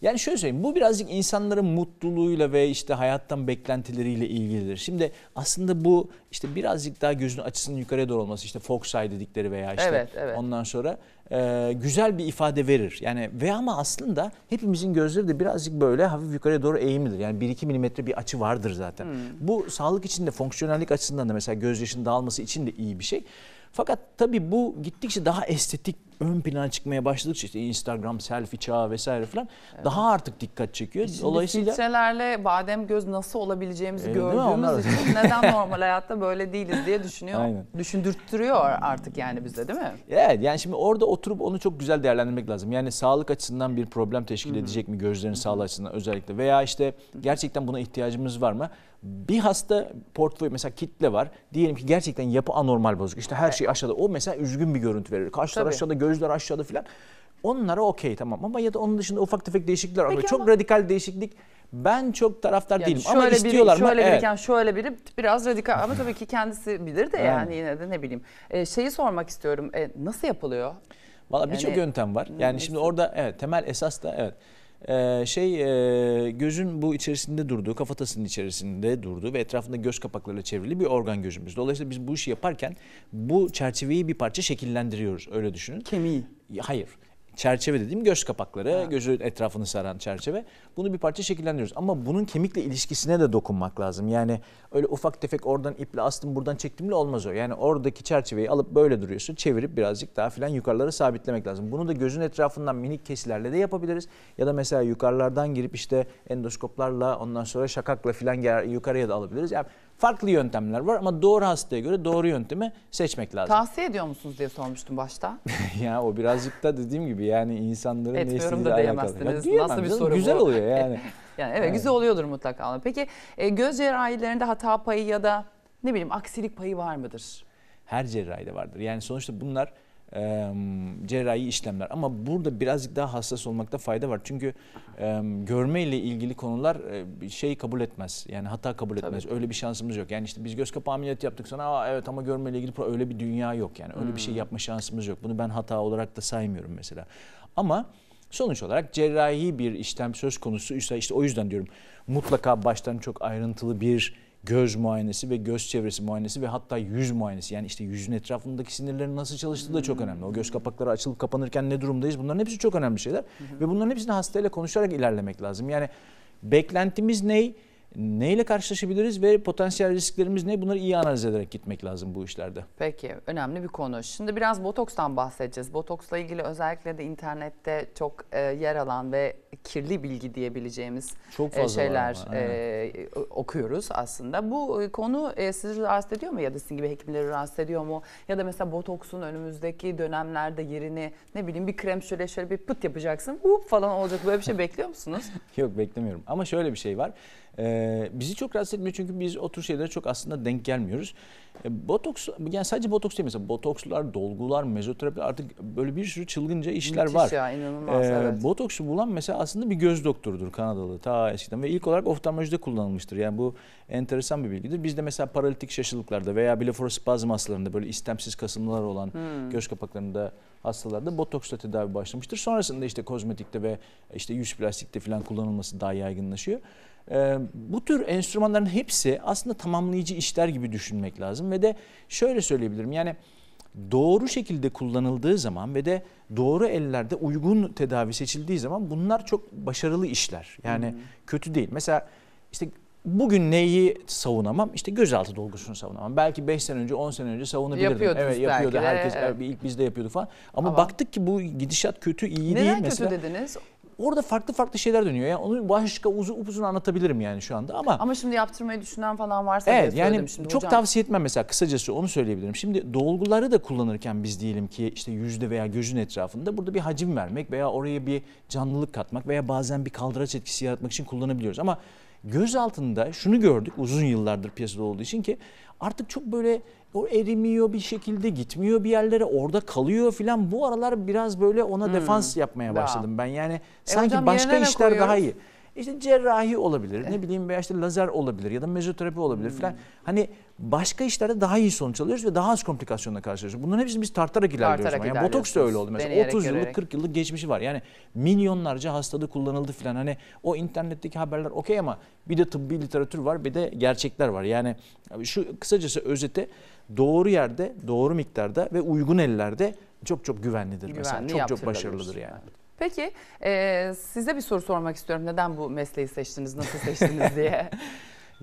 Yani şöyle söyleyeyim bu birazcık insanların mutluluğuyla ve işte hayattan beklentileriyle ilgilidir. Şimdi aslında bu işte birazcık daha gözün açısının yukarıya doğru olması işte Fox Eye dedikleri veya işte evet, evet. ondan sonra e, güzel bir ifade verir. Yani ve ama aslında hepimizin gözleri de birazcık böyle hafif yukarıya doğru eğimlidir. Yani 1-2 milimetre bir açı vardır zaten. Hmm. Bu sağlık için de fonksiyonellik açısından da mesela göz yaşının dağılması için de iyi bir şey. Fakat tabii bu gittikçe daha estetik ön plana çıkmaya başladıkça işte Instagram, selfie çağı vesaire falan evet. daha artık dikkat çekiyor. E şimdi Dolayısıyla filtrelerle badem göz nasıl olabileceğimizi evet, gördüğümüz için [LAUGHS] neden normal hayatta böyle değiliz diye düşünüyor. Aynen. Düşündürttürüyor artık yani bizde değil mi? Evet yani şimdi orada oturup onu çok güzel değerlendirmek lazım. Yani sağlık açısından bir problem teşkil edecek Hı -hı. mi gözlerin sağlığı açısından özellikle veya işte gerçekten buna ihtiyacımız var mı? bir hasta portföy mesela kitle var. Diyelim ki gerçekten yapı anormal bozuk. İşte her şey aşağıda. O mesela üzgün bir görüntü verir. Kaşlar Tabii. aşağıda, gözler aşağıda filan. Onlara okey tamam ama ya da onun dışında ufak tefek değişiklikler var. Çok radikal değişiklik ben çok taraftar yani değilim şöyle ama biri, şöyle mı? Biri, evet. şöyle biri biraz radikal ama tabii ki kendisi bilir de yani, yani yine de ne bileyim. E, şeyi sormak istiyorum e, nasıl yapılıyor? Valla yani, birçok yöntem var. Yani şimdi orada evet temel esas da evet ee, şey e, gözün bu içerisinde durduğu, kafatasının içerisinde durduğu ve etrafında göz kapaklarıyla çevrili bir organ gözümüz. Dolayısıyla biz bu işi yaparken bu çerçeveyi bir parça şekillendiriyoruz öyle düşünün. Kemiği. Hayır çerçeve dediğim göz kapakları, ha. gözün etrafını saran çerçeve. Bunu bir parça şekillendiriyoruz. Ama bunun kemikle ilişkisine de dokunmak lazım. Yani öyle ufak tefek oradan iple astım buradan çektimle olmaz o. Yani oradaki çerçeveyi alıp böyle duruyorsun çevirip birazcık daha filan yukarılara sabitlemek lazım. Bunu da gözün etrafından minik kesilerle de yapabiliriz. Ya da mesela yukarılardan girip işte endoskoplarla ondan sonra şakakla filan yukarıya da alabiliriz. Yani Farklı yöntemler var ama doğru hastaya göre doğru yöntemi seçmek lazım. Tavsiye ediyor musunuz diye sormuştum başta. [LAUGHS] ya o birazcık da dediğim gibi yani insanların Etmiyorum da diyemezsiniz. Ya, Nasıl bir soru Güzel bu? oluyor yani. [LAUGHS] yani evet yani. güzel oluyordur mutlaka. Peki e, göz cerrahilerinde hata payı ya da ne bileyim aksilik payı var mıdır? Her cerrahide vardır. Yani sonuçta bunlar e, cerrahi işlemler. Ama burada birazcık daha hassas olmakta fayda var. Çünkü e, görme ile ilgili konular e, şey kabul etmez. Yani hata kabul etmez. Tabii. Öyle bir şansımız yok. Yani işte biz göz kapağı ameliyatı yaptık sonra Aa, evet ama görme ile ilgili öyle bir dünya yok. Yani öyle hmm. bir şey hmm. yapma şansımız yok. Bunu ben hata olarak da saymıyorum mesela. Ama sonuç olarak cerrahi bir işlem söz konusu. işte o yüzden diyorum mutlaka baştan çok ayrıntılı bir göz muayenesi ve göz çevresi muayenesi ve hatta yüz muayenesi. Yani işte yüzün etrafındaki sinirlerin nasıl çalıştığı da çok önemli. O göz kapakları açılıp kapanırken ne durumdayız bunların hepsi çok önemli şeyler. Hı hı. Ve bunların hepsini hastayla konuşarak ilerlemek lazım. Yani beklentimiz ney? neyle karşılaşabiliriz ve potansiyel risklerimiz ne? Bunları iyi analiz ederek gitmek lazım bu işlerde. Peki önemli bir konu. Şimdi biraz botokstan bahsedeceğiz. Botoksla ilgili özellikle de internette çok e, yer alan ve kirli bilgi diyebileceğimiz çok e, fazla e, şeyler e, okuyoruz aslında. Bu e, konu e, sizi rahatsız ediyor mu ya da sizin gibi hekimleri rahatsız ediyor mu? Ya da mesela botoksun önümüzdeki dönemlerde yerini ne bileyim bir krem şöyle şöyle bir pıt yapacaksın. Up falan olacak böyle bir şey bekliyor musunuz? [LAUGHS] Yok beklemiyorum ama şöyle bir şey var. Ee, bizi çok rahatsız etmiyor çünkü biz o tür şeylere çok aslında denk gelmiyoruz. Ee, botoks, yani sadece botoks değil mesela botokslar, dolgular, mezoterapiler artık böyle bir sürü çılgınca işler Müthiş var. ya inanılmaz. E, evet. Botoksu bulan mesela aslında bir göz doktorudur Kanadalı ta eskiden ve ilk olarak oftalmolojide kullanılmıştır. Yani bu enteresan bir bilgidir. Bizde mesela paralitik şaşılıklarda veya blefarospazm hastalarında böyle istemsiz kasılmalar olan hmm. göz kapaklarında hastalarda botoksla tedavi başlamıştır. Sonrasında işte kozmetikte ve işte yüz plastikte falan kullanılması daha yaygınlaşıyor. Ee, bu tür enstrümanların hepsi aslında tamamlayıcı işler gibi düşünmek lazım ve de şöyle söyleyebilirim yani doğru şekilde kullanıldığı zaman ve de doğru ellerde uygun tedavi seçildiği zaman bunlar çok başarılı işler. Yani hmm. kötü değil. Mesela işte bugün neyi savunamam? İşte gözaltı dolgusunu savunamam. Belki 5 sene önce 10 sene önce savunabilirdim. Yapıyordunuz evet, yapıyordu belki de. evet. ilk biz de yapıyorduk falan. Ama, Ama baktık ki bu gidişat kötü iyi Neden değil mesela. Neden kötü dediniz? orada farklı farklı şeyler dönüyor. Yani onu başka uzun uzun anlatabilirim yani şu anda ama. Ama şimdi yaptırmayı düşünen falan varsa evet, yani şimdi çok hocam. tavsiye etmem mesela kısacası onu söyleyebilirim. Şimdi dolguları da kullanırken biz diyelim ki işte yüzde veya gözün etrafında burada bir hacim vermek veya oraya bir canlılık katmak veya bazen bir kaldıraç etkisi yaratmak için kullanabiliyoruz. Ama göz altında şunu gördük uzun yıllardır piyasada olduğu için ki artık çok böyle o erimiyor bir şekilde gitmiyor bir yerlere orada kalıyor filan. Bu aralar biraz böyle ona hmm. defans yapmaya başladım ben. Yani e sanki hocam, başka işler koyuyoruz. daha iyi. İşte cerrahi olabilir, eh. ne bileyim veya işte lazer olabilir ya da mezoterapi olabilir hmm. filan. Hani başka işlerde daha iyi sonuç alıyoruz ve daha az komplikasyonla karşılaşıyoruz. Bunların hepsini biz tartarak ilerliyoruz. Tartarak yani botoks da öyle oldu mesela. Deneyerek, 30 yıllık, görerek. 40 yıllık geçmişi var. Yani milyonlarca hastada kullanıldı filan. Hani o internetteki haberler okey ama bir de tıbbi literatür var, bir de gerçekler var. Yani şu kısacası özete doğru yerde, doğru miktarda ve uygun ellerde çok çok güvenlidir Güvenli mesela. Çok çok başarılıdır yani. Evet. Peki e, size bir soru sormak istiyorum. Neden bu mesleği seçtiniz, nasıl seçtiniz diye. [LAUGHS]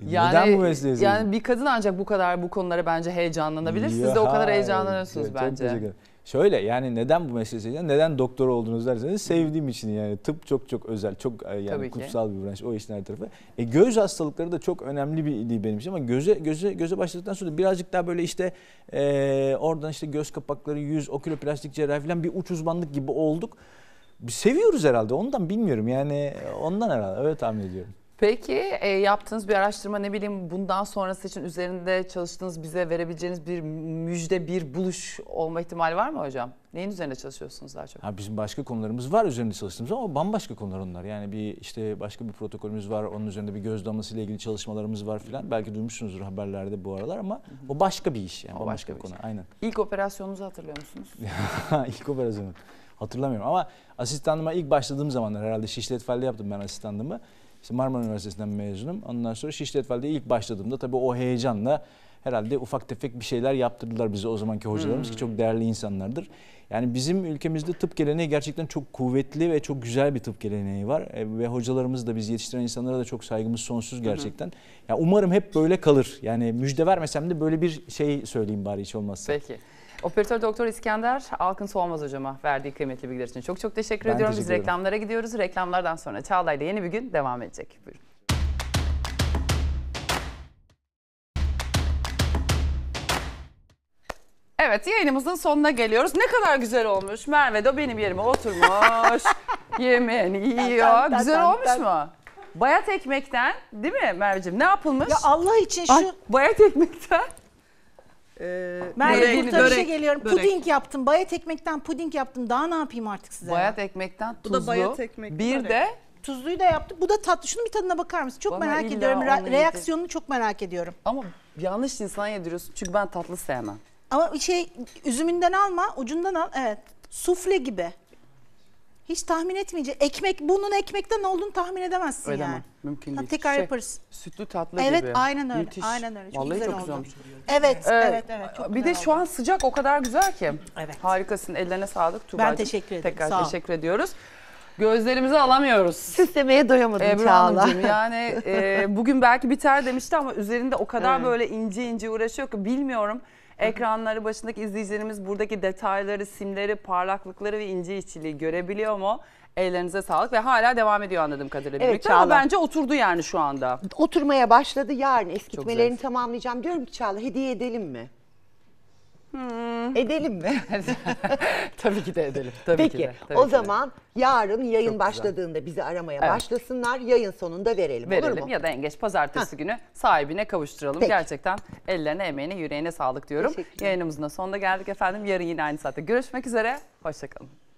Yani, Neden bu mesleği seçtiniz? Yani bir kadın ancak bu kadar bu konulara bence heyecanlanabilir. Siz de o kadar heyecanlanıyorsunuz evet, bence. Çok teşekkür ederim. Şöyle yani neden bu mesleği neden doktor oldunuz derseniz sevdiğim için yani tıp çok çok özel çok e, yani kutsal bir branş o işin her tarafı. E, göz hastalıkları da çok önemli bir değil benim için ama göze göze göze başladıktan sonra birazcık daha böyle işte e, oradan işte göz kapakları, yüz, oküloplastik cerrahi falan bir uç uzmanlık gibi olduk. Seviyoruz herhalde ondan bilmiyorum yani ondan herhalde öyle tahmin ediyorum. Peki e, yaptığınız bir araştırma ne bileyim bundan sonrası için üzerinde çalıştığınız bize verebileceğiniz bir müjde bir buluş olma ihtimali var mı hocam? Neyin üzerinde çalışıyorsunuz daha çok? Ha, bizim başka konularımız var üzerinde çalıştığımız ama bambaşka konular onlar. Yani bir işte başka bir protokolümüz var onun üzerinde bir göz damlası ile ilgili çalışmalarımız var filan. Belki duymuşsunuzdur haberlerde bu aralar ama hı hı. o başka bir iş yani o başka, bir konu. Iş. Aynen. İlk operasyonunuzu hatırlıyor musunuz? [LAUGHS] İlk operasyonu hatırlamıyorum ama asistanlıma ilk başladığım zamanlar herhalde şişlet etfalde yaptım ben asistanlığımı. İşte Marmara Üniversitesi'nden mezunum. Ondan sonra Şişli Etfal'de ilk başladığımda tabii o heyecanla herhalde ufak tefek bir şeyler yaptırdılar bize o zamanki hocalarımız hmm. ki çok değerli insanlardır. Yani bizim ülkemizde tıp geleneği gerçekten çok kuvvetli ve çok güzel bir tıp geleneği var. E, ve hocalarımız da biz yetiştiren insanlara da çok saygımız sonsuz gerçekten. Hı Ya umarım hep böyle kalır. Yani müjde vermesem de böyle bir şey söyleyeyim bari hiç olmazsa. Peki. Operatör Doktor İskender Alkın Soğmaz hocama verdiği kıymetli bilgiler için çok çok teşekkür ben ediyorum. Teşekkür Biz reklamlara gidiyoruz. Reklamlardan sonra Çağlay ile yeni bir gün devam edecek. Buyurun. Evet yayınımızın sonuna geliyoruz. Ne kadar güzel olmuş. Merve de benim yerime oturmuş. [LAUGHS] Yemeğini yiyor. güzel olmuş mu? Bayat ekmekten değil mi Merveciğim? Ne yapılmış? Ya Allah için şu... Ay, bayat ekmekten. Ee, ben börek, kurtarışa şey geliyorum. Börek. Puding yaptım. Bayat ekmekten puding yaptım. Daha ne yapayım artık size? Bayat ekmekten tuzlu. Bu da bayat ekmek. Bir de Tuzluyu da yaptım. Bu da tatlı. Şunun bir tadına bakar mısın? Çok Bana merak ediyorum. Re- reaksiyonunu çok merak ediyorum. Ama yanlış insan yediriyorsun. Çünkü ben tatlı sevmem. Ama şey üzümünden alma, ucundan al. Evet. Sufle gibi. Hiç tahmin etmeyince ekmek bunun ekmekten olduğunu tahmin edemezsin Öyle yani. Ama, mümkün değil. Tekrar şey, yaparız. Sütlü tatlı evet, gibi. Evet aynen öyle. Müthiş. Aynen öyle. Çok Vallahi güzel çok oldu. Güzelmiş. Evet, ee, evet evet çok Bir de oldu. şu an sıcak o kadar güzel ki. Evet. Harikasın. Ellerine sağlık Tuğba. Ben teşekkür ederim. Tekrar Sağ teşekkür ol. ediyoruz. Gözlerimizi alamıyoruz. Süslemeye doyamadım Ebru Çağla. [LAUGHS] yani e, bugün belki biter demişti ama üzerinde o kadar evet. böyle ince ince uğraşıyor ki bilmiyorum. Ekranları başındaki izleyicilerimiz buradaki detayları, simleri, parlaklıkları ve ince işçiliği görebiliyor mu? Ellerinize sağlık ve hala devam ediyor anladığım kadarıyla evet, ama bence oturdu yani şu anda. Oturmaya başladı yarın eskitmelerini tamamlayacağım. Diyorum ki Çağla hediye edelim mi? Hmm. Edelim mi? [LAUGHS] tabii ki de edelim. Tabii Peki ki de, tabii o ki zaman de. yarın yayın Çok başladığında güzel. bizi aramaya evet. başlasınlar. Yayın sonunda verelim, verelim olur mu? ya da en geç pazartesi ha. günü sahibine kavuşturalım. Peki. Gerçekten ellerine, emeğine, yüreğine sağlık diyorum. Yayınımızın da sonuna geldik efendim. Yarın yine aynı saatte görüşmek üzere. Hoşçakalın.